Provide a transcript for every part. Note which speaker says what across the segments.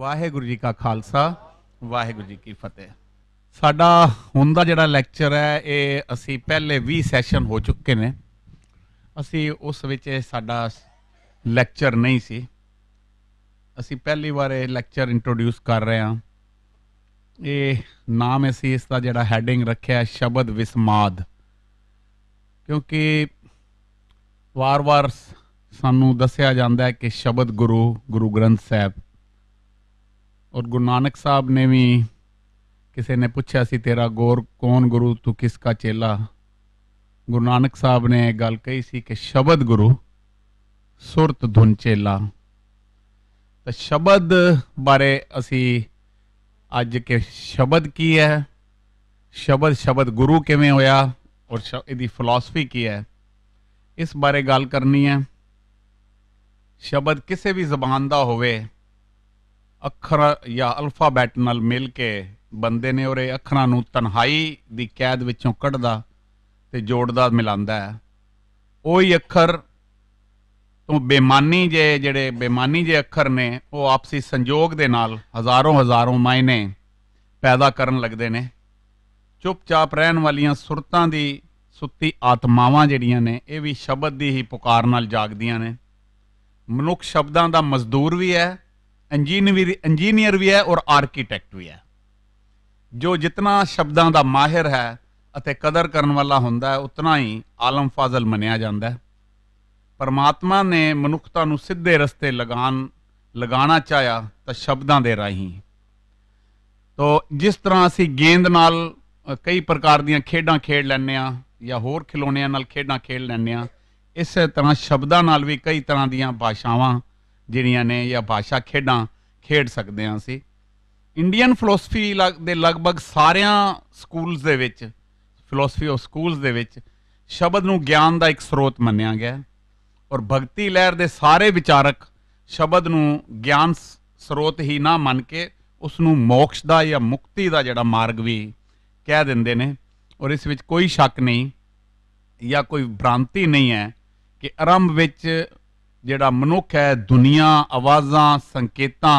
Speaker 1: ਵਾਹਿਗੁਰੂ ਜੀ ਕਾ ਖਾਲਸਾ ਵਾਹਿਗੁਰੂ ਜੀ ਕੀ ਫਤਿਹ ਸਾਡਾ ਹੁਣ ਦਾ ਜਿਹੜਾ ਲੈਕਚਰ ਹੈ ਇਹ ਅਸੀਂ ਪਹਿਲੇ 20 ਸੈਸ਼ਨ ਹੋ ਚੁੱਕੇ ਨੇ ਅਸੀਂ ਉਸ ਵਿੱਚ ਸਾਡਾ ਲੈਕਚਰ ਨਹੀਂ ਸੀ ਅਸੀਂ ਪਹਿਲੀ ਵਾਰ ਇਹ ਲੈਕਚਰ ਇੰਟਰੋਡਿਊਸ ਕਰ ਰਹੇ ਹਾਂ ਇਹ ਨਾਮ ਅਸੀਂ ਇਸ ਦਾ ਜਿਹੜਾ ਹੈਡਿੰਗ ਰੱਖਿਆ ਸ਼ਬਦ ਵਿਸਮਾਦ ਕਿਉਂਕਿ ਵਾਰ-ਵਾਰ ਸਾਨੂੰ ਦੱਸਿਆ ਜਾਂਦਾ ਹੈ ਕਿ ਸ਼ਬਦ ਗੁਰੂ ਗੁਰੂ ਗ੍ਰੰਥ ਸਾਹਿਬ ਔਰ ਗੁਰੂ ਨਾਨਕ ਸਾਹਿਬ ਨੇ ਵੀ ਕਿਸੇ ਨੇ ਪੁੱਛਿਆ ਸੀ ਤੇਰਾ ਗੌਰ ਕੌਣ ਗੁਰੂ ਤੂੰ ਕਿਸ ਦਾ ਚੇਲਾ ਗੁਰੂ ਨਾਨਕ ਸਾਹਿਬ ਨੇ ਇਹ ਗੱਲ ਕਹੀ ਸੀ ਕਿ ਸ਼ਬਦ ਗੁਰੂ ਸੁਰਤ ਧੁਨ ਚੇਲਾ ਤਾਂ ਸ਼ਬਦ ਬਾਰੇ ਅਸੀਂ ਅੱਜ ਕੇ ਸ਼ਬਦ ਕੀ ਹੈ ਸ਼ਬਦ ਸ਼ਬਦ ਗੁਰੂ ਕਿਵੇਂ ਹੋਇਆ ਔਰ ਇਹਦੀ ਫਿਲਾਸਫੀ ਕੀ ਹੈ ਇਸ ਬਾਰੇ ਗੱਲ ਕਰਨੀ ਹੈ ਸ਼ਬਦ ਕਿਸੇ ਵੀ ਜ਼ਬਾਨ ਦਾ ਹੋਵੇ ਅੱਖਰ ਜਾਂ ਅਲਫਾਬੈਟ ਨਾਲ ਮਿਲ ਕੇ ਬੰਦੇ ਨੇ ਉਹਰੇ ਅੱਖਰਾਂ ਨੂੰ ਤਨਹਾਈ ਦੀ ਕੈਦ ਵਿੱਚੋਂ ਕੱਢਦਾ ਤੇ ਜੋੜਦਾ ਮਿਲਾਉਂਦਾ ਹੈ ਉਹ ਹੀ ਅੱਖਰ ਤੋਂ ਬੇਮਾਨੀ ਜੇ ਜਿਹੜੇ ਬੇਮਾਨੀ ਜੇ ਅੱਖਰ ਨੇ ਉਹ ਆਪਸੀ ਸੰਯੋਗ ਦੇ ਨਾਲ ਹਜ਼ਾਰੋਂ ਹਜ਼ਾਰੋਂ ਮਾਇਨੇ ਪੈਦਾ ਕਰਨ ਲੱਗਦੇ ਨੇ ਚੁੱਪਚਾਪ ਰਹਿਣ ਵਾਲੀਆਂ ਸੁਰਤਾਂ ਦੀ ਸੁੱਤੀ ਆਤਮਾਵਾਂ ਜਿਹੜੀਆਂ ਨੇ ਇਹ ਵੀ ਸ਼ਬਦ ਦੀ ਹੀ ਪੁਕਾਰ ਨਾਲ ਜਾਗਦੀਆਂ ਨੇ ਮਨੁੱਖ ਸ਼ਬਦਾਂ ਦਾ ਮਜ਼ਦੂਰ ਵੀ ਹੈ ਵੀ ਇੰਜੀਨੀਅਰ ਵੀ ਹੈ ਔਰ ਆਰਕੀਟੈਕਟ ਵੀ ਹੈ ਜੋ ਜਿਤਨਾ ਸ਼ਬਦਾਂ ਦਾ ਮਾਹਿਰ ਹੈ ਅਤੇ ਕਦਰ ਕਰਨ ਵਾਲਾ ਹੁੰਦਾ ਹੈ ਉਤਨਾ ਹੀ ਆਲਮ ਫਾਜ਼ਲ ਮੰਨਿਆ ਜਾਂਦਾ ਹੈ ਪਰਮਾਤਮਾ ਨੇ ਮਨੁੱਖਤਾ ਨੂੰ ਸਿੱਧੇ ਰਸਤੇ ਲਗਾਣ ਲਗਾਣਾ ਚਾਹਿਆ ਤਾਂ ਸ਼ਬਦਾਂ ਦੇ ਰਾਹੀ ਤੋ ਜਿਸ ਤਰ੍ਹਾਂ ਅਸੀਂ ਗੇਂਦ ਨਾਲ ਕਈ ਪ੍ਰਕਾਰ ਦੀਆਂ ਖੇਡਾਂ ਖੇਡ ਲੈਂਦੇ ਆ ਜਾਂ ਹੋਰ ਖਿਡੌਣਿਆਂ ਨਾਲ ਖੇਡਾਂ ਖੇਡ ਲੈਂਦੇ ਆ ਇਸੇ ਤਰ੍ਹਾਂ ਸ਼ਬਦਾਂ ਨਾਲ ਵੀ ਕਈ ਤਰ੍ਹਾਂ ਦੀਆਂ ਭਾਸ਼ਾਵਾਂ ਜਿਹੜੀਆਂ ਨੇ ਜਾਂ ਭਾਸ਼ਾ ਖੇਡਾਂ ਖੇਡ ਸਕਦੇ ਹਾਂ ਸੀ ਇੰਡੀਅਨ ਫਿਲਾਸਫੀ ਦੇ ਲਗਭਗ ਸਾਰਿਆਂ ਸਕੂਲਸ ਦੇ ਵਿੱਚ ਫਿਲਾਸਫੀ ਆਫ ਸਕੂਲਸ ਦੇ ਵਿੱਚ ਸ਼ਬਦ ਨੂੰ ਗਿਆਨ ਦਾ ਇੱਕ ਸਰੋਤ ਮੰਨਿਆ ਗਿਆ ਔਰ ਭਗਤੀ ਲਹਿਰ ਦੇ ਸਾਰੇ ਵਿਚਾਰਕ ਸ਼ਬਦ ਨੂੰ ਗਿਆਨ ਸਰੋਤ ਹੀ ਨਾ ਮੰਨ ਕੇ ਉਸ ਨੂੰ ਮੋਕਸ਼ ਦਾ ਜਾਂ ਮੁਕਤੀ ਦਾ ਜਿਹੜਾ ਮਾਰਗ ਵੀ ਕਹਿ ਦਿੰਦੇ ਨੇ ਔਰ ਇਸ ਵਿੱਚ ਕੋਈ ਸ਼ੱਕ ਨਹੀਂ ਜਾਂ ਕੋਈ ਭ੍ਰਾਂਤੀ ਨਹੀਂ ਹੈ ਕਿ ਆਰੰਭ ਵਿੱਚ ਜਿਹੜਾ ਮਨੁੱਖ ਹੈ ਦੁਨੀਆ ਆਵਾਜ਼ਾਂ ਸੰਕੇਤਾਂ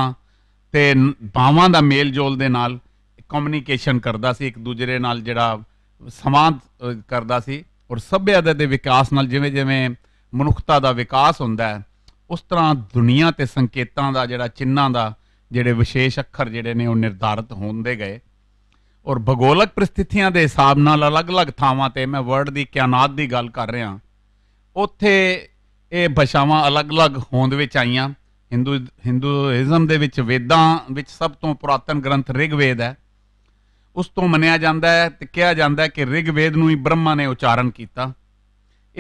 Speaker 1: ਤੇ ਬਾਵਾਂ ਦਾ ਮੇਲ ਜੋਲ ਦੇ ਨਾਲ ਕਮਿਊਨੀਕੇਸ਼ਨ ਕਰਦਾ ਸੀ ਇੱਕ ਦੂਜੇ ਨਾਲ ਜਿਹੜਾ ਸਮਾਂਤ ਕਰਦਾ ਸੀ ਔਰ ਸਭਿਆਤਾ ਦੇ ਵਿਕਾਸ ਨਾਲ ਜਿਵੇਂ ਜਿਵੇਂ ਮਨੁੱਖਤਾ ਦਾ ਵਿਕਾਸ ਹੁੰਦਾ ਹੈ ਉਸ ਤਰ੍ਹਾਂ ਦੁਨੀਆ ਤੇ ਸੰਕੇਤਾਂ ਦਾ ਜਿਹੜਾ ਚਿੰਨਾਂ ਦਾ ਜਿਹੜੇ ਵਿਸ਼ੇਸ਼ ਅੱਖਰ ਜਿਹੜੇ ਨੇ ਉਹ ਨਿਰਧਾਰਿਤ ਹੁੰਦੇ ਗਏ ਔਰ ਭੂਗੋਲਿਕ ਪ੍ਰਸਥਿਤੀਆਂ ਦੇ ਹਿਸਾਬ ਨਾਲ ਅਲੱਗ-ਅਲੱਗ ਥਾਵਾਂ ਤੇ ਮੈਂ ਵਰਡ ਦੀ ਕਿਆਨਾਤ ਦੀ ਗੱਲ ਕਰ ਰਿਹਾ ਉੱਥੇ ਇਹ ਭਾਸ਼ਾਵਾਂ ਅਲੱਗ-ਅਲੱਗ ਹੋਂਦ ਵਿੱਚ ਆਈਆਂ ਹਿੰਦੂ ਹਿੰਦੂਇਜ਼ਮ ਦੇ ਵਿੱਚ ਵੇਦਾਂ ਵਿੱਚ ਸਭ ਤੋਂ ਪੁਰਾਤਨ ਗ੍ਰੰਥ ਰਿਗਵੇਦ ਹੈ ਉਸ ਤੋਂ ਮੰਨਿਆ ਜਾਂਦਾ ਹੈ ਤੇ ਕਿਹਾ ਜਾਂਦਾ ਹੈ ਕਿ ਰਿਗਵੇਦ ਨੂੰ ਹੀ ਬ੍ਰਹਮਾ ਨੇ ਉਚਾਰਨ ਕੀਤਾ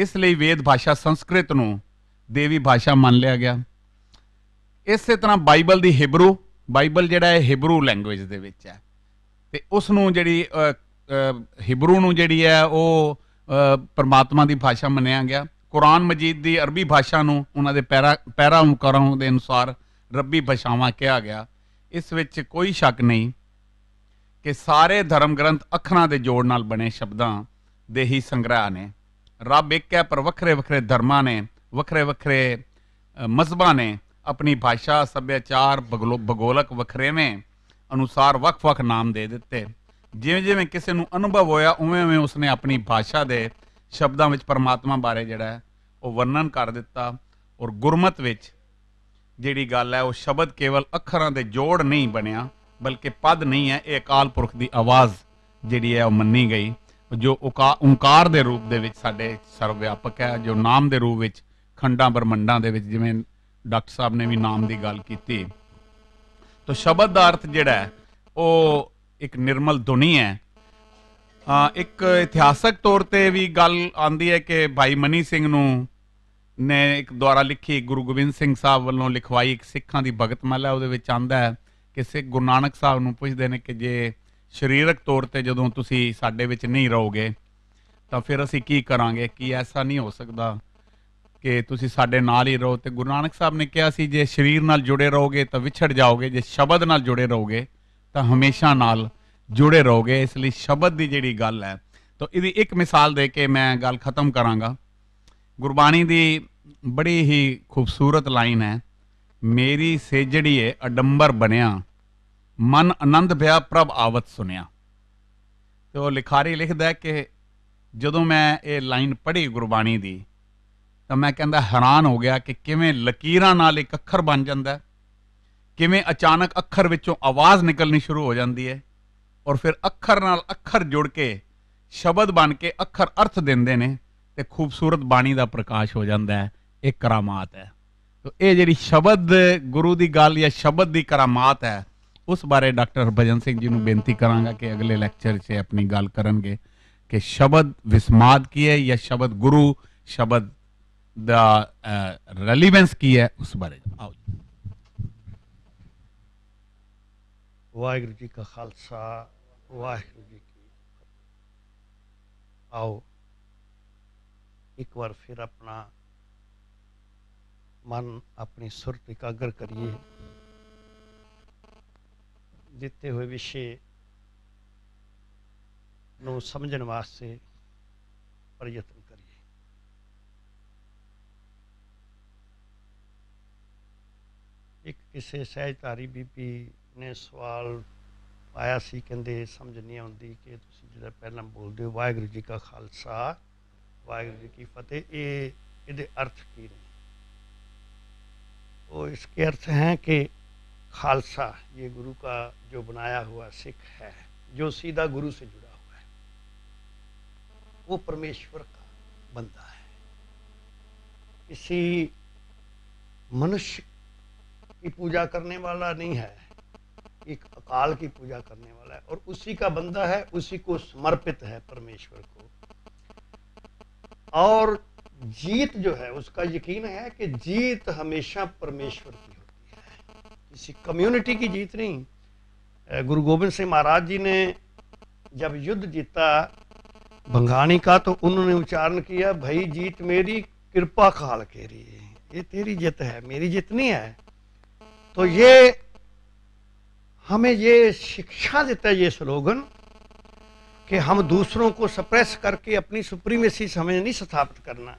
Speaker 1: ਇਸ ਲਈ ਵੇਦ ਭਾਸ਼ਾ ਸੰਸਕ੍ਰਿਤ ਨੂੰ ਦੇਵੀ ਭਾਸ਼ਾ ਮੰਨ ਲਿਆ ਗਿਆ ਇਸੇ ਤਰ੍ਹਾਂ ਬਾਈਬਲ ਦੀ ਹਿਬਰੂ ਬਾਈਬਲ ਜਿਹੜਾ ਹੈ ਹਿਬਰੂ ਲੈਂਗੁਏਜ ਦੇ ਵਿੱਚ ਹੈ ਤੇ ਉਸ ਨੂੰ ਜਿਹੜੀ ਹਿਬਰੂ ਨੂੰ ਜਿਹੜੀ ਹੈ ਉਹ ਪਰਮਾਤਮਾ ਦੀ ਭਾਸ਼ਾ ਮੰਨਿਆ ਗਿਆ ਕੁਰਾਨ ਮਜੀਦ ਦੀ ਅਰਬੀ ਭਾਸ਼ਾ ਨੂੰ ਉਹਨਾਂ ਦੇ ਪੈਰਾ ਪੈਰਾ ਦੇ ਅਨੁਸਾਰ ਰੱਬੀ ਭਾਸ਼ਾਵਾਂ ਕਿਹਾ ਗਿਆ ਇਸ ਵਿੱਚ ਕੋਈ ਸ਼ੱਕ ਨਹੀਂ ਕਿ ਸਾਰੇ ਧਰਮ ਗ੍ਰੰਥ ਅੱਖਰਾਂ ਦੇ ਜੋੜ ਨਾਲ ਬਣੇ ਸ਼ਬਦਾਂ ਦੇ ਹੀ ਸੰਗ੍ਰਹਿ ਨੇ ਰੱਬ ਇੱਕ ਹੈ ਪਰ ਵੱਖਰੇ ਵੱਖਰੇ ਧਰਮਾਂ ਨੇ ਵੱਖਰੇ ਵੱਖਰੇ ਮਜ਼ਬਾਂ ਨੇ ਆਪਣੀ ਭਾਸ਼ਾ ਸੱਭਿਆਚਾਰ ਬਗੋਲਕ ਵੱਖਰੇਵੇਂ ਅਨੁਸਾਰ ਵੱਖ-ਵੱਖ ਨਾਮ ਦੇ ਦਿੱਤੇ ਜਿਵੇਂ-ਜਿਵੇਂ ਕਿਸੇ ਨੂੰ ਅਨੁਭਵ ਹੋਇਆ ਉਵੇਂ-ਉਵੇਂ ਉਸਨੇ ਆਪਣੀ ਭਾਸ਼ਾ ਦੇ ਸ਼ਬਦਾਂ ਵਿੱਚ ਪਰਮਾਤਮਾ ਬਾਰੇ ਜਿਹੜਾ ਉਹ ਵਰਣਨ ਕਰ ਦਿੱਤਾ ਔਰ ਗੁਰਮਤ ਵਿੱਚ ਜਿਹੜੀ ਗੱਲ ਹੈ ਉਹ ਸ਼ਬਦ ਕੇਵਲ ਅੱਖਰਾਂ ਦੇ ਜੋੜ ਨਹੀਂ ਬਣਿਆ ਬਲਕਿ ਪਦ ਨਹੀਂ ਹੈ ਇਹ ਅਕਾਲ ਪੁਰਖ ਦੀ ਆਵਾਜ਼ ਜਿਹੜੀ ਹੈ ਉਹ ਮੰਨੀ ਗਈ ਜੋ ਓੰਕਾਰ ਦੇ ਰੂਪ ਦੇ ਵਿੱਚ ਸਾਡੇ ਸਰਵ ਵਿਆਪਕ ਹੈ ਜੋ ਨਾਮ ਦੇ ਰੂਪ ਵਿੱਚ ਖੰਡਾਂ ਬ੍ਰਹਮੰਡਾਂ ਦੇ ਵਿੱਚ ਜਿਵੇਂ ਡਾਕਟਰ ਸਾਹਿਬ ਨੇ ਵੀ ਨਾਮ ਦੀ ਗੱਲ ਕੀਤੀ ਤਾਂ ਸ਼ਬਦ ਦਾ ਅਰਥ ਜਿਹੜਾ ਹੈ ਉਹ ਇੱਕ ਨਿਰਮਲ ਦੁਨੀ ਹੈ ਇੱਕ ਇਤਿਹਾਸਕ ਤੌਰ ਤੇ ਵੀ ਗੱਲ ਆਂਦੀ ਹੈ ਕਿ ਭਾਈ ਮਨੀ ਸਿੰਘ ਨੂੰ ਨੇ ਇੱਕ ਦੁਆਰਾ ਲਿਖੀ ਗੁਰੂ ਗੋਬਿੰਦ ਸਿੰਘ ਸਾਹਿਬ ਵੱਲੋਂ ਲਿਖਵਾਈ ਇੱਕ ਸਿੱਖਾਂ ਦੀ ਭਗਤ ਮਾਲਾ ਉਹਦੇ ਵਿੱਚ ਆਂਦਾ ਹੈ ਕਿ ਸਿੱਖ ਗੁਰੂ ਨਾਨਕ ਸਾਹਿਬ ਨੂੰ ਪੁੱਛਦੇ ਨੇ ਕਿ ਜੇ ਸਰੀਰਕ ਤੌਰ ਤੇ ਜਦੋਂ ਤੁਸੀਂ ਸਾਡੇ ਵਿੱਚ ਨਹੀਂ ਰਹੋਗੇ ਤਾਂ ਫਿਰ ਅਸੀਂ ਕੀ ਕਰਾਂਗੇ ਕੀ ਐਸਾ ਨਹੀਂ ਹੋ ਸਕਦਾ ਕਿ ਤੁਸੀਂ ਸਾਡੇ ਨਾਲ ਹੀ ਰਹੋ ਤੇ ਗੁਰੂ ਨਾਨਕ ਸਾਹਿਬ ਨੇ ਕਿਹਾ ਸੀ ਜੇ ਸਰੀਰ ਨਾਲ ਜੁੜੇ ਰਹੋਗੇ ਤਾਂ ਵਿਛੜ ਜਾਓਗੇ ਜੇ ਸ਼ਬਦ ਨਾਲ ਜੁੜੇ ਰਹੋਗੇ ਤਾਂ ਹਮੇਸ਼ਾ ਨਾਲ ਜੁੜੇ ਰਹੋਗੇ ਇਸ ਲਈ ਸ਼ਬਦ ਦੀ ਜਿਹੜੀ ਗੱਲ ਹੈ ਤਾਂ ਇਹਦੀ ਇੱਕ ਮਿਸਾਲ ਦੇ ਕੇ ਮੈਂ ਗੱਲ ਖਤਮ ਕਰਾਂਗਾ ਗੁਰਬਾਣੀ ਦੀ ਬੜੀ ਹੀ ਖੂਬਸੂਰਤ ਲਾਈਨ ਹੈ ਮੇਰੀ ਸੇਜੜੀ ਏ ਅਡੰਬਰ ਬਣਿਆ ਮਨ ਆਨੰਦ ਭਿਆ ਪ੍ਰਭ ਆਵਤ ਸੁਨਿਆ ਤੇ ਉਹ ਲਿਖਾਰੀ ਲਿਖਦਾ ਕਿ ਜਦੋਂ ਮੈਂ ਇਹ ਲਾਈਨ ਪੜ੍ਹੀ ਗੁਰਬਾਣੀ ਦੀ ਤਾਂ ਮੈਂ ਕਹਿੰਦਾ ਹੈਰਾਨ ਹੋ ਗਿਆ ਕਿ ਕਿਵੇਂ ਲਕੀਰਾਂ ਨਾਲ ਇੱਕ ਅੱਖਰ ਬਣ ਜਾਂਦਾ ਕਿਵੇਂ ਅਚਾਨਕ ਅੱਖਰ ਵਿੱਚੋਂ ਆਵਾਜ਼ ਨਿਕਲਣੀ ਸ਼ੁਰੂ ਹੋ ਜਾਂਦੀ ਹੈ ਔਰ ਫਿਰ ਅੱਖਰ ਨਾਲ ਅੱਖਰ ਜੁੜ ਕੇ ਸ਼ਬਦ ਬਣ ਕੇ ਅੱਖਰ ਅਰਥ ਦਿੰਦੇ ਨੇ ਤੇ ਖੂਬਸੂਰਤ ਬਾਣੀ ਦਾ ਪ੍ਰਕਾਸ਼ ਹੋ ਜਾਂਦਾ ਹੈ ਇਹ ਕਰਾਮਾਤ ਹੈ ਤੋ ਇਹ ਜਿਹੜੀ ਸ਼ਬਦ ਗੁਰੂ ਦੀ ਗੱਲ ਜਾਂ ਸ਼ਬਦ ਦੀ ਕਰਾਮਾਤ ਹੈ ਉਸ ਬਾਰੇ ਡਾਕਟਰ ਭਜਨ ਸਿੰਘ ਜੀ ਨੂੰ ਬੇਨਤੀ ਕਰਾਂਗਾ ਕਿ ਅਗਲੇ ਲੈਕਚਰ 'ਚ ਆਪਣੀ ਗੱਲ ਕਰਨਗੇ ਕਿ ਸ਼ਬਦ ਵਿਸਮਾਦ ਕੀ ਹੈ ਜਾਂ ਸ਼ਬਦ ਗੁਰੂ ਸ਼ਬਦ ਦਾ ਰੈਲੀਵੈਂਸ ਕੀ ਹੈ ਉਸ ਬਾਰੇ ਆਓ
Speaker 2: ਵਾਹਿਗੁਰੂ ਜੀ ਕਾ ਖਾਲਸਾ ਵਾਹਿਗੁਰੂ ਜੀ ਕੀ ਆਓ ਇੱਕ ਵਾਰ ਫਿਰ ਆਪਣਾ ਮਨ ਆਪਣੀ ਸੁਰਤ ਇਕਾਗਰ ਕਰੀਏ ਦਿੱਤੇ ਹੋਏ ਵਿਸ਼ੇ ਨੂੰ ਸਮਝਣ ਵਾਸਤੇ ਪ੍ਰਯਤਨ ਕਰੀਏ ਇੱਕ ਕਿਸੇ ਸਹਿਜਤਾਰੀ ਬੀਬੀ ਨੇ ਸਵਾਲ ਆਇਆ ਸੀ ਕਹਿੰਦੇ ਸਮਝ ਨਹੀਂ ਆਉਂਦੀ ਕਿ ਤੁਸੀਂ ਜਿਹੜਾ ਪਹਿਲਾਂ ਬੋਲਦੇ ਹੋ ਵਾਹਿਗੁਰੂ ਜੀ ਕਾ ਖਾਲਸਾ ਵਾਹਿਗੁਰੂ ਜੀ ਕੀ ਫਤਿਹ ਇਹ ਇਹਦੇ ਅਰਥ ਕੀ तो इसके अर्थ हैं कि खालसा ये गुरु का जो बनाया हुआ सिख है जो सीधा गुरु से जुड़ा हुआ है वो परमेश्वर का बंदा है इसी मनुष्य की पूजा करने वाला नहीं है एक अकाल की पूजा करने वाला है और उसी का बंदा है उसी को समर्पित है परमेश्वर को और जीत जो है उसका यकीन है कि जीत हमेशा परमेश्वर की होती है किसी कम्युनिटी की जीत नहीं गुरु गोविंद सिंह महाराज जी ने जब युद्ध जीता बंगाणी का तो उन्होंने उच्चारण किया भाई जीत मेरी कृपा खाल के रही ये तेरी जीत है मेरी जीत नहीं है तो ये हमें ये शिक्षा देता है ये स्लोगन कि हम दूसरों को सप्रेस करके अपनी सुप्रीमेसी समय नहीं स्थापित करना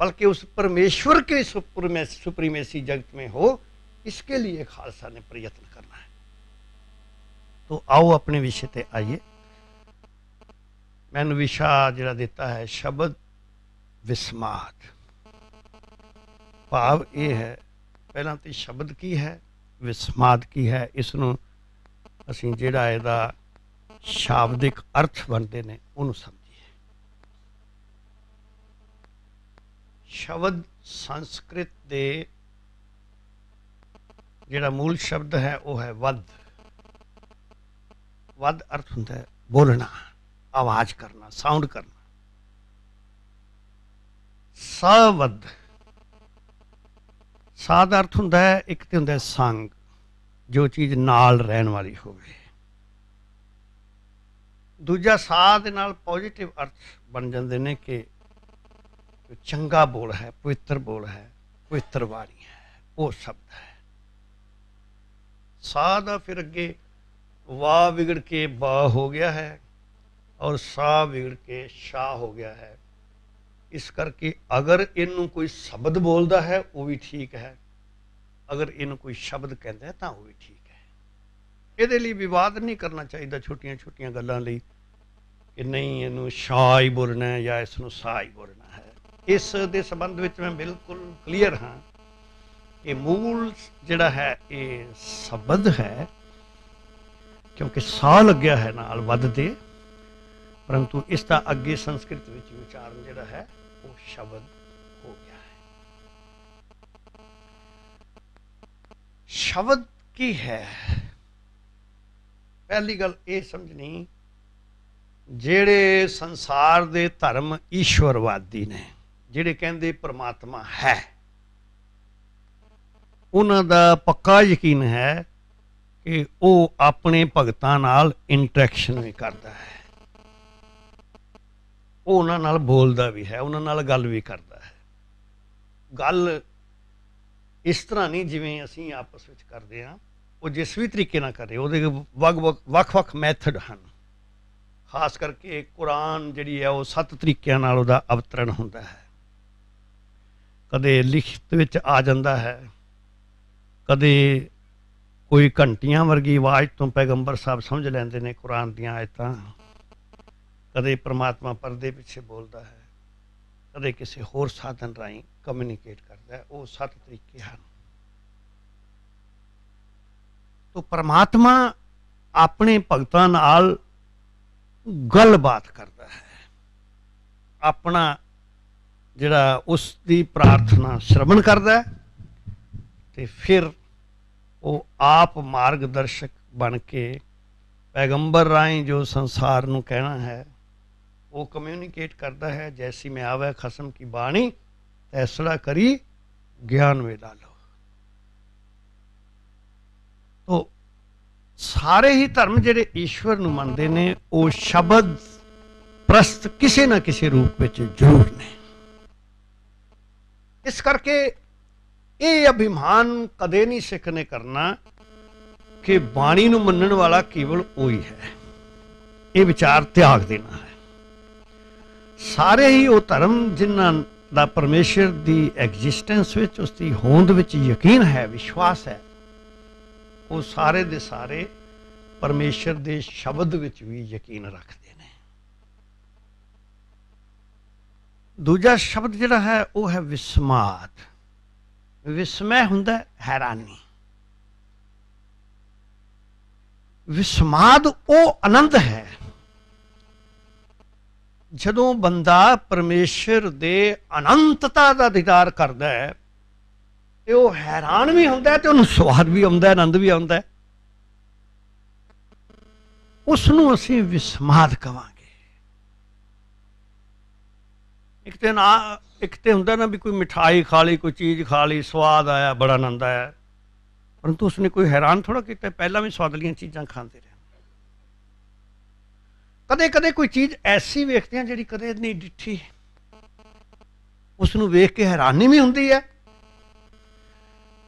Speaker 2: बल्कि उस परमेश्वर के सुप्रीमेसी जगत में हो इसके लिए खालसा ने प्रयत्न करना है तो आओ अपने विषय ते आइए मैंने विशा जरा देता है शब्द विस्मात भाव यह है पहला तो शब्द की है विस्माद की है इसनों ਅਸੀਂ ਜਿਹੜਾ ਇਹਦਾ ਸ਼ਾਬਦਿਕ ਅਰਥ ਬਣਦੇ ਨੇ ਉਹਨੂੰ ਸਮਝੀਏ ਸ਼ਬਦ ਸੰਸਕ੍ਰਿਤ ਦੇ ਜਿਹੜਾ ਮੂਲ ਸ਼ਬਦ ਹੈ ਉਹ ਹੈ ਵਦ ਵਦ ਅਰਥ ਹੁੰਦਾ ਹੈ ਬੋਲਣਾ ਆਵਾਜ਼ ਕਰਨਾ ਸਾਊਂਡ ਕਰਨਾ ਸਵਦ ਸਾਦ ਅਰਥ ਹੁੰਦਾ ਹੈ ਇੱਕ ਤੇ ਹੁੰਦਾ ਹੈ ਸੰਗ ਜੋ ਚੀਜ਼ ਨਾਲ ਰਹਿਣ ਵਾਲੀ ਹੋਵੇ ਦੂਜਾ ਸਾਹ ਦੇ ਨਾਲ ਪੋਜ਼ਿਟਿਵ ਅਰਥ ਬਣ ਜਾਂਦੇ ਨੇ ਕਿ ਚੰਗਾ ਬੋਲ ਹੈ ਪਵਿੱਤਰ ਬੋਲ ਹੈ ਪਵਿੱਤਰ ਵਾਣੀ ਹੈ ਉਹ ਸ਼ਬਦ ਹੈ ਸਾਹ ਦਾ ਫਿਰ ਅੱਗੇ ਵਾ ਵਿਗੜ ਕੇ ਬਾ ਹੋ ਗਿਆ ਹੈ ਔਰ ਸਾ ਵਿਗੜ ਕੇ ਸ਼ਾ ਹੋ ਗਿਆ ਹੈ ਇਸ ਕਰਕੇ ਅਗਰ ਇਹਨੂੰ ਕੋਈ ਸ਼ਬਦ ਬੋਲਦਾ ਹੈ ਉਹ ਵੀ ਠੀਕ ਹੈ ਅਗਰ ਇਹਨੂੰ ਕੋਈ ਸ਼ਬਦ ਕਹਿੰਦਾ ਤਾਂ ਉਹ ਵੀ ਠੀਕ ਹੈ ਇਹਦੇ ਲਈ ਵਿਵਾਦ ਨਹੀਂ ਕਰਨਾ ਚਾਹੀਦਾ ਛੋਟੀਆਂ-ਛੋਟੀਆਂ ਗੱਲਾਂ ਲਈ ਕਿ ਨਹੀਂ ਇਹਨੂੰ ਸ਼ਾ ਹੀ ਬੋਲਣਾ ਹੈ ਜਾਂ ਇਸ ਨੂੰ ਸਾ ਹੀ ਬੋਲਣਾ ਹੈ ਇਸ ਦੇ ਸੰਬੰਧ ਵਿੱਚ ਮੈਂ ਬਿਲਕੁਲ ਕਲੀਅਰ ਹਾਂ ਕਿ ਮੂਲ ਜਿਹੜਾ ਹੈ ਇਹ ਸ਼ਬਦ ਹੈ ਕਿਉਂਕਿ ਸਾ ਲੱਗਿਆ ਹੈ ਨਾਲ ਵੱਧਦੇ ਪਰੰਤੂ ਇਸ ਦਾ ਅੱਗੇ ਸੰਸਕ੍ਰਿਤ ਵਿੱਚ ਵਿਚਾਰਨ ਜਿਹੜਾ ਹੈ ਉਹ ਸ਼ਬਦ ਹੋ ਗਿਆ ਸ਼ਬਦ ਕੀ ਹੈ ਪਹਿਲੀ ਗੱਲ ਇਹ ਸਮਝਣੀ ਜਿਹੜੇ ਸੰਸਾਰ ਦੇ ਧਰਮ ਈਸ਼ਵਰਵਾਦੀ ਨੇ ਜਿਹੜੇ ਕਹਿੰਦੇ ਪ੍ਰਮਾਤਮਾ ਹੈ ਉਹਨਾਂ ਦਾ ਪੱਕਾ ਯਕੀਨ ਹੈ ਕਿ ਉਹ ਆਪਣੇ ਭਗਤਾਂ ਨਾਲ ਇੰਟਰੈਕਸ਼ਨ ਵੀ ਕਰਦਾ ਹੈ ਉਹ ਉਹਨਾਂ ਨਾਲ ਬੋਲਦਾ ਵੀ ਹੈ ਉਹਨਾਂ ਨਾਲ ਗੱਲ ਵੀ ਕਰਦਾ ਹੈ ਗੱਲ ਇਸ ਤਰ੍ਹਾਂ ਨਹੀਂ ਜਿਵੇਂ ਅਸੀਂ ਆਪਸ ਵਿੱਚ ਕਰਦੇ ਆ ਉਹ ਜਿਸ ਵੀ ਤਰੀਕੇ ਨਾਲ ਕਰੇ ਉਹਦੇ ਵੱਖ-ਵੱਖ ਮੈਥਡ ਹਨ ਖਾਸ ਕਰਕੇ ਕੁਰਾਨ ਜਿਹੜੀ ਹੈ ਉਹ ਸੱਤ ਤਰੀਕਿਆਂ ਨਾਲ ਉਹਦਾ ਅਵਤਰਣ ਹੁੰਦਾ ਹੈ ਕਦੇ ਲਿਖਤ ਵਿੱਚ ਆ ਜਾਂਦਾ ਹੈ ਕਦੇ ਕੋਈ ਘੰਟੀਆਂ ਵਰਗੀ ਆਵਾਜ਼ ਤੋਂ ਪੈਗੰਬਰ ਸਾਹਿਬ ਸਮਝ ਲੈਂਦੇ ਨੇ ਕੁਰਾਨ ਦੀਆਂ ਆਇਤਾਂ ਕਦੇ ਪ੍ਰਮਾਤਮਾ ਪਰਦੇ ਪਿੱਛੇ ਬੋਲਦਾ ਹੈ ਕਦੇ ਕਿਸੇ ਹੋਰ ਸਾਧਨ ਰਾਹੀਂ ਕਮਿਊਨੀਕੇਟ ਹੈ ਉਹ ਸੱਤ ਤਰੀਕੇ ਹਨ ਤੋਂ ਪਰਮਾਤਮਾ ਆਪਣੇ ਭਗਤਾਂ ਨਾਲ ਗੱਲਬਾਤ ਕਰਦਾ ਹੈ ਆਪਣਾ ਜਿਹੜਾ ਉਸ ਦੀ ਪ੍ਰਾਰਥਨਾ ਸ਼ਰਮਣ ਕਰਦਾ ਤੇ ਫਿਰ ਉਹ ਆਪ ਮਾਰਗਦਰਸ਼ਕ ਬਣ ਕੇ ਪੈਗੰਬਰ ਰਾਹੀਂ ਜੋ ਸੰਸਾਰ ਨੂੰ ਕਹਿਣਾ ਹੈ ਉਹ ਕਮਿਊਨੀਕੇਟ ਕਰਦਾ ਹੈ ਜੈਸੀ ਮੈਂ ਆਵੇ ਖਸਮ ਕੀ ਬਾਣੀ ਤੈਸੜਾ ਕਰੀ ज्ञान में डालो तो ਸਾਰੇ ਹੀ ਧਰਮ ਜਿਹੜੇ ਈਸ਼ਵਰ ਨੂੰ ਮੰਨਦੇ ਨੇ ਉਹ ਸ਼ਬਦ ਪ੍ਰਸਤ ਕਿਸੇ ਨਾ ਕਿਸੇ ਰੂਪ ਵਿੱਚ ਜ਼ਰੂਰ ਨੇ ਇਸ ਕਰਕੇ ਇਹ ਅਭਿਮਾਨ ਕਦੇ ਨਹੀਂ ਸਿੱਖਨੇ ਕਰਨਾ ਕਿ ਬਾਣੀ ਨੂੰ ਮੰਨਣ ਵਾਲਾ ਕੇਵਲ ਉਹੀ ਹੈ ਇਹ ਵਿਚਾਰ ਤਿਆਗ ਦੇਣਾ ਹੈ ਸਾਰੇ ਹੀ ਉਹ ਧਰਮ ਜਿਨ੍ਹਾਂ ਦਾ ਪਰਮੇਸ਼ਰ ਦੀ ਐਗਜ਼ਿਸਟੈਂਸ ਵਿੱਚ ਉਸ ਦੀ ਹੋਂਦ ਵਿੱਚ ਯਕੀਨ ਹੈ ਵਿਸ਼ਵਾਸ ਹੈ ਉਹ ਸਾਰੇ ਦੇ ਸਾਰੇ ਪਰਮੇਸ਼ਰ ਦੇ ਸ਼ਬਦ ਵਿੱਚ ਵੀ ਯਕੀਨ ਰੱਖਦੇ ਨੇ ਦੂਜਾ ਸ਼ਬਦ ਜਿਹੜਾ ਹੈ ਉਹ ਹੈ ਵਿਸਮਾਤ ਵਿਸਮੈ ਹੁੰਦਾ ਹੈਰਾਨੀ ਵਿਸਮਾਦ ਉਹ ਆਨੰਦ ਹੈ ਜਦੋਂ ਬੰਦਾ ਪਰਮੇਸ਼ਰ ਦੇ ਅਨੰਤਤਾ ਦਾ ਦੀਦਾਰ ਕਰਦਾ ਹੈ ਤੇ ਉਹ ਹੈਰਾਨ ਵੀ ਹੁੰਦਾ ਤੇ ਉਹਨੂੰ ਸਵਾਦ ਵੀ ਆਉਂਦਾ ਆਨੰਦ ਵੀ ਆਉਂਦਾ ਉਸ ਨੂੰ ਅਸੀਂ ਵਿਸਮਾਦ ਕਵਾਂਗੇ ਇੱਕ ਤੇ ਨਾ ਇੱਕ ਤੇ ਹੁੰਦਾ ਨਾ ਵੀ ਕੋਈ ਮਠਾਈ ਖਾ ਲਈ ਕੋਈ ਚੀਜ਼ ਖਾ ਲਈ ਸਵਾਦ ਆਇਆ ਬੜਾ ਆਨੰਦ ਆਇਆ ਪਰੰਤੂ ਉਸਨੇ ਕੋਈ ਹੈਰਾਨ ਥੋੜਾ ਕੀਤਾ ਪਹਿਲਾਂ ਵੀ ਸਵਾਦਲੀਆਂ ਚੀਜ਼ਾਂ ਖਾਂਦੇ ਰਹੇ ਕਦੇ ਕਦੇ ਕੋਈ ਚੀਜ਼ ਐਸੀ ਵੇਖਦੇ ਆ ਜਿਹੜੀ ਕਦੇ ਨਹੀਂ ਦਿੱਠੀ ਉਸ ਨੂੰ ਵੇਖ ਕੇ ਹੈਰਾਨੀ ਵੀ ਹੁੰਦੀ ਹੈ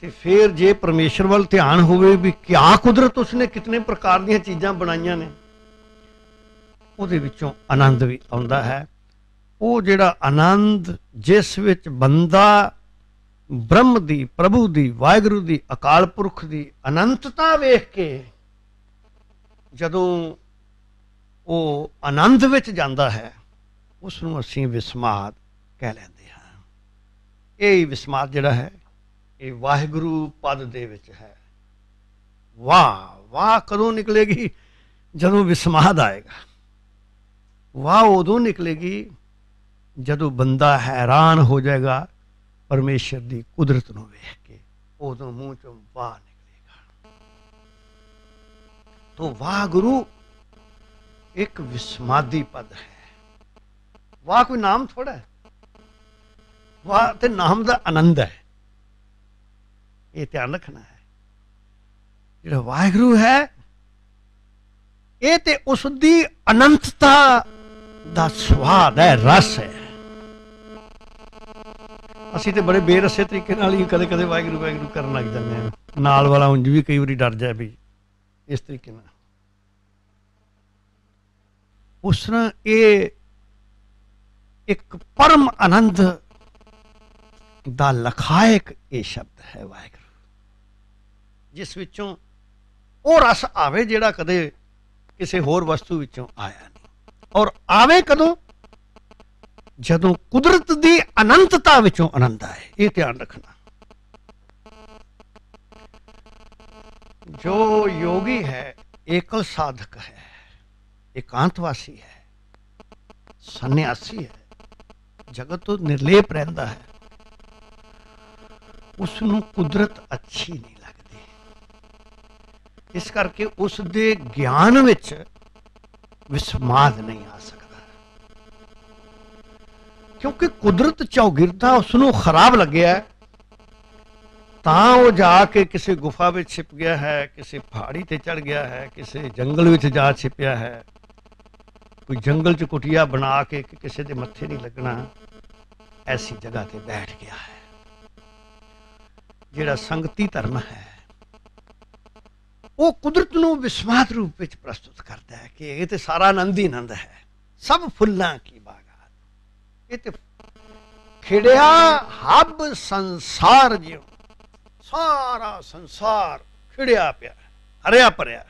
Speaker 2: ਤੇ ਫਿਰ ਜੇ ਪਰਮੇਸ਼ਰ ਵੱਲ ਧਿਆਨ ਹੋਵੇ ਵੀ ਕਿਆ ਕੁਦਰਤ ਉਸਨੇ ਕਿਤਨੇ ਪ੍ਰਕਾਰ ਦੀਆਂ ਚੀਜ਼ਾਂ ਬਣਾਈਆਂ ਨੇ ਉਹਦੇ ਵਿੱਚੋਂ ਆਨੰਦ ਵੀ ਆਉਂਦਾ ਹੈ ਉਹ ਜਿਹੜਾ ਆਨੰਦ ਜਿਸ ਵਿੱਚ ਬੰਦਾ ਬ੍ਰਹਮ ਦੀ ਪ੍ਰਭੂ ਦੀ ਵਾਹਿਗੁਰੂ ਦੀ ਅਕਾਲ ਪੁਰਖ ਦੀ ਅਨੰਤਤਾ ਵੇਖ ਕੇ ਜਦੋਂ ਉਹ ਆਨੰਦ ਵਿੱਚ ਜਾਂਦਾ ਹੈ ਉਸ ਨੂੰ ਅਸੀਂ ਵਿਸਮਾਦ ਕਹਿ ਲੈਂਦੇ ਹਾਂ ਇਹ ਵਿਸਮਾਦ ਜਿਹੜਾ ਹੈ ਇਹ ਵਾਹਿਗੁਰੂ ਪਦ ਦੇ ਵਿੱਚ ਹੈ ਵਾਹ ਵਾਹ ਕਦੋਂ ਨਿਕਲੇਗੀ ਜਦੋਂ ਵਿਸਮਾਦ ਆਏਗਾ ਵਾਹ ਉਦੋਂ ਨਿਕਲੇਗੀ ਜਦੋਂ ਬੰਦਾ ਹੈਰਾਨ ਹੋ ਜਾਏਗਾ ਪਰਮੇਸ਼ਰ ਦੀ ਕੁਦਰਤ ਨੂੰ ਵੇਖ ਕੇ ਉਦੋਂ ਮੂੰਹ ਚੋਂ ਵਾਹ ਨਿਕਲੇਗਾ ਤੋਂ ਵਾਹ ਗੁਰੂ ਇੱਕ ਵਿਸਮਾਦੀ ਪਦ ਹੈ ਵਾਹ ਕੋਈ ਨਾਮ ਥੋੜਾ ਹੈ ਵਾਹ ਤੇ ਨਾਮ ਦਾ ਆਨੰਦ ਹੈ ਇਹ ਧਿਆਨ ਰੱਖਣਾ ਹੈ ਜਿਹੜਾ ਵਾਹਿਗੁਰੂ ਹੈ ਇਹ ਤੇ ਉਸ ਦੀ ਅਨੰਤਤਾ ਦਾ ਸਵਾਦ ਹੈ ਰਸ ਹੈ ਅਸੀਂ ਤੇ ਬੜੇ ਬੇਰਸੇ ਤਰੀਕੇ ਨਾਲ ਹੀ ਕਦੇ ਕਦੇ ਵਾਹਿਗੁਰੂ ਵਾਹਿਗੁਰੂ ਕਰਨ ਲੱਗ ਜਾਂਦੇ ਹਾਂ ਨਾਲ ਵਾਲਾ ਉਂਝ ਵੀ ਕਈ ਵਾਰੀ ਡਰ ਜਾਏ ਵੀ ਇਸ ਤਰੀਕੇ ਨਾਲ ਪੁੱਛਣਾ ਇਹ ਇੱਕ ਪਰਮ ਆਨੰਦ ਦਾ ਲਖਾਇਕ ਇਹ ਸ਼ਬਦ ਹੈ ਵਾਹਿਗੁਰੂ ਜਿਸ ਵਿੱਚੋਂ ਉਹ ਰਸ ਆਵੇ ਜਿਹੜਾ ਕਦੇ ਕਿਸੇ ਹੋਰ ਵਸਤੂ ਵਿੱਚੋਂ ਆਇਆ ਨਹੀਂ ਔਰ ਆਵੇ ਕਦੋਂ ਜਦੋਂ ਕੁਦਰਤ ਦੀ ਅਨੰਤਤਾ ਵਿੱਚੋਂ ਆਨੰਦ ਆਏ ਇਹ ਧਿਆਨ ਰੱਖਣਾ ਜੋ ਯੋਗੀ ਹੈ ਇਕਲ ਸਾਧਕ ਹੈ ਇਕਾਂਤਵਾਸੀ ਹੈ ਸੰਨਿਆਸੀ ਹੈ ਜਗਤ ਤੋਂ ਨਿਰਲੇਪ ਰਹਿੰਦਾ ਹੈ ਉਸ ਨੂੰ ਕੁਦਰਤ ਅੱਛੀ ਨਹੀਂ ਲੱਗਦੀ ਇਸ ਕਰਕੇ ਉਸ ਦੇ ਗਿਆਨ ਵਿੱਚ ਵਿਸਮਾਦ ਨਹੀਂ ਆ ਸਕਦਾ ਕਿਉਂਕਿ ਕੁਦਰਤ ਚੌਗਿਰਦਾ ਉਸ ਨੂੰ ਖਰਾਬ ਲੱਗਿਆ ਤਾਂ ਉਹ ਜਾ ਕੇ ਕਿਸੇ ਗੁਫਾ ਵਿੱਚ ਛਿਪ ਗਿਆ ਹੈ ਕਿਸੇ ਪਹਾੜੀ ਤੇ ਚੜ ਗਿਆ ਹੈ ਕਿਸੇ ਜੰਗਲ ਵਿੱਚ ਜਾ ਛਿਪਿਆ ਹੈ ਕੋਈ ਜੰਗਲ 'ਚ ਕੁਟਿਆ ਬਣਾ ਕੇ ਕਿਸੇ ਦੇ ਮੱਥੇ ਨਹੀਂ ਲੱਗਣਾ ਐਸੀ ਜਗ੍ਹਾ ਤੇ ਬੈਠ ਗਿਆ ਹੈ ਜਿਹੜਾ ਸੰਗਤੀ ਧਰਮ ਹੈ ਉਹ ਕੁਦਰਤ ਨੂੰ ਵਿਸਵਾਦ ਰੂਪ ਵਿੱਚ ਪ੍ਰਸਤੁਤ ਕਰਦਾ ਹੈ ਕਿ ਇਹ ਤੇ ਸਾਰਾ ਆਨੰਦ ਹੀ ਆਨੰਦ ਹੈ ਸਭ ਫੁੱਲਾਂ ਕੀ ਬਾਗਾਂ ਇਹ ਤੇ ਖਿੜਿਆ ਹੱਬ ਸੰਸਾਰ ਜਿਉ ਸਾਰਾ ਸੰਸਾਰ ਖਿੜਿਆ ਪਿਆ ਹਰਿਆ ਭਰਿਆ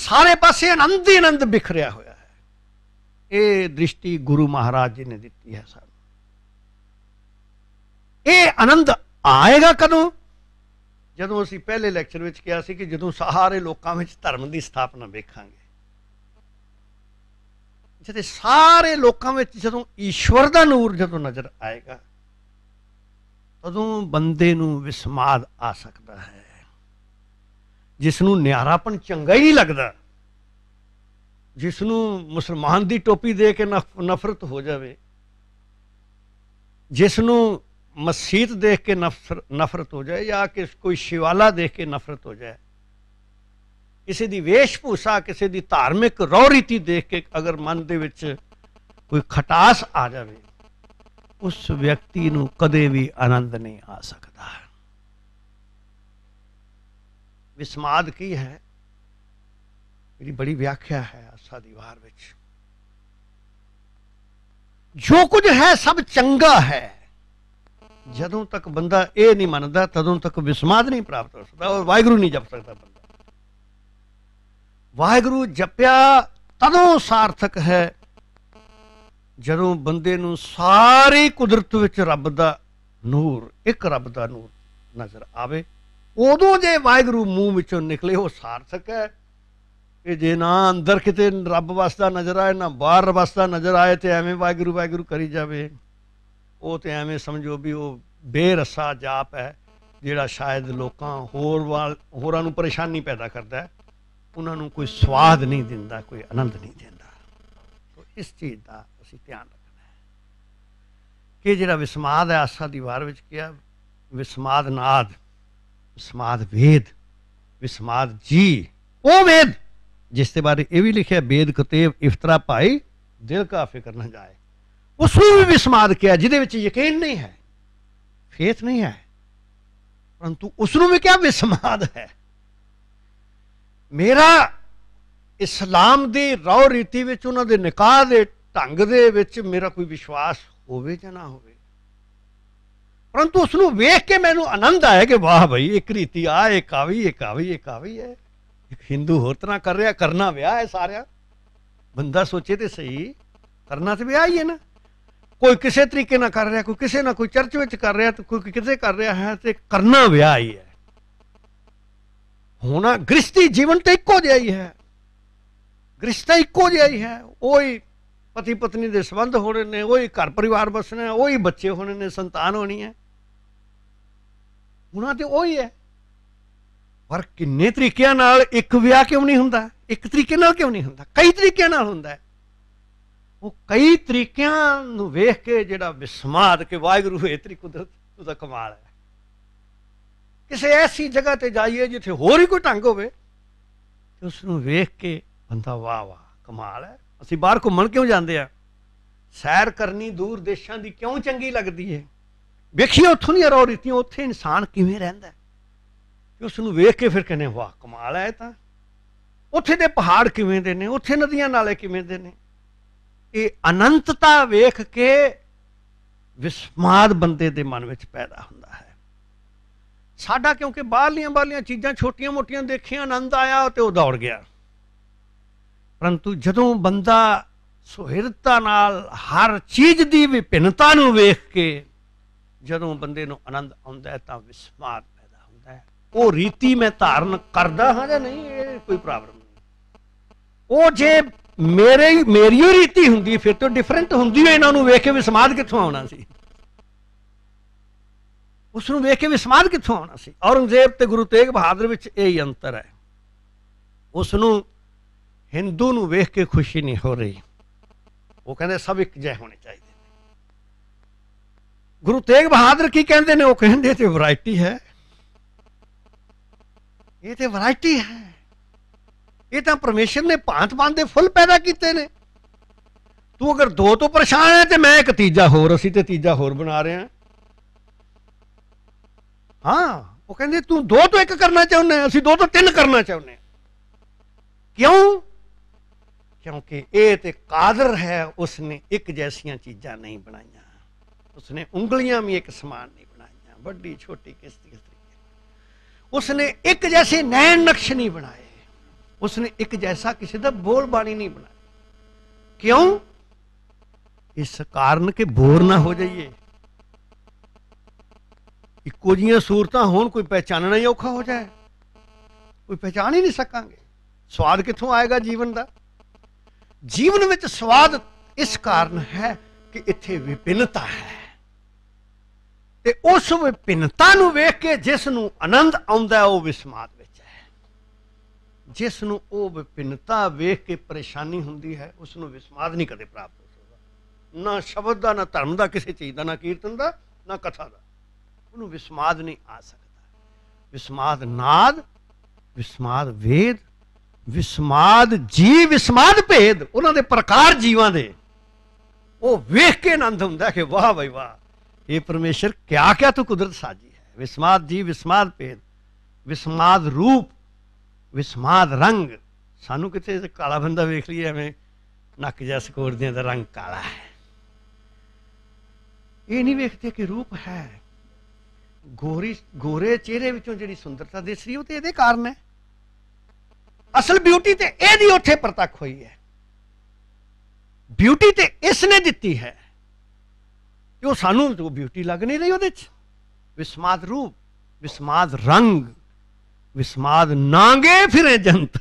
Speaker 2: ਸਾਰੇ ਪਾਸੇ ਆਨੰਦ ਹੀ ਆਨੰਦ ਬਿਖਰਿਆ ਹੋਇਆ ਹੈ ਇਹ ਦ੍ਰਿਸ਼ਟੀ ਗੁਰੂ ਮਹਾਰਾਜ ਜੀ ਨੇ ਦਿੱਤੀ ਹੈ ਸਾਨੂੰ ਇਹ ਆਨੰਦ ਆਏਗਾ ਕਦੋਂ ਜਦੋਂ ਅਸੀਂ ਪਹਿਲੇ ਲੈਕਚਰ ਵਿੱਚ ਕਿਹਾ ਸੀ ਕਿ ਜਦੋਂ ਸਾਰੇ ਲੋਕਾਂ ਵਿੱਚ ਧਰਮ ਦੀ ਸਥਾਪਨਾ ਵੇਖਾਂਗੇ ਜਦੋਂ ਸਾਰੇ ਲੋਕਾਂ ਵਿੱਚ ਜਦੋਂ ਈਸ਼ਵਰ ਦਾ ਨੂਰ ਜਦੋਂ ਨਜ਼ਰ ਆਏਗਾ ਤਦੋਂ ਬੰਦੇ ਨੂੰ ਵਿਸਮਾਦ ਆ ਸਕਦਾ ਹੈ ਜਿਸ ਨੂੰ ਨਿਆਰਾਪਣ ਚੰਗਾ ਹੀ ਨਹੀਂ ਲੱਗਦਾ ਜਿਸ ਨੂੰ ਮੁਸਲਮਾਨ ਦੀ ਟੋਪੀ ਦੇ ਕੇ ਨਫ਼ਰਤ ਹੋ ਜਾਵੇ ਜਿਸ ਨੂੰ ਮਸਜਿਦ ਦੇਖ ਕੇ ਨਫ਼ਰਤ ਹੋ ਜਾਏ ਜਾਂ ਕਿ ਕੋਈ ਸ਼ਿਵਾਲਾ ਦੇਖ ਕੇ ਨਫ਼ਰਤ ਹੋ ਜਾਏ ਕਿਸੇ ਦੀ ਵੇਸ਼ਭੂਸ਼ਾ ਕਿਸੇ ਦੀ ਧਾਰਮਿਕ ਰੌ ਰੀਤੀ ਦੇਖ ਕੇ ਅਗਰ ਮਨ ਦੇ ਵਿੱਚ ਕੋਈ ਖਟਾਸ ਆ ਜਾਵੇ ਉਸ ਵਿਅਕਤੀ ਨੂੰ ਕਦੇ ਵੀ ਆਨੰਦ ਨਹੀਂ ਆ ਸਕਦਾ ਵਿਸਮਾਦ ਕੀ ਹੈ ਮੇਰੀ ਬੜੀ ਵਿਆਖਿਆ ਹੈ ਆਸਾ ਦੀਵਾਰ ਵਿੱਚ ਜੋ ਕੁਝ ਹੈ ਸਭ ਚੰਗਾ ਹੈ ਜਦੋਂ ਤੱਕ ਬੰਦਾ ਇਹ ਨਹੀਂ ਮੰਨਦਾ ਤਦੋਂ ਤੱਕ ਵਿਸਮਾਦ ਨਹੀਂ ਪ੍ਰਾਪਤ ਹੋ ਸਕਦਾ ਔਰ ਵਾਹਿਗੁਰੂ ਨਹੀਂ ਜਪ ਸਕਦਾ ਬੰਦਾ ਵਾਹਿਗੁਰੂ ਜਪਿਆ ਤਦੋਂ ਸਾਰਥਕ ਹੈ ਜਦੋਂ ਬੰਦੇ ਨੂੰ ਸਾਰੀ ਕੁਦਰਤ ਵਿੱਚ ਰੱਬ ਦਾ ਨੂਰ ਇੱਕ ਰੱਬ ਦਾ ਨੂਰ ਨਜ਼ਰ ਆਵੇ ਉਦੋਂ ਜੇ ਵਾਹਿਗੁਰੂ ਮੂੰਹ ਵਿੱਚੋਂ ਨਿਕਲੇ ਉਹ ਸਾਰਥਕ ਹੈ ਕਿ ਜੇ ਨਾ ਅੰਦਰ ਕਿਤੇ ਰੱਬ ਵਸਦਾ ਨਜ਼ਰ ਆਏ ਨਾ ਬਾਹਰ ਵਸਦਾ ਨਜ਼ਰ ਆਏ ਤੇ ਐਵੇਂ ਵਾਹਿਗੁਰੂ ਵਾਹਿਗੁਰੂ ਕਰੀ ਜਾਵੇ ਉਹ ਤੇ ਐਵੇਂ ਸਮਝੋ ਵੀ ਉਹ ਬੇਰਸਾ ਜਾਪ ਹੈ ਜਿਹੜਾ ਸ਼ਾਇਦ ਲੋਕਾਂ ਹੋਰ ਵਾਲ ਹੋਰਾਂ ਨੂੰ ਪਰੇਸ਼ਾਨੀ ਪੈਦਾ ਕਰਦਾ ਹੈ ਉਹਨਾਂ ਨੂੰ ਕੋਈ ਸਵਾਦ ਨਹੀਂ ਦਿੰਦਾ ਕੋਈ ਆਨੰਦ ਨਹੀਂ ਦਿੰਦਾ ਸੋ ਇਸ ਚੀਜ਼ ਦਾ ਅਸੀਂ ਧਿਆਨ ਰੱਖਣਾ ਹੈ ਕਿ ਜਿਹੜਾ ਵਿਸਮਾਦ ਹੈ ਆਸਾ ਦੀ ਵਾਰ ਵਿੱਚ ਕਿਹਾ ਵਿਸਮਾਦ ਨਾਦ ਸਮਾਦ ਵੇਦ ਵਿਸਮਾਦ ਜੀ ਉਹ ਵੇਦ ਜਿਸ ਦੇ ਬਾਰੇ ਇਹ ਵੀ ਲਿਖਿਆ ਵੇਦ ਕਤੇਬ ਇਫਤਰਾ ਭਾਈ ਦਿਲ ਕਾ ਫਿਕਰ ਨਾ ਜਾਏ ਉਸ ਨੂੰ ਵੀ ਵਿਸਮਾਦ ਕਿਹਾ ਜਿਹਦੇ ਵਿੱਚ ਯਕੀਨ ਨਹੀਂ ਹੈ ਫੇਥ ਨਹੀਂ ਹੈ ਪਰੰਤੂ ਉਸ ਨੂੰ ਵੀ ਕਿਹਾ ਵਿਸਮਾਦ ਹੈ ਮੇਰਾ ਇਸਲਾਮ ਦੀ ਰੌ ਰੀਤੀ ਵਿੱਚ ਉਹਨਾਂ ਦੇ ਨਿਕਾਹ ਦੇ ਢੰਗ ਦੇ ਵਿੱਚ ਮੇਰਾ ਕੋਈ ਵਿਸ਼ਵਾਸ ਹੋਵੇ ਜਾਂ ਨਾ ਹੋਵੇ ਪਰੰਤੂ ਉਸ ਨੂੰ ਵੇਖ ਕੇ ਮੈਨੂੰ ਆਨੰਦ ਆਇਆ ਕਿ ਵਾਹ ਭਾਈ ਇੱਕ ਰੀਤੀ ਆ ਇਹ ਕਾਵੀ ਇਹ ਕਾਵੀ ਇਹ ਕਾਵੀ ਹੈ ਇੱਕ Hindu ਹੋਰ ਤਰ੍ਹਾਂ ਕਰ ਰਿਹਾ ਕਰਨਾ ਵਿਆਹ ਹੈ ਸਾਰਿਆਂ ਬੰਦਾ ਸੋਚੇ ਤੇ ਸਹੀ ਕਰਨਾ ਤੇ ਵਿਆਹ ਹੀ ਹੈ ਨਾ ਕੋਈ ਕਿਸੇ ਤਰੀਕੇ ਨਾਲ ਕਰ ਰਿਹਾ ਕੋਈ ਕਿਸੇ ਨਾਲ ਕੋਈ ਚਰਚ ਵਿੱਚ ਕਰ ਰਿਹਾ ਤੇ ਕੋਈ ਕਿਤੇ ਕਰ ਰਿਹਾ ਹੈ ਤੇ ਕਰਨਾ ਵਿਆਹ ਹੀ ਹੈ ਹੋਣਾ ਗ੍ਰਸਤੀ ਜੀਵਨ ਤੇ ਇੱਕੋ ਜਿਹਾ ਹੀ ਹੈ ਗ੍ਰਸਤਾ ਇੱਕੋ ਜਿਹਾ ਹੀ ਹੈ ਉਹੀ ਪਤੀ ਪਤਨੀ ਦੇ ਸਬੰਧ ਹੋਣੇ ਨੇ ਉਹੀ ਘਰ ਪਰਿਵਾਰ ਬਸਣਾ ਉਹੀ ਬੱਚੇ ਹੋਣੇ ਨੇ ਸੰਤਾਨ ਹੋਣੀ ਹੈ ਉਹਨਾਂ ਤੇ ਉਹ ਹੀ ਹੈ ਪਰ ਕਿੰਨੇ ਤਰੀਕਿਆਂ ਨਾਲ ਇੱਕ ਵਿਆਹ ਕਿਉਂ ਨਹੀਂ ਹੁੰਦਾ ਇੱਕ ਤਰੀਕੇ ਨਾਲ ਕਿਉਂ ਨਹੀਂ ਹੁੰਦਾ ਕਈ ਤਰੀਕਿਆਂ ਨਾਲ ਹੁੰਦਾ ਉਹ ਕਈ ਤਰੀਕਿਆਂ ਨੂੰ ਵੇਖ ਕੇ ਜਿਹੜਾ ਵਿਸਮਾਦ ਕੇ ਵਾਹਿਗੁਰੂ ਇਹ ਤਰੀ ਕੁਦਰਤ ਉਹਦਾ ਕਮਾਲ ਹੈ ਕਿਸੇ ਐਸੀ ਜਗ੍ਹਾ ਤੇ ਜਾਈਏ ਜਿੱਥੇ ਹੋਰ ਹੀ ਕੋਈ ਢੰਗ ਹੋਵੇ ਤੇ ਉਸ ਨੂੰ ਵੇਖ ਕੇ ਬੰਦਾ ਵਾਹ ਵਾਹ ਕਮਾਲ ਹੈ ਅਸੀਂ ਬਾਹਰ ਘੁੰਮਣ ਕਿਉਂ ਜਾਂਦੇ ਆ ਸੈਰ ਕਰਨੀ ਦੂਰ ਦੇਸ਼ਾਂ ਦੀ ਕਿਉਂ ਚੰਗੀ ਲੱਗਦੀ ਹੈ ਵੇਖੀ ਉੱਥੋਂ ਦੀਆਂ ਰੋ ਰੀਤੀਆਂ ਉੱਥੇ ਇਨਸਾਨ ਕਿਵੇਂ ਰਹਿੰਦਾ ਤੇ ਉਸ ਨੂੰ ਵੇਖ ਕੇ ਫਿਰ ਕਹਿੰਦੇ ਵਾਹ ਕਮਾਲ ਹੈ ਤਾਂ ਉੱਥੇ ਦੇ ਪਹਾੜ ਕਿਵੇਂ ਦੇ ਨੇ ਉੱਥੇ ਨਦੀਆਂ ਨਾਲੇ ਕਿਵੇਂ ਦੇ ਨੇ ਇਹ ਅਨੰਤਤਾ ਵੇਖ ਕੇ ਵਿਸਮਾਦ ਬੰਦੇ ਦੇ ਮਨ ਵਿੱਚ ਪੈਦਾ ਹੁੰਦਾ ਹੈ ਸਾਡਾ ਕਿਉਂਕਿ ਬਾਹਰਲੀਆਂ ਬਾਹਰਲੀਆਂ ਚੀਜ਼ਾਂ ਛੋਟੀਆਂ-ਮੋਟੀਆਂ ਦੇਖੀਆਂ ਆਨੰਦ ਆਇਆ ਤੇ ਉਹ ਦੌੜ ਗਿਆ ਪਰੰਤੂ ਜਦੋਂ ਬੰਦਾ ਸੁਹਿਰਤਾ ਨਾਲ ਹਰ ਚੀਜ਼ ਦੀ ਵਿਭਿੰਨਤਾ ਨੂੰ ਵੇਖ ਕੇ ਜਦੋਂ ਬੰਦੇ ਨੂੰ ਆਨੰਦ ਆਉਂਦਾ ਤਾਂ ਵਿਸਮਾਰ ਪੈਦਾ ਹੁੰਦਾ ਹੈ ਉਹ ਰੀਤੀ ਮੈਂ ਧਾਰਨ ਕਰਦਾ ਹਾਂ ਜਾਂ ਨਹੀਂ ਇਹ ਕੋਈ ਪ੍ਰੋਬਲਮ ਨਹੀਂ ਉਹ ਜੇ ਮੇਰੇ ਮੇਰੀ ਰੀਤੀ ਹੁੰਦੀ ਫਿਰ ਤਾਂ ਡਿਫਰੈਂਟ ਹੁੰਦੀ ਹੋਏ ਇਹਨਾਂ ਨੂੰ ਵੇਖ ਕੇ ਵਿਸਮਾਦ ਕਿੱਥੋਂ ਆਉਣਾ ਸੀ ਉਸ ਨੂੰ ਵੇਖ ਕੇ ਵਿਸਮਾਦ ਕਿੱਥੋਂ ਆਉਣਾ ਸੀ ਔਰੰਗਜ਼ੇਬ ਤੇ ਗੁਰੂ ਤੇਗ ਬਹਾਦਰ ਵਿੱਚ ਇਹ ਹੀ ਅੰਤਰ ਹੈ ਉਸ ਨੂੰ ਹਿੰਦੂ ਨੂੰ ਵੇਖ ਕੇ ਖੁਸ਼ੀ ਨਹੀਂ ਹੋ ਰਹੀ ਉਹ ਕਹਿੰਦੇ ਸਭ ਇੱਕ ਜੈ ਹੋਣੇ ਚਾਹੀਦੇ ਗੁਰੂ ਤੇਗ ਬਹਾਦਰ ਕੀ ਕਹਿੰਦੇ ਨੇ ਉਹ ਕਹਿੰਦੇ ਤੇ ਵੈਰਾਈਟੀ ਹੈ ਇਹ ਤੇ ਵੈਰਾਈਟੀ ਹੈ ਇਹ ਤਾਂ ਪਰਮੇਸ਼ਰ ਨੇ ਭਾਂਤ-ਭਾਂਤ ਦੇ ਫੁੱਲ ਪੈਦਾ ਕੀਤੇ ਨੇ ਤੂੰ ਅਗਰ ਦੋ ਤੋਂ ਪਰੇਸ਼ਾਨ ਹੈ ਤੇ ਮੈਂ ਇੱਕ ਤੀਜਾ ਹੋਰ ਅਸੀਂ ਤੇ ਤੀਜਾ ਹੋਰ ਬਣਾ ਰਹੇ ਹਾਂ ਹਾਂ ਉਹ ਕਹਿੰਦੇ ਤੂੰ ਦੋ ਤੋਂ ਇੱਕ ਕਰਨਾ ਚਾਹੁੰਦਾ ਅਸੀਂ ਦੋ ਤੋਂ ਤਿੰਨ ਕਰਨਾ ਚਾਹੁੰਦੇ ਕਿਉਂ ਕਿਉਂਕਿ ਇਹ ਤੇ ਕਾਦਰ ਹੈ ਉਸਨੇ ਇੱਕ ਜੈਸੀਆਂ ਚੀਜ਼ਾਂ ਨਹੀਂ ਬਣਾਈਆਂ ਉਸਨੇ ਉਂਗਲੀਆਂ ਵੀ ਇੱਕ ਸਮਾਨ ਨਹੀਂ ਬਣਾਈਆਂ ਵੱਡੀ ਛੋਟੀ ਕਿਸ ਤਰੀਕੇ ਉਸਨੇ ਇੱਕ ਜੈਸੇ ਨੈਣ ਨਕਸ਼ ਨਹੀਂ ਬਣਾਏ ਉਸਨੇ ਇੱਕ ਜੈਸਾ ਕਿਸੇ ਦਾ ਬੋਲ ਬਾਣੀ ਨਹੀਂ ਬਣਾਇਆ ਕਿਉਂ ਇਸ ਕਾਰਨ ਕਿ ਬੋਰ ਨਾ ਹੋ ਜਾਈਏ ਇੱਕੋ ਜੀਆਂ ਸੂਰਤਾਂ ਹੋਣ ਕੋਈ ਪਛਾਣਨਾ ਹੀ ਔਖਾ ਹੋ ਜਾਏ ਕੋਈ ਪਹਿਚਾਨ ਹੀ ਨਹੀਂ ਸਕਾਂਗੇ ਸਵਾਦ ਕਿੱਥੋਂ ਆਏਗਾ ਜੀਵਨ ਦਾ ਜੀਵਨ ਵਿੱਚ ਸਵਾਦ ਇਸ ਕਾਰਨ ਹੈ ਕਿ ਇੱਥੇ ਵਿਭਿੰਨਤਾ ਹੈ ਤੇ ਉਸ ਵਿਭਿੰਨਤਾ ਨੂੰ ਵੇਖ ਕੇ ਜਿਸ ਨੂੰ ਆਨੰਦ ਆਉਂਦਾ ਉਹ ਵਿਸਮਾਦ ਵਿੱਚ ਹੈ ਜਿਸ ਨੂੰ ਉਹ ਵਿਭਿੰਨਤਾ ਵੇਖ ਕੇ ਪਰੇਸ਼ਾਨੀ ਹੁੰਦੀ ਹੈ ਉਸ ਨੂੰ ਵਿਸਮਾਦ ਨਹੀਂ ਕਦੇ ਪ੍ਰਾਪਤ ਹੋ ਸਕਦਾ ਨਾ ਸ਼ਬਦ ਦਾ ਨਾ ਧਰਮ ਦਾ ਕਿਸੇ ਚੀਜ਼ ਦਾ ਨਾ ਕੀਰਤਨ ਦਾ ਨਾ ਕਥਾ ਦਾ ਉਹਨੂੰ ਵਿਸਮਾਦ ਨਹੀਂ ਆ ਸਕਦਾ ਵਿਸਮਾਦ ਨਾਦ ਵਿਸਮਾਦ ਵੇਦ ਵਿਸਮਾਦ ਜੀ ਵਿਸਮਾਦ ਭੇਦ ਉਹਨਾਂ ਦੇ ਪ੍ਰਕਾਰ ਜੀਵਾਂ ਦੇ ਉਹ ਵੇਖ ਕੇ ਆਨੰਦ ਹੁੰਦਾ ਕਿ ਵਾਹ ਬਈ ਵਾਹ ਇਹ ਪਰਮੇਸ਼ਰ ਕਿਆ ਕਿਆ ਤੂੰ ਕੁਦਰਤ ਸਾਜੀ ਹੈ ਵਿਸਮਾਦ ਜੀ ਵਿਸਮਾਦ ਪੇਦ ਵਿਸਮਾਦ ਰੂਪ ਵਿਸਮਾਦ ਰੰਗ ਸਾਨੂੰ ਕਿਤੇ ਕਾਲਾ ਬੰਦਾ ਵੇਖ ਲਈ ਐਵੇਂ ਨੱਕ ਜਾਂ ਸਕੋਰ ਦੀਆਂ ਦਾ ਰੰਗ ਕਾਲਾ ਹੈ ਇਹ ਨਹੀਂ ਵੇਖਦੇ ਕਿ ਰੂਪ ਹੈ ਗੋਰੀ ਗੋਰੇ ਚਿਹਰੇ ਵਿੱਚੋਂ ਜਿਹੜੀ ਸੁੰਦਰਤਾ ਦਿਸ ਰਹੀ ਉਹ ਤੇ ਇਹਦੇ ਕਾਰਨ ਹੈ ਅਸਲ ਬਿਊਟੀ ਤੇ ਇਹਦੀ ਉੱਥੇ ਪ੍ਰਤੱਖ ਹੋਈ ਹੈ ਬਿਊਟੀ ਤੇ ਇਸ ਨੇ ਦਿੱਤੀ ਹੈ ਉਹ ਸਾਨੂੰ ਉਹ ਬਿਊਟੀ ਲੱਗ ਨਹੀਂ ਰਹੀ ਉਹਦੇ 'ਚ ਵਿਸਮਾਦ ਰੂਪ ਵਿਸਮਾਦ ਰੰਗ ਵਿਸਮਾਦ ਨਾਂਗੇ ਫਿਰੇ ਜੰਤ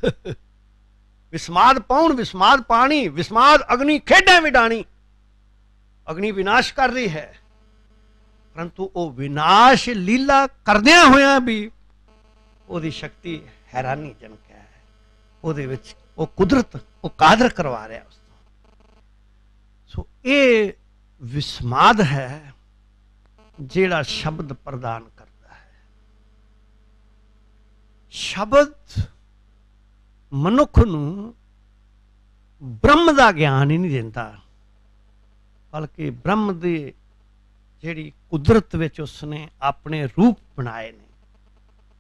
Speaker 2: ਵਿਸਮਾਦ ਪੌਣ ਵਿਸਮਾਦ ਪਾਣੀ ਵਿਸਮਾਦ ਅਗਨੀ ਖੇਡਾਂ ਵਿਡਾਣੀ ਅਗਨੀ ਵਿਨਾਸ਼ ਕਰ ਰਹੀ ਹੈ ਪਰੰਤੂ ਉਹ ਵਿਨਾਸ਼ ਲੀਲਾ ਕਰਦਿਆਂ ਹੋਇਆਂ ਵੀ ਉਹਦੀ ਸ਼ਕਤੀ ਹੈਰਾਨੀਜਨਕ ਹੈ ਉਹਦੇ ਵਿੱਚ ਉਹ ਕੁਦਰਤ ਉਹ ਕਾਦਰ ਕਰਵਾ ਰਿਹਾ ਉਸ ਤੋਂ ਸੋ ਇਹ ਵਿਸਮਾਦ ਹੈ ਜਿਹੜਾ ਸ਼ਬਦ ਪ੍ਰਦਾਨ ਕਰਦਾ ਹੈ ਸ਼ਬਦ ਮਨੁੱਖ ਨੂੰ ਬ੍ਰਹਮ ਦਾ ਗਿਆਨ ਹੀ ਨਹੀਂ ਦਿੰਦਾ ਬਲਕਿ ਬ੍ਰਹਮ ਦੇ ਜਿਹੜੀ ਕੁਦਰਤ ਵਿੱਚ ਉਸਨੇ ਆਪਣੇ ਰੂਪ ਬਣਾਏ ਨੇ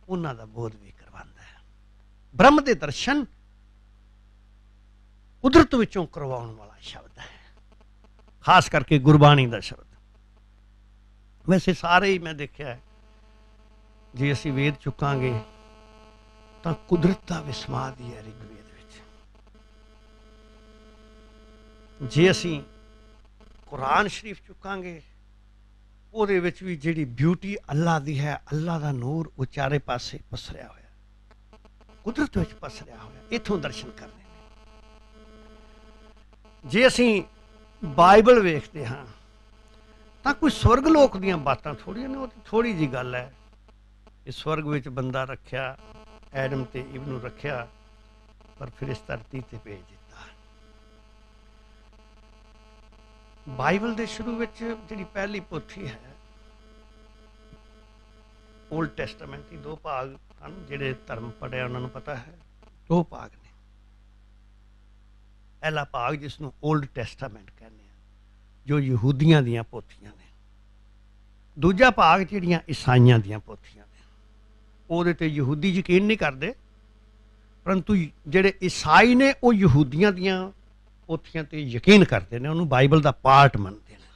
Speaker 2: ਉਹਨਾਂ ਦਾ ਬੋਧ ਵੀ ਕਰਵਾਉਂਦਾ ਹੈ ਬ੍ਰਹਮ ਦੇ ਦਰਸ਼ਨ ਕੁਦਰਤ ਵਿੱਚੋਂ ਕਰਵਾਉਣ ਵਾਲਾ ਸ਼ਬਦ ਹੈ ਖਾਸ ਕਰਕੇ ਗੁਰਬਾਣੀ ਦਾ ਸ਼ਬਦ ਵੈਸੇ ਸਾਰੇ ਹੀ ਮੈਂ ਦੇਖਿਆ ਹੈ ਜੇ ਅਸੀਂ ਵੇਦ ਚੁੱਕਾਂਗੇ ਤਾਂ ਕੁਦਰਤ ਦਾ ਵਿਸਮਾਦ ਹੀ ਹੈ ਰਿਗਵੇਦ ਵਿੱਚ ਜੇ ਅਸੀਂ ਕੁਰਾਨ ਸ਼ਰੀਫ ਚੁੱਕਾਂਗੇ ਉਹਦੇ ਵਿੱਚ ਵੀ ਜਿਹੜੀ ਬਿਊਟੀ ਅੱਲਾ ਦੀ ਹੈ ਅੱਲਾ ਦਾ ਨੂਰ ਉਹ ਚਾਰੇ ਪਾਸੇ ਪਸਰਿਆ ਹੋਇਆ ਕੁਦਰਤ ਵਿੱਚ ਪਸਰਿਆ ਹੋਇਆ ਇਥੋਂ ਦਰਸ਼ਨ ਕਰਨੇ ਜੇ ਅਸੀਂ ਬਾਈਬਲ ਵੇਖਦੇ ਹਾਂ ਤਾਂ ਕੋਈ ਸਵਰਗ ਲੋਕ ਦੀਆਂ ਬਾਤਾਂ ਥੋੜੀਆਂ ਨੇ ਉਹ ਥੋੜੀ ਜੀ ਗੱਲ ਹੈ ਇਸ ਸਵਰਗ ਵਿੱਚ ਬੰਦਾ ਰੱਖਿਆ ਐਡਮ ਤੇ ਇਬ ਨੂੰ ਰੱਖਿਆ ਪਰ ਫਿਰ ਇਸ ਧਰਤੀ ਤੇ ਭੇਜ ਦਿੱਤਾ ਬਾਈਬਲ ਦੇ ਸ਼ੁਰੂ ਵਿੱਚ ਜਿਹੜੀ ਪਹਿਲੀ ਪੋਥੀ ਹੈ 올ਡ ਟੈਸਟਾਮੈਂਟ ਦੇ ਦੋ ਭਾਗ ਹਨ ਜਿਹੜੇ ਧਰਮ ਪੜਿਆ ਉਹਨਾਂ ਨੂੰ ਪਤਾ ਹੈ ਦੋ ਭਾਗ ਨੇ ਪਹਿਲਾ ਭਾਗ ਜਿਸ ਨੂੰ 올ਡ ਟੈਸਟਾਮੈਂਟ ਕਹਿੰਦੇ ਆ ਜੋ ਯਹੂਦੀਆਂ ਦੀਆਂ ਪੋਥੀਆਂ ਨੇ ਦੂਜਾ ਭਾਗ ਜਿਹੜੀਆਂ ਈਸਾਈਆਂ ਦੀਆਂ ਪੋਥੀਆਂ ਨੇ ਉਹਦੇ ਤੇ ਯਹੂਦੀ ਯਕੀਨ ਨਹੀਂ ਕਰਦੇ ਪਰੰਤੂ ਜਿਹੜੇ ਈਸਾਈ ਨੇ ਉਹ ਯਹੂਦੀਆਂ ਦੀਆਂ ਪੋਥੀਆਂ ਤੇ ਯਕੀਨ ਕਰਦੇ ਨੇ ਉਹਨੂੰ ਬਾਈਬਲ ਦਾ ਪਾਰਟ ਮੰਨਦੇ ਨੇ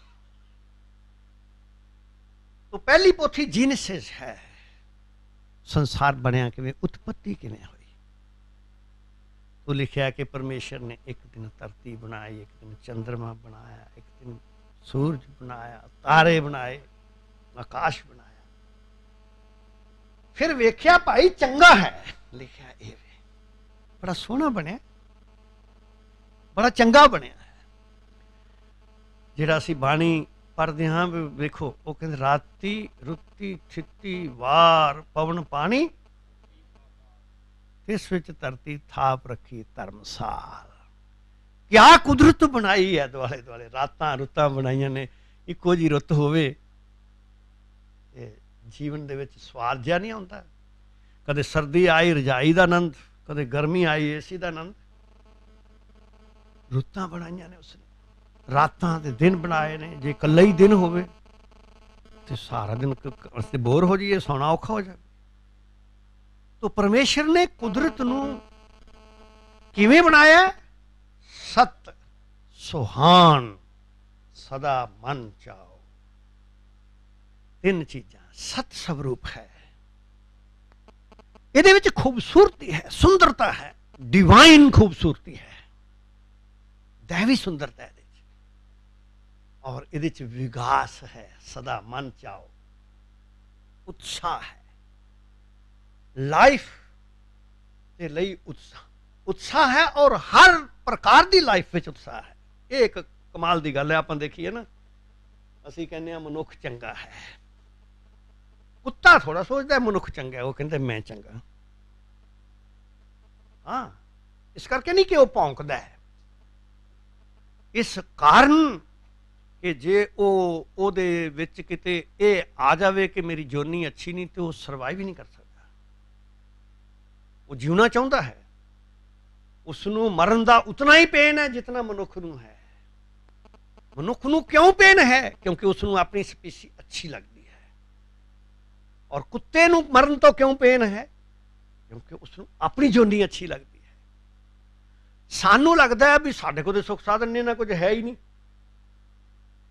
Speaker 2: ਤੋਂ ਪਹਿਲੀ ਪੋਥੀ ਜੀਨਸਿਸ ਹੈ ਸੰਸਾਰ ਬਣਿਆ ਕਿਵੇਂ ਉਤਪਤੀ ਕਿਵੇਂ ਉਹ ਲਿਖਿਆ ਕਿ ਪਰਮੇਸ਼ਰ ਨੇ ਇੱਕ ਦਿਨ ਧਰਤੀ ਬਣਾਈ ਇੱਕ ਦਿਨ ਚੰ드ਰਮਾ ਬਣਾਇਆ ਇੱਕ ਦਿਨ ਸੂਰਜ ਬਣਾਇਆ ਤਾਰੇ ਬਣਾਏ ਆਕਾਸ਼ ਬਣਾਇਆ ਫਿਰ ਵੇਖਿਆ ਭਾਈ ਚੰਗਾ ਹੈ ਲਿਖਿਆ ਇਹ ਵੇ ਬੜਾ ਸੋਹਣਾ ਬਣਿਆ ਬੜਾ ਚੰਗਾ ਬਣਿਆ ਜਿਹੜਾ ਅਸੀਂ ਬਾਣੀ ਪੜਦੇ ਹਾਂ ਵੇਖੋ ਉਹ ਕਹਿੰਦੇ ਰਾਤੀ ਰੁੱਤੀ ਛਿੱਤੀ ਵਾਰ ਪਵਨ ਪਾਣੀ ਇਸ ਵਿੱਚ ਧਰਤੀ ਥਾਪ ਰੱਖੀ ਧਰਮਸਾਲ ਕਿਆ ਕੁਦਰਤ ਬਣਾਈ ਹੈ ਦੁਆਲੇ ਦੁਆਲੇ ਰਾਤਾਂ ਰੁੱਤਾਂ ਬਣਾਈਆਂ ਨੇ ਇੱਕੋ ਜੀ ਰੁੱਤ ਹੋਵੇ ਇਹ ਜੀਵਨ ਦੇ ਵਿੱਚ ਸਵਾਦ ਜਿਆ ਨਹੀਂ ਆਉਂਦਾ ਕਦੇ ਸਰਦੀ ਆਈ ਰਜਾਈ ਦਾ ਆਨੰਦ ਕਦੇ ਗਰਮੀ ਆਈ ਏਸੀ ਦਾ ਆਨੰਦ ਰੁੱਤਾਂ ਬਣਾਈਆਂ ਨੇ ਉਸਨੇ ਰਾਤਾਂ ਤੇ ਦਿਨ ਬਣਾਏ ਨੇ ਜੇ ਇਕੱਲਾ ਹੀ ਦਿਨ ਹੋਵੇ ਤੇ ਸਾਰਾ ਦਿਨ ਕਿਸੇ ਬੋਰ ਹੋ ਜਾਈਏ ਸੌਣਾ ਔਖਾ ਹੋ ਜਾਵੇ तो परमेश्वर ने कुदरत कि बनाया सत सुहान सदा मन चाओ तीन चीजा सत स्वरूप है ये खूबसूरती है सुंदरता है डिवाइन खूबसूरती है दैवी सुंदरता है और ये विकास है सदा मन चाओ उत्साह है ਲਾਈਫ ਦੇ ਲਈ ਉਤਸ਼ਾਹ ਉਤਸ਼ਾਹ ਹੈ ਔਰ ਹਰ ਪ੍ਰਕਾਰ ਦੀ ਲਾਈਫ ਵਿੱਚ ਉਤਸ਼ਾਹ ਹੈ ਇਹ ਇੱਕ ਕਮਾਲ ਦੀ ਗੱਲ ਹੈ ਆਪਾਂ ਦੇਖੀਏ ਨਾ ਅਸੀਂ ਕਹਿੰਦੇ ਆ ਮਨੁੱਖ ਚੰਗਾ ਹੈ ਕੁੱਤਾ ਥੋੜਾ ਸੋਚਦਾ ਹੈ ਮਨੁੱਖ ਚੰਗਾ ਹੈ ਉਹ ਕਹਿੰਦਾ ਮੈਂ ਚੰਗਾ ਹਾਂ ਇਸ ਕਰਕੇ ਨਹੀਂ ਕਿ ਉਹ ਭੌਂਕਦਾ ਹੈ ਇਸ ਕਾਰਨ ਕਿ ਜੇ ਉਹ ਉਹਦੇ ਵਿੱਚ ਕਿਤੇ ਇਹ ਆ ਜਾਵੇ ਕਿ ਮੇਰੀ ਜੋਨੀ ਅੱਛੀ ਨਹੀਂ ਤੇ ਉਹ ਸਰਵਾਈਵ ਹੀ ਨਹੀਂ ਕਰ ਸਕਦਾ ਉਹ ਜਿਉਣਾ ਚਾਹੁੰਦਾ ਹੈ ਉਸ ਨੂੰ ਮਰਨ ਦਾ ਉਤਨਾ ਹੀ ਪੇਨ ਹੈ ਜਿੰਨਾ ਮਨੁੱਖ ਨੂੰ ਹੈ ਮਨੁੱਖ ਨੂੰ ਕਿਉਂ ਪੇਨ ਹੈ ਕਿਉਂਕਿ ਉਸ ਨੂੰ ਆਪਣੀ ਸਪੀਸੀ ਅੱਛੀ ਲੱਗਦੀ ਹੈ ਔਰ ਕੁੱਤੇ ਨੂੰ ਮਰਨ ਤੋਂ ਕਿਉਂ ਪੇਨ ਹੈ ਕਿਉਂਕਿ ਉਸ ਨੂੰ ਆਪਣੀ ਜੋਨੀ ਅੱਛੀ ਲੱਗਦੀ ਹੈ ਸਾਨੂੰ ਲੱਗਦਾ ਹੈ ਵੀ ਸਾਡੇ ਕੋਲ ਤੇ ਸੁੱਖ ਸਾਧਨ ਨੇ ਨਾ ਕੁਝ ਹੈ ਹੀ ਨਹੀਂ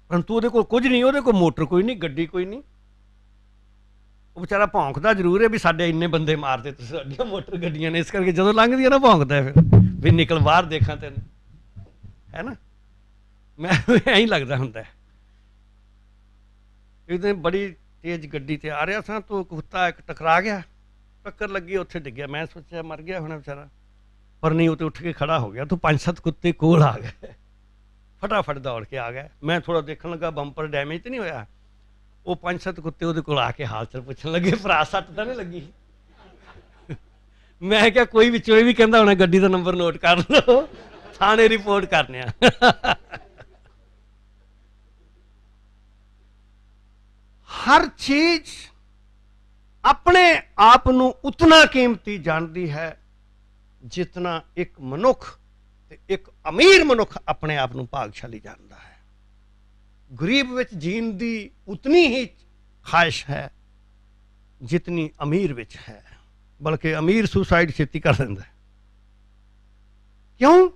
Speaker 2: ਪਰੰਤੂ ਉਹਦੇ ਕੋਲ ਕੁਝ ਨਹੀਂ ਉਹਦੇ ਕੋਲ ਮੋਟਰ ਕੋਈ ਨਹੀਂ ਗੱਡੀ ਕੋਈ ਨਹੀਂ ਉਹ ਵਿਚਾਰਾ ਭੌਂਕਦਾ ਜ਼ਰੂਰ ਹੈ ਵੀ ਸਾਡੇ ਇੰਨੇ ਬੰਦੇ ਮਾਰਦੇ ਤੁਸੀਂ ਸਾਡੀਆਂ ਮੋਟਰ ਗੱਡੀਆਂ ਨੇ ਇਸ ਕਰਕੇ ਜਦੋਂ ਲੰਘਦੀਆਂ ਨਾ ਭੌਂਕਦਾ ਫਿਰ ਵੀ ਨਿਕਲ ਬਾਹਰ ਦੇਖਾਂ ਤੈਨੂੰ ਹੈ ਨਾ ਮੈਂ ਐਂ ਹੀ ਲੱਗਦਾ ਹੁੰਦਾ ਇਹਦੇ ਬੜੀ ਤੇਜ਼ ਗੱਡੀ ਤੇ ਆ ਰਿਹਾ ਸਾਂ ਤੋਂ ਕੁੱਤਾ ਇੱਕ ਟਕਰਾ ਗਿਆ ਟੱਕਰ ਲੱਗੀ ਉੱਥੇ ਡਿੱਗਿਆ ਮੈਂ ਸੋਚਿਆ ਮਰ ਗਿਆ ਹੁਣ ਵਿਚਾਰਾ ਪਰ ਨਹੀਂ ਉਹ ਤੇ ਉੱਠ ਕੇ ਖੜਾ ਹੋ ਗਿਆ ਤੂੰ ਪੰਜ ਸੱਤ ਕੁੱਤੇ ਕੋਲ ਆ ਗਏ ਫਟਾਫਟ ਦੌੜ ਕੇ ਆ ਗਏ ਮੈਂ ਥੋੜਾ ਦੇਖਣ ਲੱਗਾ ਬੰਪਰ ਡੈਮੇਜ ਤੇ ਨਹੀਂ ਹੋਇਆ ਉਹ ਪੰਜ ਸੱਤ ਕੁੱਤੇ ਉਹਦੇ ਕੋਲ ਆ ਕੇ ਹਾਲ ਚਾਲ ਪੁੱਛਣ ਲੱਗੇ ਭਰਾ ਸੱਤ ਤਾਂ ਨਹੀਂ ਲੱਗੀ ਮੈਂ ਕਿਹਾ ਕੋਈ ਵਿੱਚੋਂ ਇਹ ਵੀ ਕਹਿੰਦਾ ਹੋਣਾ ਗੱਡੀ ਦਾ ਨੰਬਰ ਨੋਟ ਕਰ ਲਓ ਥਾਣੇ ਰਿਪੋਰਟ ਕਰਨਿਆ ਹਰ ਚੀਜ਼ ਆਪਣੇ ਆਪ ਨੂੰ ਉਤਨਾ ਕੀਮਤੀ ਜਾਣਦੀ ਹੈ ਜਿਤਨਾ ਇੱਕ ਮਨੁੱਖ ਤੇ ਇੱਕ ਅਮੀਰ ਮਨੁੱਖ ਆਪਣੇ ਆਪ ਨੂੰ ਭਾਗਸ਼ਾਲੀ ਜਾਣਦਾ ਹੈ ਗਰੀਬ ਵਿੱਚ ਜੀਣ ਦੀ ਉਤਨੀ ਹੀ ਖਾਹਿਸ਼ ਹੈ ਜਿਤਨੀ ਅਮੀਰ ਵਿੱਚ ਹੈ ਬਲਕਿ ਅਮੀਰ ਸੁਸਾਈਡ ਛੇਤੀ ਕਰ ਲੈਂਦਾ ਕਿਉਂ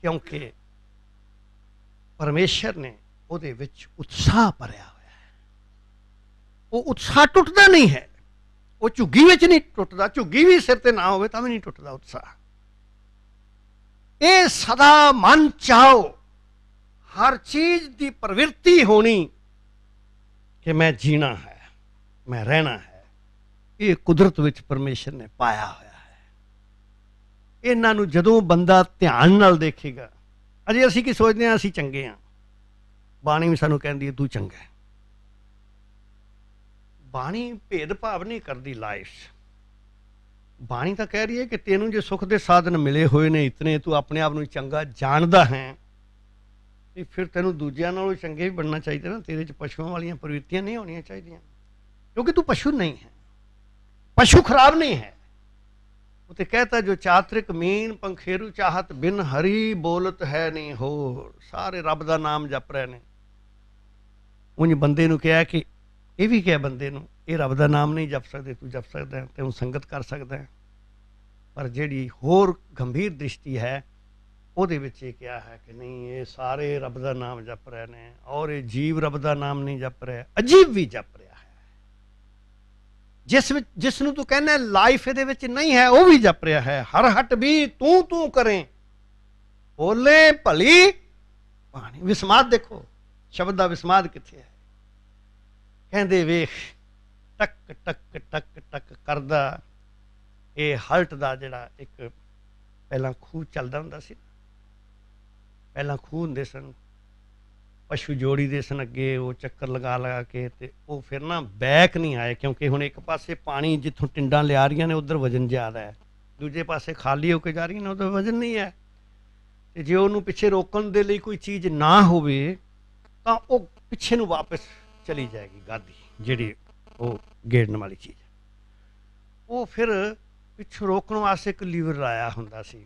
Speaker 2: ਕਿਉਂਕਿ ਪਰਮੇਸ਼ਰ ਨੇ ਉਹਦੇ ਵਿੱਚ ਉਤਸ਼ਾਹ ਭਰਿਆ ਹੋਇਆ ਹੈ ਉਹ ਉਤਸ਼ਾਹ ਟੁੱਟਦਾ ਨਹੀਂ ਹੈ ਉਹ ਝੁੱਗੀ ਵਿੱਚ ਨਹੀਂ ਟੁੱਟਦਾ ਝੁੱਗੀ ਵੀ ਸਿਰ ਤੇ ਨਾ ਹੋਵੇ ਤਾਂ ਵੀ ਨਹੀਂ ਟੁੱਟਦਾ ਉਤਸ਼ਾਹ ਇਹ ਸਦਾ ਮਨ ਚਾਓ ਹਰ ਚੀਜ਼ ਦੀ ਪ੍ਰਵਿਰਤੀ ਹੋਣੀ ਕਿ ਮੈਂ ਜੀਣਾ ਹੈ ਮੈਂ ਰਹਿਣਾ ਹੈ ਇਹ ਕੁਦਰਤ ਵਿੱਚ ਪਰਮੇਸ਼ਰ ਨੇ ਪਾਇਆ ਹੋਇਆ ਹੈ ਇਹਨਾਂ ਨੂੰ ਜਦੋਂ ਬੰਦਾ ਧਿਆਨ ਨਾਲ ਦੇਖੇਗਾ ਅਜੇ ਅਸੀਂ ਕੀ ਸੋਚਦੇ ਹਾਂ ਅਸੀਂ ਚੰਗੇ ਹਾਂ ਬਾਣੀ ਵੀ ਸਾਨੂੰ ਕਹਿੰਦੀ ਹੈ ਤੂੰ ਚੰਗਾ ਹੈ ਬਾਣੀ ਭੇਦ ਭਾਵ ਨਹੀਂ ਕਰਦੀ ਲਾਈਫ ਬਾਣੀ ਤਾਂ ਕਹਿ ਰਹੀ ਹੈ ਕਿ ਤੈਨੂੰ ਜੇ ਸੁੱਖ ਦੇ ਸਾਧਨ ਮਿਲੇ ਹੋਏ ਨੇ ਇਤਨੇ ਤੂੰ ਆਪਣੇ ਆਪ ਨੂੰ ਚੰਗਾ ਜਾਣਦਾ ਹੈ ਤੇ ਫਿਰ ਤੈਨੂੰ ਦੂਜਿਆਂ ਨਾਲੋਂ ਚੰਗੇ ਵੀ ਬਣਨਾ ਚਾਹੀਦਾ ਨਾ ਤੇਰੇ 'ਚ ਪਸ਼ੂਆਂ ਵਾਲੀਆਂ ਪ੍ਰਵਿਰਤੀਆਂ ਨਹੀਂ ਹੋਣੀਆਂ ਚਾਹੀਦੀਆਂ ਕਿਉਂਕਿ ਤੂੰ ਪਸ਼ੂ ਨਹੀਂ ਹੈ ਪਸ਼ੂ ਖਰਾਬ ਨਹੀਂ ਹੈ ਉਹ ਤੇ ਕਹਤਾ ਜੋ ਚਾਤ੍ਰਿਕ ਮੀਨ ਪੰਖੇਰੂ ਚਾਹਤ ਬਿਨ ਹਰੀ ਬੋਲਤ ਹੈ ਨਹੀਂ ਹੋ ਸਾਰੇ ਰੱਬ ਦਾ ਨਾਮ ਜਪ ਰਹੇ ਨੇ ਜੀ ਬੰਦੇ ਨੂੰ ਕਿਹਾ ਕਿ ਇਹ ਵੀ ਕਿਹਾ ਬੰਦੇ ਨੂੰ ਇਹ ਰੱਬ ਦਾ ਨਾਮ ਨਹੀਂ ਜਪ ਸਕਦੇ ਤੂੰ ਜਪ ਸਕਦਾ ਤੇ ਉਹ ਸੰਗਤ ਕਰ ਸਕਦਾ ਪਰ ਜਿਹੜੀ ਹੋਰ ਗੰਭੀਰ ਦ੍ਰਿਸ਼ਟੀ ਹੈ ਉਹਦੇ ਵਿੱਚ ਇਹ ਕਿਹਾ ਹੈ ਕਿ ਨਹੀਂ ਇਹ ਸਾਰੇ ਰੱਬ ਦਾ ਨਾਮ ਜਪ ਰਹੇ ਨੇ ਔਰ ਇਹ ਜੀਵ ਰੱਬ ਦਾ ਨਾਮ ਨਹੀਂ ਜਪ ਰਿਹਾ ਅਜੀਬ ਵੀ ਜਪ ਰਿਹਾ ਹੈ ਜਿਸ ਵਿੱਚ ਜਿਸ ਨੂੰ ਤੂੰ ਕਹਿੰਦਾ ਲਾਈਫ ਇਹਦੇ ਵਿੱਚ ਨਹੀਂ ਹੈ ਉਹ ਵੀ ਜਪ ਰਿਹਾ ਹੈ ਹਰ ਹਟ ਵੀ ਤੂੰ ਤੂੰ ਕਰੇ ਬੋਲੇ ਭਲੀ ਬਾਣੀ ਵਿਸਮਾਦ ਦੇਖੋ ਸ਼ਬਦ ਦਾ ਵਿਸਮਾਦ ਕਿੱਥੇ ਹੈ ਕਹਿੰਦੇ ਵੇਖ ਟਕ ਟਕ ਟਕ ਟਕ ਕਰਦਾ ਇਹ ਹਲਟ ਦਾ ਜਿਹੜਾ ਇੱਕ ਪਹਿਲਾਂ ਖੂਹ ਚੱਲਦਾ ਹੁੰਦਾ ਸੀ ਪਹਿਲਾਂ ਖੂਹ ਹੁੰਦੇ ਸਨ ਪਸ਼ੂ ਜੋੜੀ ਦੇ ਸਨ ਅੱਗੇ ਉਹ ਚੱਕਰ ਲਗਾ ਲਗਾ ਕੇ ਤੇ ਉਹ ਫਿਰ ਨਾ ਬੈਕ ਨਹੀਂ ਆਏ ਕਿਉਂਕਿ ਹੁਣ ਇੱਕ ਪਾਸੇ ਪਾਣੀ ਜਿੱਥੋਂ ਟਿੰਡਾਂ ਲਿਆ ਰਹੀਆਂ ਨੇ ਉਧਰ ਵਜਨ ਜ਼ਿਆਦਾ ਹੈ ਦੂਜੇ ਪਾਸੇ ਖਾਲੀ ਹੋ ਕੇ ਜਾ ਰਹੀਆਂ ਨੇ ਉਧਰ ਵਜਨ ਨਹੀਂ ਹੈ ਤੇ ਜੇ ਉਹਨੂੰ ਪਿੱਛੇ ਰੋਕਣ ਦੇ ਲਈ ਕੋਈ ਚੀਜ਼ ਨਾ ਹੋਵੇ ਤਾਂ ਉਹ ਪਿੱਛੇ ਨੂੰ ਵਾਪਸ ਚਲੀ ਜਾਏਗੀ ਗਾਦੀ ਜਿਹੜੀ ਉਹ ਗੇੜਨ ਵਾਲੀ ਚੀਜ਼ ਉਹ ਫਿਰ ਪਿੱਛੇ ਰੋਕਣ ਵਾਸਤੇ ਇੱਕ ਲੀਵਰ ਲਾਇਆ ਹੁੰਦਾ ਸੀ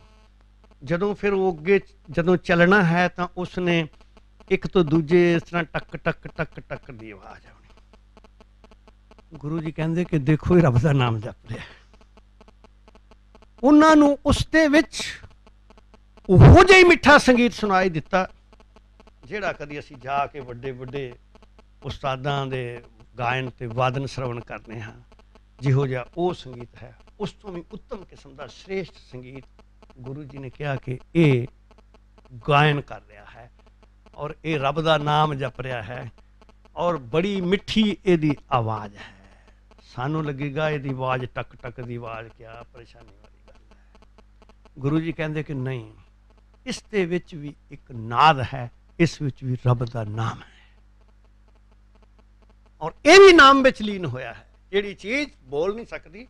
Speaker 2: ਜਦੋਂ ਫਿਰ ਉਹ ਅੱਗੇ ਜਦੋਂ ਚੱਲਣਾ ਹੈ ਤਾਂ ਉਸ ਨੇ ਇੱਕ ਤੋਂ ਦੂਜੇ ਇਸ ਤਰ੍ਹਾਂ ਟੱਕ ਟੱਕ ਟੱਕ ਟੱਕ ਦੀ ਆਵਾਜ਼ ਆਉਣੀ ਗੁਰੂ ਜੀ ਕਹਿੰਦੇ ਕਿ ਦੇਖੋ ਇਹ ਰੱਬ ਦਾ ਨਾਮ ਜਪ ਰਿਹਾ ਉਹਨਾਂ ਨੂੰ ਉਸ ਦੇ ਵਿੱਚ ਉਹੋ ਜਿਹਾ ਮਿੱਠਾ ਸੰਗੀਤ ਸੁਣਾਈ ਦਿੱਤਾ ਜਿਹੜਾ ਕਦੀ ਅਸੀਂ ਜਾ ਕੇ ਵੱਡੇ ਵੱਡੇ ਉਸਤਾਦਾਂ ਦੇ ਗਾਇਨ ਤੇ ਵਾਦਨ ਸ਼ਰਵਣ ਕਰਨੇ ਹਾਂ ਜਿਹੋ ਜਿਹਾ ਉਹ ਸੰਗੀਤ ਹੈ ਉਸ ਤੋਂ ਵੀ ਉੱਤਮ ਕਿਸਮ ਦਾ ਸ੍ਰੇਸ਼ਟ ਸੰਗੀਤ ਗੁਰੂ ਜੀ ਨੇ ਕਿਹਾ ਕਿ ਇਹ ਗਾਇਨ ਕਰ ਰਿਹਾ ਹੈ ਔਰ ਇਹ ਰੱਬ ਦਾ ਨਾਮ ਜਪ ਰਿਹਾ ਹੈ ਔਰ ਬੜੀ ਮਿੱਠੀ ਇਹਦੀ ਆਵਾਜ਼ ਹੈ ਸਾਨੂੰ ਲੱਗੇਗਾ ਇਹਦੀ ਆਵਾਜ਼ ਟਕ ਟਕ ਦੀ ਆਵਾਜ਼ ਕਿਆ ਪਰੇਸ਼ਾਨੀ ਵਾਲੀ ਗੱਲ ਹੈ ਗੁਰੂ ਜੀ ਕਹਿੰਦੇ ਕਿ ਨਹੀਂ ਇਸ ਦੇ ਵਿੱਚ ਵੀ ਇੱਕ ਨਾਦ ਹੈ ਇਸ ਵਿੱਚ ਵੀ ਰੱਬ ਦਾ ਨਾਮ ਹੈ ਔਰ ਇਹ ਵੀ ਨਾਮ ਵਿੱਚ ਲੀਨ ਹੋਇਆ ਹੈ ਜਿਹੜੀ ਚੀਜ਼ ਬੋਲ ਨਹੀਂ ਸਕਦੀ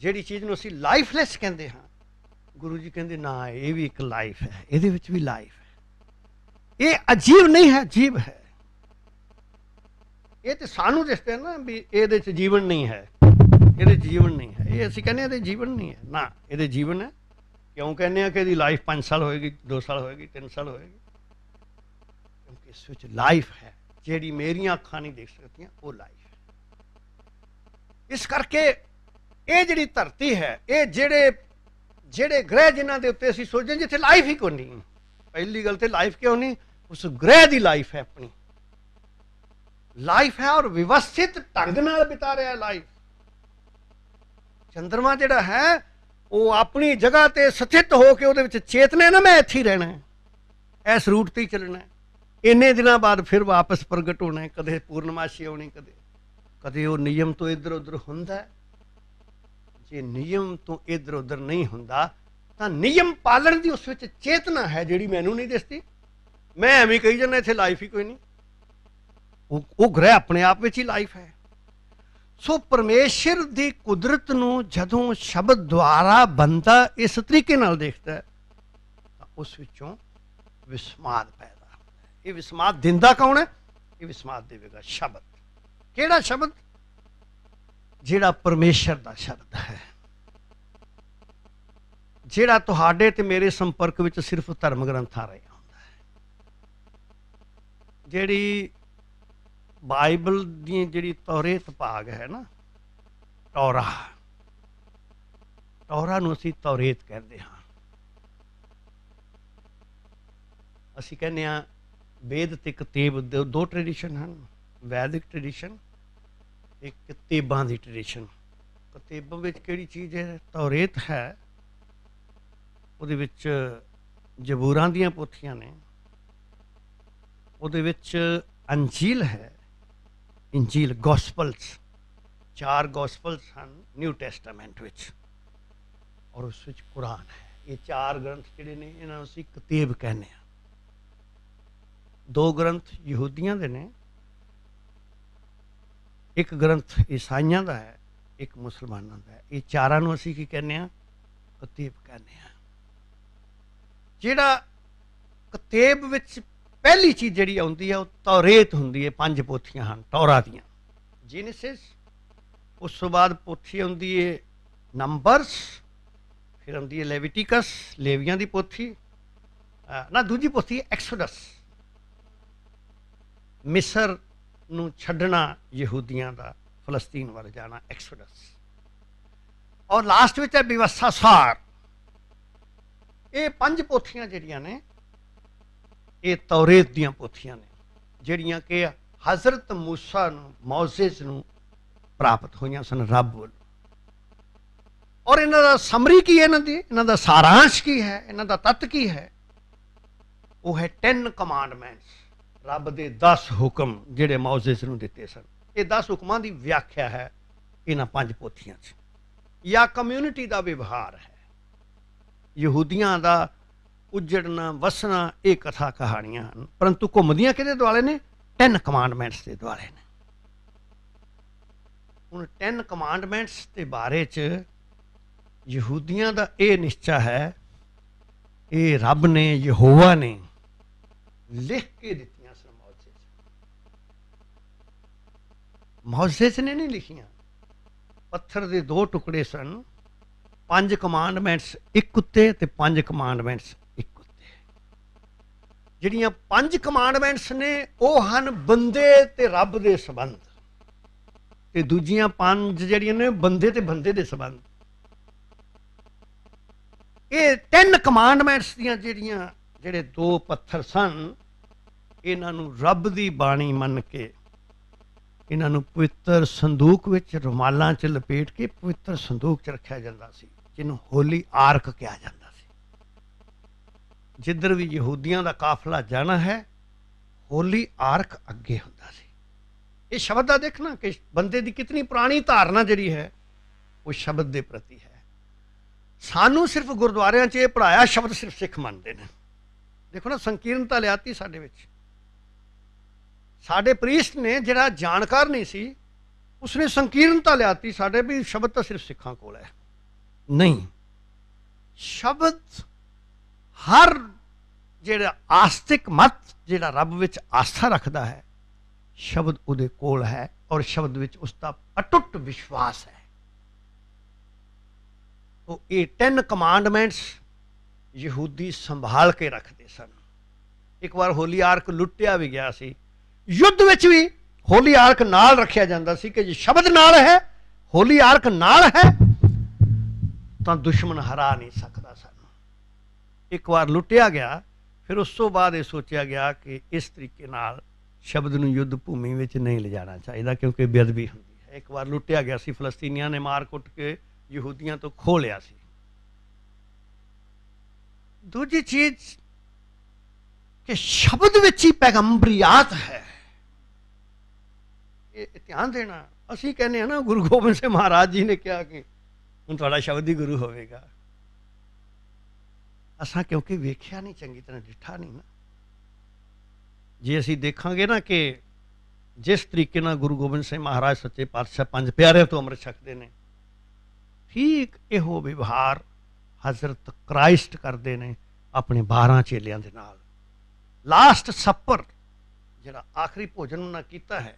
Speaker 2: ਜਿਹੜੀ ਚੀਜ਼ ਨੂੰ ਅਸੀਂ ਲਾਈਫਲੈਸ ਕਹਿੰਦੇ ਹਾਂ ਗੁਰੂ ਜੀ ਕਹਿੰਦੇ ਨਾ ਇਹ ਵੀ ਇੱਕ ਲਾਈਫ ਹੈ ਇਹਦੇ ਵਿੱਚ ਵੀ ਲਾਈਫ ਹੈ ਇਹ ਅਜੀਬ ਨਹੀਂ ਹੈ ਜੀਵ ਹੈ ਇਹ ਤੇ ਸਾਨੂੰ ਦਿਸਦਾ ਨਾ ਵੀ ਇਹਦੇ 'ਚ ਜੀਵਨ ਨਹੀਂ ਹੈ ਇਹਦੇ ਜੀਵਨ ਨਹੀਂ ਹੈ ਇਹ ਅਸੀਂ ਕਹਿੰਦੇ ਆ ਇਹਦੇ ਜੀਵਨ ਨਹੀਂ ਹੈ ਨਾ ਇਹਦੇ ਜੀਵਨ ਹੈ ਕਿਉਂ ਕਹਿੰਦੇ ਆ ਕਿ ਇਹਦੀ ਲਾਈਫ 5 ਸਾਲ ਹੋਏਗੀ 2 ਸਾਲ ਹੋਏਗੀ 3 ਸਾਲ ਹੋਏਗੀ ਕਿਉਂਕਿ ਇਸ ਵਿੱਚ ਲਾਈਫ ਹੈ ਜਿਹੜੀ ਮੇਰੀਆਂ ਅੱਖਾਂ ਨਹੀਂ ਦੇਖ ਸਕਦੀਆਂ ਉਹ ਲਾਈਫ ਇਸ ਕਰਕੇ ਇਹ ਜਿਹੜੀ ਧਰਤੀ ਹੈ ਇਹ ਜਿਹੜੇ ਜਿਹੜੇ ਗ੍ਰਹਿ ਜਿਨ੍ਹਾਂ ਦੇ ਉੱਤੇ ਅਸੀਂ ਸੋਚਦੇ ਜਿੱਥੇ ਲਾਈਫ ਹੀ ਕੋਈ ਨਹੀਂ ਪਹਿਲੀ ਗੱਲ ਤੇ ਲਾਈਫ ਕਿਉਂ ਨਹੀਂ ਉਸ ਗ੍ਰਹਿ ਦੀ ਲਾਈਫ ਹੈ ਆਪਣੀ ਲਾਈਫ ਹੈ ਔਰ ਵਿਵਸਥਿਤ ਢੰਗ ਨਾਲ ਬਿਤਾ ਰਿਹਾ ਹੈ ਲਾਈਫ ਚੰਦਰਮਾ ਜਿਹੜਾ ਹੈ ਉਹ ਆਪਣੀ ਜਗ੍ਹਾ ਤੇ ਸਥਿਤ ਹੋ ਕੇ ਉਹਦੇ ਵਿੱਚ ਚੇਤਨਾ ਨਾ ਮੈਂ ਇੱਥੇ ਹੀ ਰਹਿਣਾ ਹੈ ਇਸ ਰੂਟ ਤੇ ਹੀ ਚੱਲਣਾ ਹੈ ਇੰਨੇ ਦਿਨਾਂ ਬਾਅਦ ਫਿਰ ਵਾਪਸ ਪ੍ਰਗਟ ਹੋਣਾ ਹੈ ਕਦੇ ਪੂਰਨਮਾਸ਼ੀ ਆਉਣੀ ਕਦੇ ਕਦੇ ਉਹ ਨਿਯਮ ਤੋਂ ਇੱਧਰ ਉੱਧਰ ਹੁੰਦਾ ਹੈ ਜੇ ਨਿਯਮ ਤੋਂ ਇਧਰ ਉਧਰ ਨਹੀਂ ਹੁੰਦਾ ਤਾਂ ਨਿਯਮ ਪਾਲਣ ਦੀ ਉਸ ਵਿੱਚ ਚੇਤਨਾ ਹੈ ਜਿਹੜੀ ਮੈਨੂੰ ਨਹੀਂ ਦਿਸਦੀ ਮੈਂ ਐਵੇਂ ਕਹੀ ਜਾਂਦਾ ਇੱਥੇ ਲਾਈਫ ਹੀ ਕੋਈ ਨਹੀਂ ਉਹ ਉਹ ਗ੍ਰਹਿ ਆਪਣੇ ਆਪ ਵਿੱਚ ਹੀ ਲਾਈਫ ਹੈ ਸੋ ਪਰਮੇਸ਼ਰ ਦੀ ਕੁਦਰਤ ਨੂੰ ਜਦੋਂ ਸ਼ਬਦ ਦੁਆਰਾ ਬੰਦਾ ਇਸ ਤਰੀਕੇ ਨਾਲ ਦੇਖਦਾ ਹੈ ਤਾਂ ਉਸ ਵਿੱਚੋਂ ਵਿਸਮਾਦ ਪੈਦਾ ਹੁੰਦਾ ਇਹ ਵਿਸਮਾਦ ਦਿੰਦਾ ਕੌਣ ਹੈ ਇਹ ਵਿਸਮਾਦ ਦੇਵੇਗਾ ਸ਼ਬਦ ਕਿਹੜਾ ਸ਼ਬਦ ਜਿਹੜਾ ਪਰਮੇਸ਼ਰ ਦਾ ਸ਼ਬਦ ਹੈ ਜਿਹੜਾ ਤੁਹਾਡੇ ਤੇ ਮੇਰੇ ਸੰਪਰਕ ਵਿੱਚ ਸਿਰਫ ਧਰਮ ਗ੍ਰੰਥਾਂ ਰਿਹਾ ਹੁੰਦਾ ਹੈ ਜਿਹੜੀ ਬਾਈਬਲ ਦੀ ਜਿਹੜੀ ਤੌਰੇਤ ਭਾਗ ਹੈ ਨਾ ਤੌਰਾ ਤੌਰਾ ਨੂੰ ਅਸੀਂ ਤੌਰੇਤ ਕਹਿੰਦੇ ਹਾਂ ਅਸੀਂ ਕਹਿੰਦੇ ਆ ਵੇਦ ਤੇ ਕਤੇਬ ਦੋ ਟ੍ਰੈਡੀਸ਼ਨ ਹਨ ਵੈਦਿਕ ਟ੍ਰੈਡੀਸ਼ਨ ਇੱਕ ਕਤੇਬਾਂ ਦੀ ਟ੍ਰੈਡੀਸ਼ਨ ਕਤੇਬਾਂ ਵਿੱਚ ਕਿਹੜੀ ਚੀਜ਼ ਹੈ ਤੌਰੇਤ ਹੈ ਉਹਦੇ ਵਿੱਚ ਜ਼ਬੂਰਾਂ ਦੀਆਂ ਪੋਥੀਆਂ ਨੇ ਉਹਦੇ ਵਿੱਚ ਅੰਜੀਲ ਹੈ ਇੰਜੀਲ ਗੋਸਪਲਸ ਚਾਰ ਗੋਸਪਲਸ ਹਨ ਨਿਊ ਟੈਸਟਾਮੈਂਟ ਵਿੱਚ ਔਰ ਉਸ ਵਿੱਚ ਕੁਰਾਨ ਹੈ ਇਹ ਚਾਰ ਗ੍ਰੰਥ ਜਿਹੜੇ ਨੇ ਇਹਨਾਂ ਨੂੰ ਅਸੀਂ ਕਤੇਬ ਕਹਿੰਦੇ ਆ ਦੋ ਗ੍ਰੰਥ ਯਹੂਦੀਆਂ ਦੇ ਨੇ ਇੱਕ ਗ੍ਰੰਥ ਈਸਾਈਆਂ ਦਾ ਹੈ ਇੱਕ ਮੁਸਲਮਾਨਾਂ ਦਾ ਹੈ ਇਹ ਚਾਰਾਂ ਨੂੰ ਅਸੀਂ ਕੀ ਕਹਿੰਦੇ ਆ ਕਤੀਬ ਕਹਿੰਦੇ ਆ ਜਿਹੜਾ ਕਤੇਬ ਵਿੱਚ ਪਹਿਲੀ ਚੀਜ਼ ਜਿਹੜੀ ਆਉਂਦੀ ਹੈ ਉਹ ਤੌਰੇਤ ਹੁੰਦੀ ਹੈ ਪੰਜ ਪੋਥੀਆਂ ਹਨ ਟੌਰਾ ਦੀਆਂ ਜੀਨੇਸਿਸ ਉਸ ਤੋਂ ਬਾਅਦ ਪੋਥੀ ਆਉਂਦੀ ਹੈ ਨੰਬਰਸ ਫਿਰ ਆਉਂਦੀ ਹੈ ਲੇਵਿਟਿਕਸ ਲੇਵੀਆਂ ਦੀ ਪੋਥੀ ਨਾ ਦੂਜੀ ਪੋਥੀ ਐਕਸੋਡਸ ਮਿਸਰ ਨੂੰ ਛੱਡਣਾ ਯਹੂਦੀਆਂ ਦਾ ਫਲਸਤੀਨ ਵੱਲ ਜਾਣਾ ਐਕਸੋਡਸ ਔਰ ਲਾਸਟ ਵਿੱਚ ਹੈ ਵਿਵਸਥਾ ਸਾਰ ਇਹ ਪੰਜ ਪੋਥੀਆਂ ਜਿਹੜੀਆਂ ਨੇ ਇਹ ਤੌਰੇਤ ਦੀਆਂ ਪੋਥੀਆਂ ਨੇ ਜਿਹੜੀਆਂ ਕਿ ਹਜ਼ਰਤ موسی ਨੂੰ ਮੌਜ਼ੇਸ ਨੂੰ ਪ੍ਰਾਪਤ ਹੋਈਆਂ ਸਨ ਰੱਬ ਵੱਲ ਔਰ ਇਹਨਾਂ ਦਾ ਸਮਰੀ ਕੀ ਹੈ ਇਹਨਾਂ ਦੀ ਇਹਨਾਂ ਦਾ ਸਾਰਾਂਸ਼ ਕੀ ਹੈ ਇਹਨਾਂ ਦਾ ਤੱਤ ਕੀ ਹੈ ਉਹ ਹੈ 10 ਕਮਾਂਡਮੈਂਟਸ ਰੱਬ ਦੇ 10 ਹੁਕਮ ਜਿਹੜੇ ਮੌਜ਼ੇਸ ਨੂੰ ਦਿੱਤੇ ਸਨ ਇਹ 10 ਹੁਕਮਾਂ ਦੀ ਵਿਆਖਿਆ ਹੈ ਇਹਨਾਂ ਪੰਜ ਪੋਥੀਆਂ 'ਚ ਜਾਂ ਕਮਿਊਨਿਟੀ ਦਾ ਵਿਵਹਾਰ ਹੈ ਯਹੂਦੀਆਂ ਦਾ ਉਜੜਨਾ ਵਸਣਾ ਇਹ ਕਥਾ ਕਹਾਣੀਆਂ ਹਨ ਪਰੰਤੂ ਘੁੰਮਦੀਆਂ ਕਿਹਦੇ ਦੁਆਲੇ ਨੇ 10 ਕਮਾਂਡਮੈਂਟਸ ਦੇ ਦੁਆਲੇ ਨੇ ਹੁਣ 10 ਕਮਾਂਡਮੈਂਟਸ ਦੇ ਬਾਰੇ 'ਚ ਯਹੂਦੀਆਂ ਦਾ ਇਹ ਨਿਸ਼ਚਾ ਹੈ ਇਹ ਰੱਬ ਨੇ ਯਹੋਵਾ ਨੇ ਲਿਖ ਕੇ ਦਿੱਤੇ ਮੌਸੇਸ ਨੇ ਨਹੀਂ ਲਿਖੀਆਂ ਪੱਥਰ ਦੇ ਦੋ ਟੁਕੜੇ ਸਨ ਪੰਜ ਕਮਾਂਡਮੈਂਟਸ ਇੱਕ ਉੱਤੇ ਤੇ ਪੰਜ ਕਮਾਂਡਮੈਂਟਸ ਇੱਕ ਉੱਤੇ ਜਿਹੜੀਆਂ ਪੰਜ ਕਮਾਂਡਮੈਂਟਸ ਨੇ ਉਹ ਹਨ ਬੰਦੇ ਤੇ ਰੱਬ ਦੇ ਸਬੰਧ ਤੇ ਦੂਜੀਆਂ ਪੰਜ ਜਿਹੜੀਆਂ ਨੇ ਬੰਦੇ ਤੇ ਬੰਦੇ ਦੇ ਸਬੰਧ ਇਹ ਤਿੰਨ ਕਮਾਂਡਮੈਂਟਸ ਦੀਆਂ ਜਿਹੜੀਆਂ ਜਿਹੜੇ ਦੋ ਪੱਥਰ ਸਨ ਇਹਨਾਂ ਨੂੰ ਰੱਬ ਦੀ ਬਾਣੀ ਮੰਨ ਕੇ ਇਹਨਾਂ ਨੂੰ ਪਵਿੱਤਰ ਸੰਦੂਕ ਵਿੱਚ ਰੁਮਾਲਾਂ 'ਚ ਲਪੇਟ ਕੇ ਪਵਿੱਤਰ ਸੰਦੂਕ 'ਚ ਰੱਖਿਆ ਜਾਂਦਾ ਸੀ ਜਿਹਨੂੰ ਹੋਲੀ ਆਰਕ ਕਿਹਾ ਜਾਂਦਾ ਸੀ ਜਿੱਧਰ ਵੀ ਯਹੂਦੀਆਂ ਦਾ ਕਾਫਲਾ ਜਾਣਾ ਹੈ ਹੋਲੀ ਆਰਕ ਅੱਗੇ ਹੁੰਦਾ ਸੀ ਇਹ ਸ਼ਬਦ ਦਾ ਦੇਖਣਾ ਕਿ ਬੰਦੇ ਦੀ ਕਿੰਨੀ ਪੁਰਾਣੀ ਧਾਰਨਾ ਜਿਹੜੀ ਹੈ ਉਹ ਸ਼ਬਦ ਦੇ ਪ੍ਰਤੀ ਹੈ ਸਾਨੂੰ ਸਿਰਫ ਗੁਰਦੁਆਰਿਆਂ 'ਚ ਇਹ ਪੜਾਇਆ ਸ਼ਬਦ ਸਿਰਫ ਸਿੱਖ ਮੰਨਦੇ ਨੇ ਦੇਖੋ ਨਾ ਸੰਕੀਰਨਤਾ ਲਿਆਤੀ ਸਾਡੇ ਵਿੱਚ ਸਾਡੇ ਪ੍ਰੀਸਟ ਨੇ ਜਿਹੜਾ ਜਾਣਕਾਰ ਨਹੀਂ ਸੀ ਉਸਨੇ ਸੰਕੀਰਨਤਾ ਲਿਆਤੀ ਸਾਡੇ ਵੀ ਸ਼ਬਦ ਤਾਂ ਸਿਰਫ ਸਿੱਖਾਂ ਕੋਲ ਹੈ ਨਹੀਂ ਸ਼ਬਦ ਹਰ ਜਿਹੜਾ ਆਸਤਿਕ ਮਤ ਜਿਹੜਾ ਰੱਬ ਵਿੱਚ ਆਸਥਾ ਰੱਖਦਾ ਹੈ ਸ਼ਬਦ ਉਹਦੇ ਕੋਲ ਹੈ ਔਰ ਸ਼ਬਦ ਵਿੱਚ ਉਸ ਦਾ ਅਟੁੱਟ ਵਿਸ਼ਵਾਸ ਹੈ ਉਹ ਇਹ 10 ਕਮਾਂਡਮੈਂਟਸ ਯਹੂਦੀ ਸੰਭਾਲ ਕੇ ਰੱਖਦੇ ਸਨ ਇੱਕ ਵਾਰ ਹੋਲੀ ਆਰਕ ਲੁੱਟਿਆ ਵੀ ਗਿਆ ਸੀ ਯੁੱਧ ਵਿੱਚ ਵੀ ਹੋਲੀ ਆਰਕ ਨਾਲ ਰੱਖਿਆ ਜਾਂਦਾ ਸੀ ਕਿ ਜੇ ਸ਼ਬਦ ਨਾਲ ਹੈ ਹੋਲੀ ਆਰਕ ਨਾਲ ਹੈ ਤਾਂ ਦੁਸ਼ਮਣ ਹਰਾ ਨਹੀਂ ਸਕਦਾ ਸਾਨੂੰ ਇੱਕ ਵਾਰ ਲੁੱਟਿਆ ਗਿਆ ਫਿਰ ਉਸ ਤੋਂ ਬਾਅਦ ਇਹ ਸੋਚਿਆ ਗਿਆ ਕਿ ਇਸ ਤਰੀਕੇ ਨਾਲ ਸ਼ਬਦ ਨੂੰ ਯੁੱਧ ਭੂਮੀ ਵਿੱਚ ਨਹੀਂ ਲਿਜਾਣਾ ਚਾਹੀਦਾ ਕਿਉਂਕਿ ਬੇਅਦਬੀ ਹੁੰਦੀ ਹੈ ਇੱਕ ਵਾਰ ਲੁੱਟਿਆ ਗਿਆ ਸੀ ਫਲਸਤੀਨੀਆਂ ਨੇ ਮਾਰ ਕੁੱਟ ਕੇ ਯਹੂਦੀਆਂ ਤੋਂ ਖੋ ਲਿਆ ਸੀ ਦੂਜੀ ਚੀਜ਼ ਕਿ ਸ਼ਬਦ ਵਿੱਚ ਹੀ ਪੈਗੰਬਰੀਅਤ ਹੈ ਕੇ ਧਿਆਨ ਦੇਣਾ ਅਸੀਂ ਕਹਿੰਦੇ ਆ ਨਾ ਗੁਰੂ ਗੋਬਿੰਦ ਸਿੰਘ ਮਹਾਰਾਜ ਜੀ ਨੇ ਕਿਹਾ ਕਿ ਹੁਣ ਤੁਹਾਡਾ ਸ਼ਬਦ ਹੀ ਗੁਰੂ ਹੋਵੇਗਾ ਅਸਾਂ ਕਿਉਂਕਿ ਵੇਖਿਆ ਨਹੀਂ ਚੰਗੀ ਤਰ੍ਹਾਂ ਡਿਠਾ ਨਹੀਂ ਨਾ ਜੇ ਅਸੀਂ ਦੇਖਾਂਗੇ ਨਾ ਕਿ ਜਿਸ ਤਰੀਕੇ ਨਾਲ ਗੁਰੂ ਗੋਬਿੰਦ ਸਿੰਘ ਮਹਾਰਾਜ ਸੱਚੇ ਪਾਤਸ਼ਾਹ ਪੰਜ ਪਿਆਰਿਆਂ ਤੋਂ ਅੰਮ੍ਰਿਤ ਛਕਦੇ ਨੇ ਠੀਕ ਇਹੋ ਵਿਵਹਾਰ ਹਜ਼ਰਤ ਕ੍ਰਾਈਸਟ ਕਰਦੇ ਨੇ ਆਪਣੇ 12 ਚੇਲਿਆਂ ਦੇ ਨਾਲ ਲਾਸਟ ਸੱਪਰ ਜਿਹੜਾ ਆਖਰੀ ਭੋਜਨ ਉਹਨਾਂ ਕੀਤਾ ਹੈ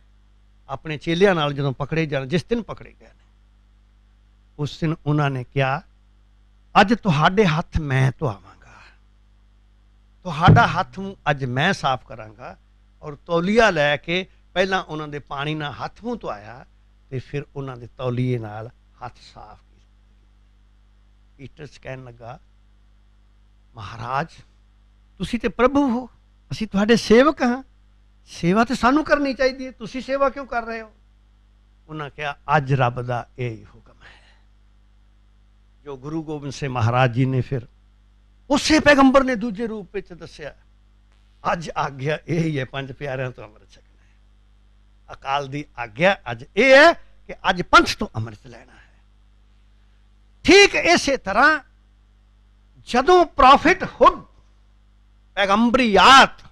Speaker 2: ਆਪਣੇ ਚੇਲਿਆਂ ਨਾਲ ਜਦੋਂ ਪਕੜੇ ਜਾਣ ਜਿਸ ਦਿਨ ਪਕੜੇ ਗਏ ਨੇ ਉਸ ਦਿਨ ਉਹਨਾਂ ਨੇ ਕਿਹਾ ਅੱਜ ਤੁਹਾਡੇ ਹੱਥ ਮੈਂ ਧਵਾਵਾਂਗਾ ਤੁਹਾਡਾ ਹੱਥ ਨੂੰ ਅੱਜ ਮੈਂ ਸਾਫ਼ ਕਰਾਂਗਾ ਔਰ ਤੌਲੀਆ ਲੈ ਕੇ ਪਹਿਲਾਂ ਉਹਨਾਂ ਦੇ ਪਾਣੀ ਨਾਲ ਹੱਥ ਨੂੰ ਧੋਇਆ ਤੇ ਫਿਰ ਉਹਨਾਂ ਦੇ ਤੌਲੀਏ ਨਾਲ ਹੱਥ ਸਾਫ਼ ਕੀਤੇ ਪੀਟਰਸ ਕਹਿਣ ਲੱਗਾ ਮਹਾਰਾਜ ਤੁਸੀਂ ਤੇ ਪ੍ਰਭੂ ਹੋ ਅਸੀਂ ਤੁਹਾਡੇ ਸੇਵਕ ਹਾਂ ਸੇਵਾ ਤੇ ਸਾਨੂੰ ਕਰਨੀ ਚਾਹੀਦੀ ਹੈ ਤੁਸੀਂ ਸੇਵਾ ਕਿਉਂ ਕਰ ਰਹੇ ਹੋ ਉਹਨਾਂ ਕਿਹਾ ਅੱਜ ਰੱਬ ਦਾ ਇਹ ਹੀ ਹੁਕਮ ਹੈ ਜੋ ਗੁਰੂ ਗੋਬਿੰਦ ਸਿੰਘ ਮਹਾਰਾਜ ਜੀ ਨੇ ਫਿਰ ਉਸੇ ਪੈਗੰਬਰ ਨੇ ਦੂਜੇ ਰੂਪ ਵਿੱਚ ਦੱਸਿਆ ਅੱਜ ਆਗਿਆ ਇਹ ਹੀ ਹੈ ਪੰਜ ਪਿਆਰਿਆਂ ਤੋਂ ਅੰਮ੍ਰਿਤ ਛਕਣਾ ਹੈ ਅਕਾਲ ਦੀ ਆਗਿਆ ਅੱਜ ਇਹ ਹੈ ਕਿ ਅੱਜ ਪੰਥ ਤੋਂ ਅੰਮ੍ਰਿਤ ਲੈਣਾ ਹੈ ਠੀਕ ਇਸੇ ਤਰ੍ਹਾਂ ਜਦੋਂ ਪ੍ਰੋਫਿਟ ਹੁਦ ਪੈਗੰਬਰੀਅਤ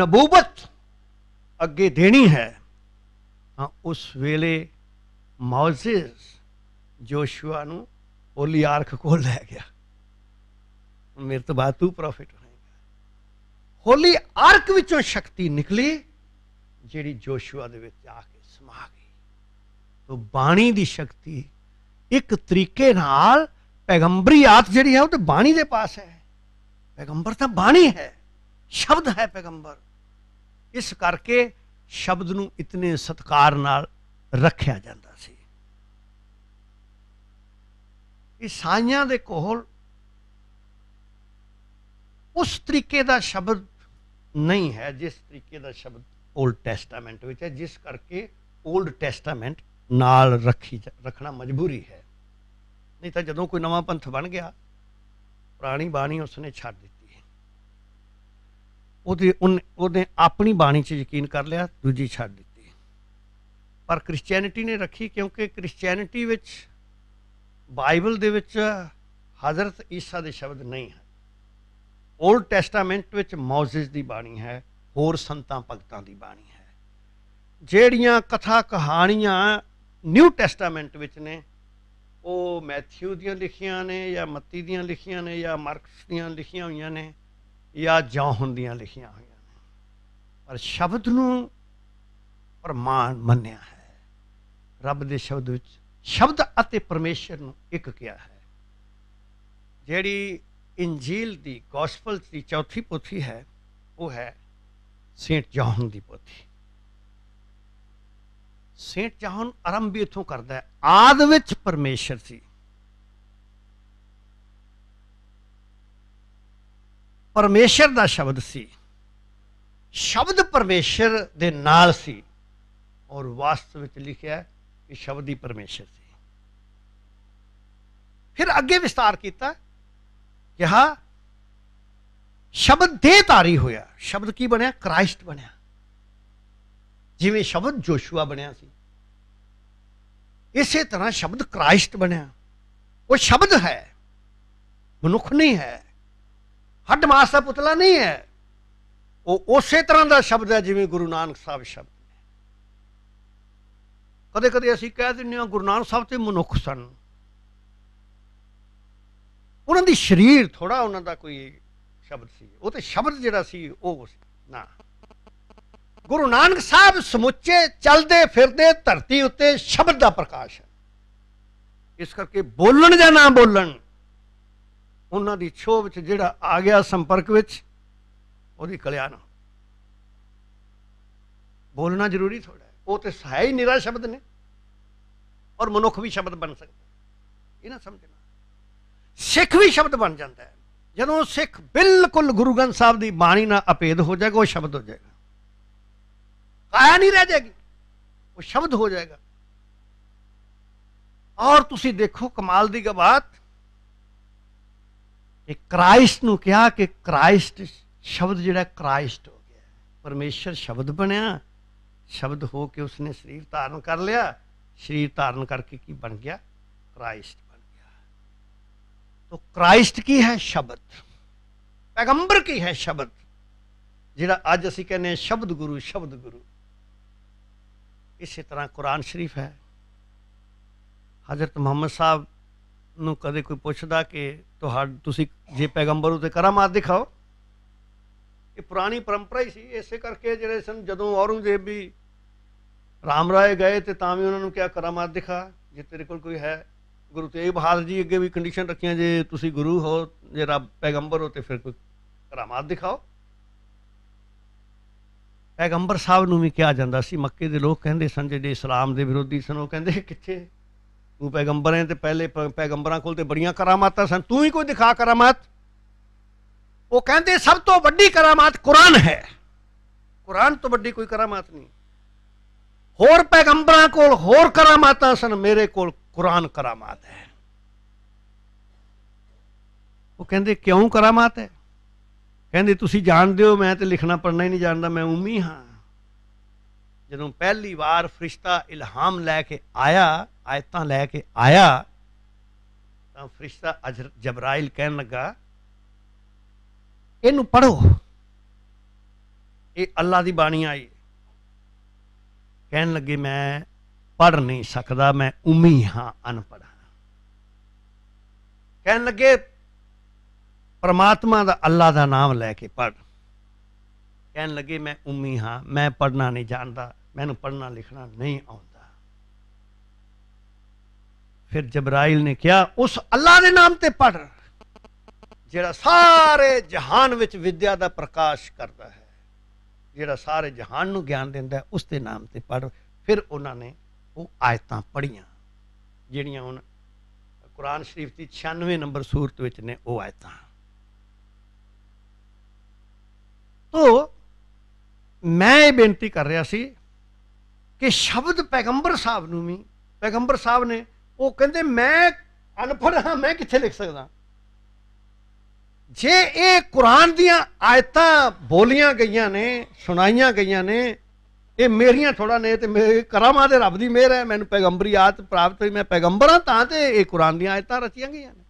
Speaker 2: ਨਬੂਵਤ ਅੱਗੇ ਦੇਣੀ ਹੈ ਤਾਂ ਉਸ ਵੇਲੇ ਮੌਜ਼ੇਸ ਜੋਸ਼ੂਆ ਨੂੰ ਹੋਲੀ ਆਰਖ ਕੋਲ ਲੈ ਗਿਆ ਮੇਰੇ ਤੋਂ ਬਾਅਦ ਤੂੰ ਪ੍ਰੋਫਿਟ ਹੋਏਗਾ ਹੋਲੀ ਆਰਕ ਵਿੱਚੋਂ ਸ਼ਕਤੀ ਨਿਕਲੀ ਜਿਹੜੀ ਜੋਸ਼ੂਆ ਦੇ ਵਿੱਚ ਆ ਕੇ ਸਮਾ ਗਈ ਤੋਂ ਬਾਣੀ ਦੀ ਸ਼ਕਤੀ ਇੱਕ ਤਰੀਕੇ ਨਾਲ ਪੈਗੰਬਰੀ ਆਤ ਜਿਹੜੀ ਹੈ ਉਹ ਤੇ ਬਾਣੀ ਦੇ ਪਾਸ ਹੈ ਪੈਗੰਬਰ ਤਾਂ ਬਾਣੀ ਹੈ ਸ਼ਬਦ ਹੈ ਪੈਗੰਬਰ ਇਸ ਕਰਕੇ ਸ਼ਬਦ ਨੂੰ ਇਤਨੇ ਸਤਕਾਰ ਨਾਲ ਰੱਖਿਆ ਜਾਂਦਾ ਸੀ ਸਾਈਆਂ ਦੇ ਕੋਲ ਉਸ ਤਰੀਕੇ ਦਾ ਸ਼ਬਦ ਨਹੀਂ ਹੈ ਜਿਸ ਤਰੀਕੇ ਦਾ ਸ਼ਬਦ 올ਡ ਟੈਸਟਾਮੈਂਟ ਵਿੱਚ ਹੈ ਜਿਸ ਕਰਕੇ 올ਡ ਟੈਸਟਾਮੈਂਟ ਨਾਲ ਰੱਖੀ ਰੱਖਣਾ ਮਜਬੂਰੀ ਹੈ ਨਹੀਂ ਤਾਂ ਜਦੋਂ ਕੋਈ ਨਵਾਂ ਪੰਥ ਬਣ ਗਿਆ ਪੁਰਾਣੀ ਬਾਣੀ ਉਸਨੇ ਛੱਡ ਦਿੱਤੀ ਉਹਦੇ ਉਹਨੇ ਆਪਣੀ ਬਾਣੀ 'ਚ ਯਕੀਨ ਕਰ ਲਿਆ ਦੂਜੀ ਛੱਡ ਦਿੱਤੀ ਪਰ ਕ੍ਰਿਸਚੀਅਨਿਟੀ ਨੇ ਰੱਖੀ ਕਿਉਂਕਿ ਕ੍ਰਿਸਚੀਅਨਿਟੀ ਵਿੱਚ ਬਾਈਬਲ ਦੇ ਵਿੱਚ ਹਜ਼ਰਤ ਈਸਾ ਦੇ ਸ਼ਬਦ ਨਹੀਂ ਹਨ 올ਡ ਟੈਸਟਾਮੈਂਟ ਵਿੱਚ ਮੌਜ਼ਿਸ ਦੀ ਬਾਣੀ ਹੈ ਹੋਰ ਸੰਤਾਂ ਭਗਤਾਂ ਦੀ ਬਾਣੀ ਹੈ ਜਿਹੜੀਆਂ ਕਥਾ ਕਹਾਣੀਆਂ ਨਿਊ ਟੈਸਟਾਮੈਂਟ ਵਿੱਚ ਨੇ ਉਹ ਮੈਥਿਊ ਦੀਆਂ ਲਿਖੀਆਂ ਨੇ ਜਾਂ ਮੱਤੀ ਦੀਆਂ ਲਿਖੀਆਂ ਨੇ ਜਾਂ ਮਾਰਕਸ ਦੀਆਂ ਲਿਖੀਆਂ ਹੋਈਆਂ ਨੇ ਜਾਂ ਜਾਂ ਹੁੰਦੀਆਂ ਲਿਖੀਆਂ ਹੋਈਆਂ ਪਰ ਸ਼ਬਦ ਨੂੰ ਪਰਮਾਨ ਮੰਨਿਆ ਹੈ ਰੱਬ ਦੇ ਸ਼ਬਦ ਵਿੱਚ ਸ਼ਬਦ ਅਤੇ ਪਰਮੇਸ਼ਰ ਨੂੰ ਇੱਕ ਕਿਹਾ ਹੈ ਜਿਹੜੀ ਇੰਜੀਲ ਦੀ ਗੋਸਪਲ ਦੀ ਚੌਥੀ ਪੋਥੀ ਹੈ ਉਹ ਹੈ ਸੇਂਟ ਜੌਹਨ ਦੀ ਪੋਥੀ ਸੇਂਟ ਜੌਹਨ ਆਰੰਭ ਇਥੋਂ ਕਰਦਾ ਹੈ ਆਦ ਵਿੱਚ ਪਰਮੇਸ਼ਰ ਸੀ ਪਰਮੇਸ਼ਰ ਦਾ ਸ਼ਬਦ ਸੀ ਸ਼ਬਦ ਪਰਮੇਸ਼ਰ ਦੇ ਨਾਲ ਸੀ ਔਰ ਵਾਸਤਵ ਵਿੱਚ ਲਿਖਿਆ ਕਿ ਸ਼ਬਦ ਹੀ ਪਰਮੇਸ਼ਰ ਸੀ ਫਿਰ ਅੱਗੇ ਵਿਸਤਾਰ ਕੀਤਾ ਕਿਹਾ ਸ਼ਬਦ ਦੇ ਤਾਰੀ ਹੋਇਆ ਸ਼ਬਦ ਕੀ ਬਣਿਆ ਕ੍ਰਾਈਸਟ ਬਣਿਆ ਜਿਵੇਂ ਸ਼ਬਦ ਜੋਸ਼ੂਆ ਬਣਿਆ ਸੀ ਇਸੇ ਤਰ੍ਹਾਂ ਸ਼ਬਦ ਕ੍ਰਾਈਸਟ ਬਣਿਆ ਉਹ ਸ਼ਬਦ ਹੈ ਮਨੁੱਖ ਨਹੀਂ ਹੈ ਹੱਡ ਮਾਸ ਦਾ ਪੁਤਲਾ ਨਹੀਂ ਹੈ ਉਹ ਉਸੇ ਤਰ੍ਹਾਂ ਦਾ ਸ਼ਬਦ ਹੈ ਜਿਵੇਂ ਗੁਰੂ ਨਾਨਕ ਸਾਹਿਬ ਸ਼ਬਦ ਕਦੇ ਕਦੇ ਅਸੀਂ ਕਹਿ ਦਿੰਨੇ ਆ ਗੁਰੂ ਨਾਨਕ ਸਾਹਿਬ ਤੇ ਮਨੁੱਖ ਸਨ ਉਹਨਾਂ ਦੀ ਸਰੀਰ ਥੋੜਾ ਉਹਨਾਂ ਦਾ ਕੋਈ ਸ਼ਬਦ ਸੀ ਉਹ ਤੇ ਸ਼ਬਦ ਜਿਹੜਾ ਸੀ ਉਹ ਨਾ ਗੁਰੂ ਨਾਨਕ ਸਾਹਿਬ ਸਮੁੱਚੇ ਚੱਲਦੇ ਫਿਰਦੇ ਧਰਤੀ ਉੱਤੇ ਸ਼ਬਦ ਦਾ ਪ੍ਰਕਾਸ਼ ਹੈ ਇਸ ਕਰਕੇ ਬੋਲਣ ਜਾਂ ਨਾ ਬੋਲਣ ਉਹਨਾਂ ਦੀ ਛੋਹ ਵਿੱਚ ਜਿਹੜਾ ਆ ਗਿਆ ਸੰਪਰਕ ਵਿੱਚ ਉਹਦੀ ਕਲਿਆਣ ਬੋਲਣਾ ਜ਼ਰੂਰੀ ਥੋੜਾ ਉਹ ਤੇ ਹੈ ਹੀ ਨਿਰਾ ਸ਼ਬਦ ਨੇ ਔਰ ਮਨੁੱਖ ਵੀ ਸ਼ਬਦ ਬਣ ਸਕਦਾ ਇਹ ਨਾ ਸਮਝਣਾ ਸਿੱਖ ਵੀ ਸ਼ਬਦ ਬਣ ਜਾਂਦਾ ਹੈ ਜਦੋਂ ਸਿੱਖ ਬਿਲਕੁਲ ਗੁਰੂ ਗ੍ਰੰਥ ਸਾਹਿਬ ਦੀ ਬਾਣੀ ਨਾਲ ਅਪੇਧ ਹੋ ਜਾਏਗਾ ਉਹ ਸ਼ਬਦ ਹੋ ਜਾਏਗਾ ਕਾਇਆ ਨਹੀਂ ਰਹਿ ਜਾਏਗੀ ਉਹ ਸ਼ਬਦ ਹੋ ਜਾਏਗਾ ਔਰ ਤੁਸੀਂ ਦੇਖੋ ਕਮਾਲ ਦੀ ਗੱਲ ਇਹ ਕ੍ਰਾਈਸਟ ਨੂੰ ਕਿਹਾ ਕਿ ਕ੍ਰਾਈਸਟ ਸ਼ਬਦ ਜਿਹੜਾ ਕ੍ਰਾਈਸਟ ਹੋ ਗਿਆ ਪਰਮੇਸ਼ਰ ਸ਼ਬਦ ਬਣਿਆ ਸ਼ਬਦ ਹੋ ਕੇ ਉਸਨੇ ਸਰੀਰ ਧਾਰਨ ਕਰ ਲਿਆ ਸਰੀਰ ਧਾਰਨ ਕਰਕੇ ਕੀ ਬਣ ਗਿਆ ਕ੍ਰਾਈਸਟ ਬਣ ਗਿਆ ਤਾਂ ਕ੍ਰਾਈਸਟ ਕੀ ਹੈ ਸ਼ਬਦ ਪੈਗੰਬਰ ਕੀ ਹੈ ਸ਼ਬਦ ਜਿਹੜਾ ਅੱਜ ਅਸੀਂ ਕਹਿੰਦੇ ਹਾਂ ਸ਼ਬਦ ਗੁਰੂ ਸ਼ਬਦ ਗੁਰੂ ਇਸੇ ਤਰ੍ਹਾਂ ਕੁਰਾਨ ਸ਼ਰੀਫ ਹੈ حضرت ਮੁਹੰਮਦ ਸਾਹਿਬ ਨੂੰ ਕਦੇ ਕੋਈ ਪੁੱਛਦਾ ਕਿ ਤੁਹਾਡ ਤੁਸੀਂ ਜੇ ਪੈਗੰਬਰ ਉਤੇ ਕਰਾਮਾਤ ਦਿਖਾਓ ਇਹ ਪੁਰਾਣੀ ਪਰੰਪਰਾ ਹੀ ਸੀ ਇਸੇ ਕਰਕੇ ਜਿਹੜੇ ਸਨ ਜਦੋਂ ਔਰੰਗਜ਼ੇਬ ਵੀ ਰਾਮ ਰਾਏ ਗਏ ਤੇ ਤਾਂ ਵੀ ਉਹਨਾਂ ਨੂੰ ਕਿਹਾ ਕਰਾਮਾਤ ਦਿਖਾ ਜੇ ਤੇਰੇ ਕੋਲ ਕੋਈ ਹੈ ਗੁਰੂ ਤੇਗ ਬਹਾਦਰ ਜੀ ਅੱਗੇ ਵੀ ਕੰਡੀਸ਼ਨ ਰੱਖੀਆਂ ਜੇ ਤੁਸੀਂ ਗੁਰੂ ਹੋ ਜੇ ਰੱਬ ਪੈਗੰਬਰ ਹੋ ਤੇ ਫਿਰ ਕੋਈ ਕਰਾਮਾਤ ਦਿਖਾਓ ਪੈਗੰਬਰ ਸਾਹਿਬ ਨੂੰ ਵੀ ਕਿਹਾ ਜਾਂਦਾ ਸੀ ਮੱਕੇ ਦੇ ਲੋਕ ਕਹਿੰਦੇ ਸਨ ਜਿਹੜੇ ਇਸਲਾਮ ਦੇ ਵਿਰੋਧੀ ਸਨ ਉਹ ਕਹਿੰਦੇ ਕਿੱਥੇ ਤੂੰ ਪੈਗੰਬਰ ਹੈ ਤੇ ਪਹਿਲੇ ਪੈਗੰਬਰਾਂ ਕੋਲ ਤੇ ਬੜੀਆਂ ਕਰਾਮਾਤਾਂ ਸਨ ਤੂੰ ਹੀ ਕੋਈ ਦਿਖਾ ਕਰਾਮਾਤ ਉਹ ਕਹਿੰਦੇ ਸਭ ਤੋਂ ਵੱਡੀ ਕਰਾਮਾਤ ਕੁਰਾਨ ਹੈ ਕੁਰਾਨ ਤੋਂ ਵੱਡੀ ਕੋਈ ਕਰਾਮਾਤ ਨਹੀਂ ਹੋਰ ਪੈਗੰਬਰਾਂ ਕੋਲ ਹੋਰ ਕਰਾਮਾਤਾਂ ਸਨ ਮੇਰੇ ਕੋਲ ਕੁਰਾਨ ਕਰਾਮਾਤ ਹੈ ਉਹ ਕਹਿੰਦੇ ਕਿਉਂ ਕਰਾਮਾਤ ਹੈ ਕਹਿੰਦੇ ਤੁਸੀਂ ਜਾਣਦੇ ਹੋ ਮੈਂ ਤੇ ਲਿਖਣਾ ਪੜਨਾ ਹੀ ਨਹੀਂ ਜਾਣਦਾ ਮੈਂ ਉਮੀ ਹਾਂ ਜਦੋਂ ਪਹਿਲੀ ਵਾਰ ਫਰਿਸ਼ਤਾ ਇਲਹਾਮ ਲੈ ਕੇ ਆਇਆ ਆਇਤਾਂ ਲੈ ਕੇ ਆਇਆ ਤਾਂ ਫਰਿਸ਼ਤਾ ਅਜਰ ਜਬਰਾਇਲ ਕਹਿਣ ਲੱਗਾ ਇਹਨੂੰ ਪੜੋ ਇਹ ਅੱਲਾ ਦੀ ਬਾਣੀ ਆਈ ਕਹਿਣ ਲੱਗੇ ਮੈਂ ਪੜ ਨਹੀਂ ਸਕਦਾ ਮੈਂ ਉਮੀ ਹਾਂ ਅਨਪੜ੍ਹ ਕਹਿਣ ਲੱਗੇ ਪਰਮਾਤਮਾ ਦਾ ਅੱਲਾ ਦਾ ਨਾਮ ਲੈ ਕੇ ਪੜ ਕਹਿਣ ਲੱਗੇ ਮੈਂ ਉਮੀ ਹਾਂ ਮੈਂ ਪੜਨਾ ਨਹੀਂ ਜਾਣਦਾ ਮੈਨੂੰ ਪੜਨਾ ਲਿਖਣਾ ਨਹੀਂ ਆਉਂਦਾ ਫਿਰ ਜਬਰਾਇਲ ਨੇ ਕਿਹਾ ਉਸ ਅੱਲਾ ਦੇ ਨਾਮ ਤੇ ਪੜ ਜਿਹੜਾ ਸਾਰੇ ਜਹਾਨ ਵਿੱਚ ਵਿਦਿਆ ਦਾ ਪ੍ਰਕਾਸ਼ ਕਰਦਾ ਹੈ ਜਿਹੜਾ ਸਾਰੇ ਜਹਾਨ ਨੂੰ ਗਿਆਨ ਦਿੰਦਾ ਉਸ ਦੇ ਨਾਮ ਤੇ ਪੜ ਫਿਰ ਉਹਨਾਂ ਨੇ ਉਹ ਆਇਤਾਂ ਪੜੀਆਂ ਜਿਹੜੀਆਂ ਹੁਣ ਕੁਰਾਨ ਸ਼ਰੀਫ ਦੀ 96 ਨੰਬਰ ਸੂਰਤ ਵਿੱਚ ਨੇ ਉਹ ਆਇਤਾਂ ਤੋ ਮੈਂ ਇਹ ਬੇਨਤੀ ਕਰ ਰਿਹਾ ਸੀ ਕਿ ਸ਼ਬਦ ਪੈਗੰਬਰ ਸਾਹਿਬ ਨੂੰ ਵੀ ਪੈਗੰਬਰ ਸਾਹਿਬ ਨੇ ਉਹ ਕਹਿੰਦੇ ਮੈਂ ਅਨਪੜ੍ਹ ਹਾਂ ਮੈਂ ਕਿੱਥੇ ਲਿਖ ਸਕਦਾ ਜੇ ਇਹ ਕੁਰਾਨ ਦੀਆਂ ਆਇਤਾਂ ਬੋਲੀਆਂ ਗਈਆਂ ਨੇ ਸੁਣਾਈਆਂ ਗਈਆਂ ਨੇ ਇਹ ਮੇਰੀਆਂ ਥੋੜਾ ਨੇ ਤੇ ਮੇਰੇ ਕਰਾਮਾਂ ਦੇ ਰੱਬ ਦੀ ਮਿਹਰ ਹੈ ਮੈਨੂੰ ਪੈਗੰਬਰੀ ਆਤ ਪ੍ਰਾਪਤ ਹੋਈ ਮੈਂ ਪੈਗੰਬਰ ਹਾਂ ਤਾਂ ਤੇ ਇਹ ਕੁਰਾਨ ਦੀਆਂ ਆਇਤਾਂ ਰਚੀਆਂ ਗਈਆਂ ਨੇ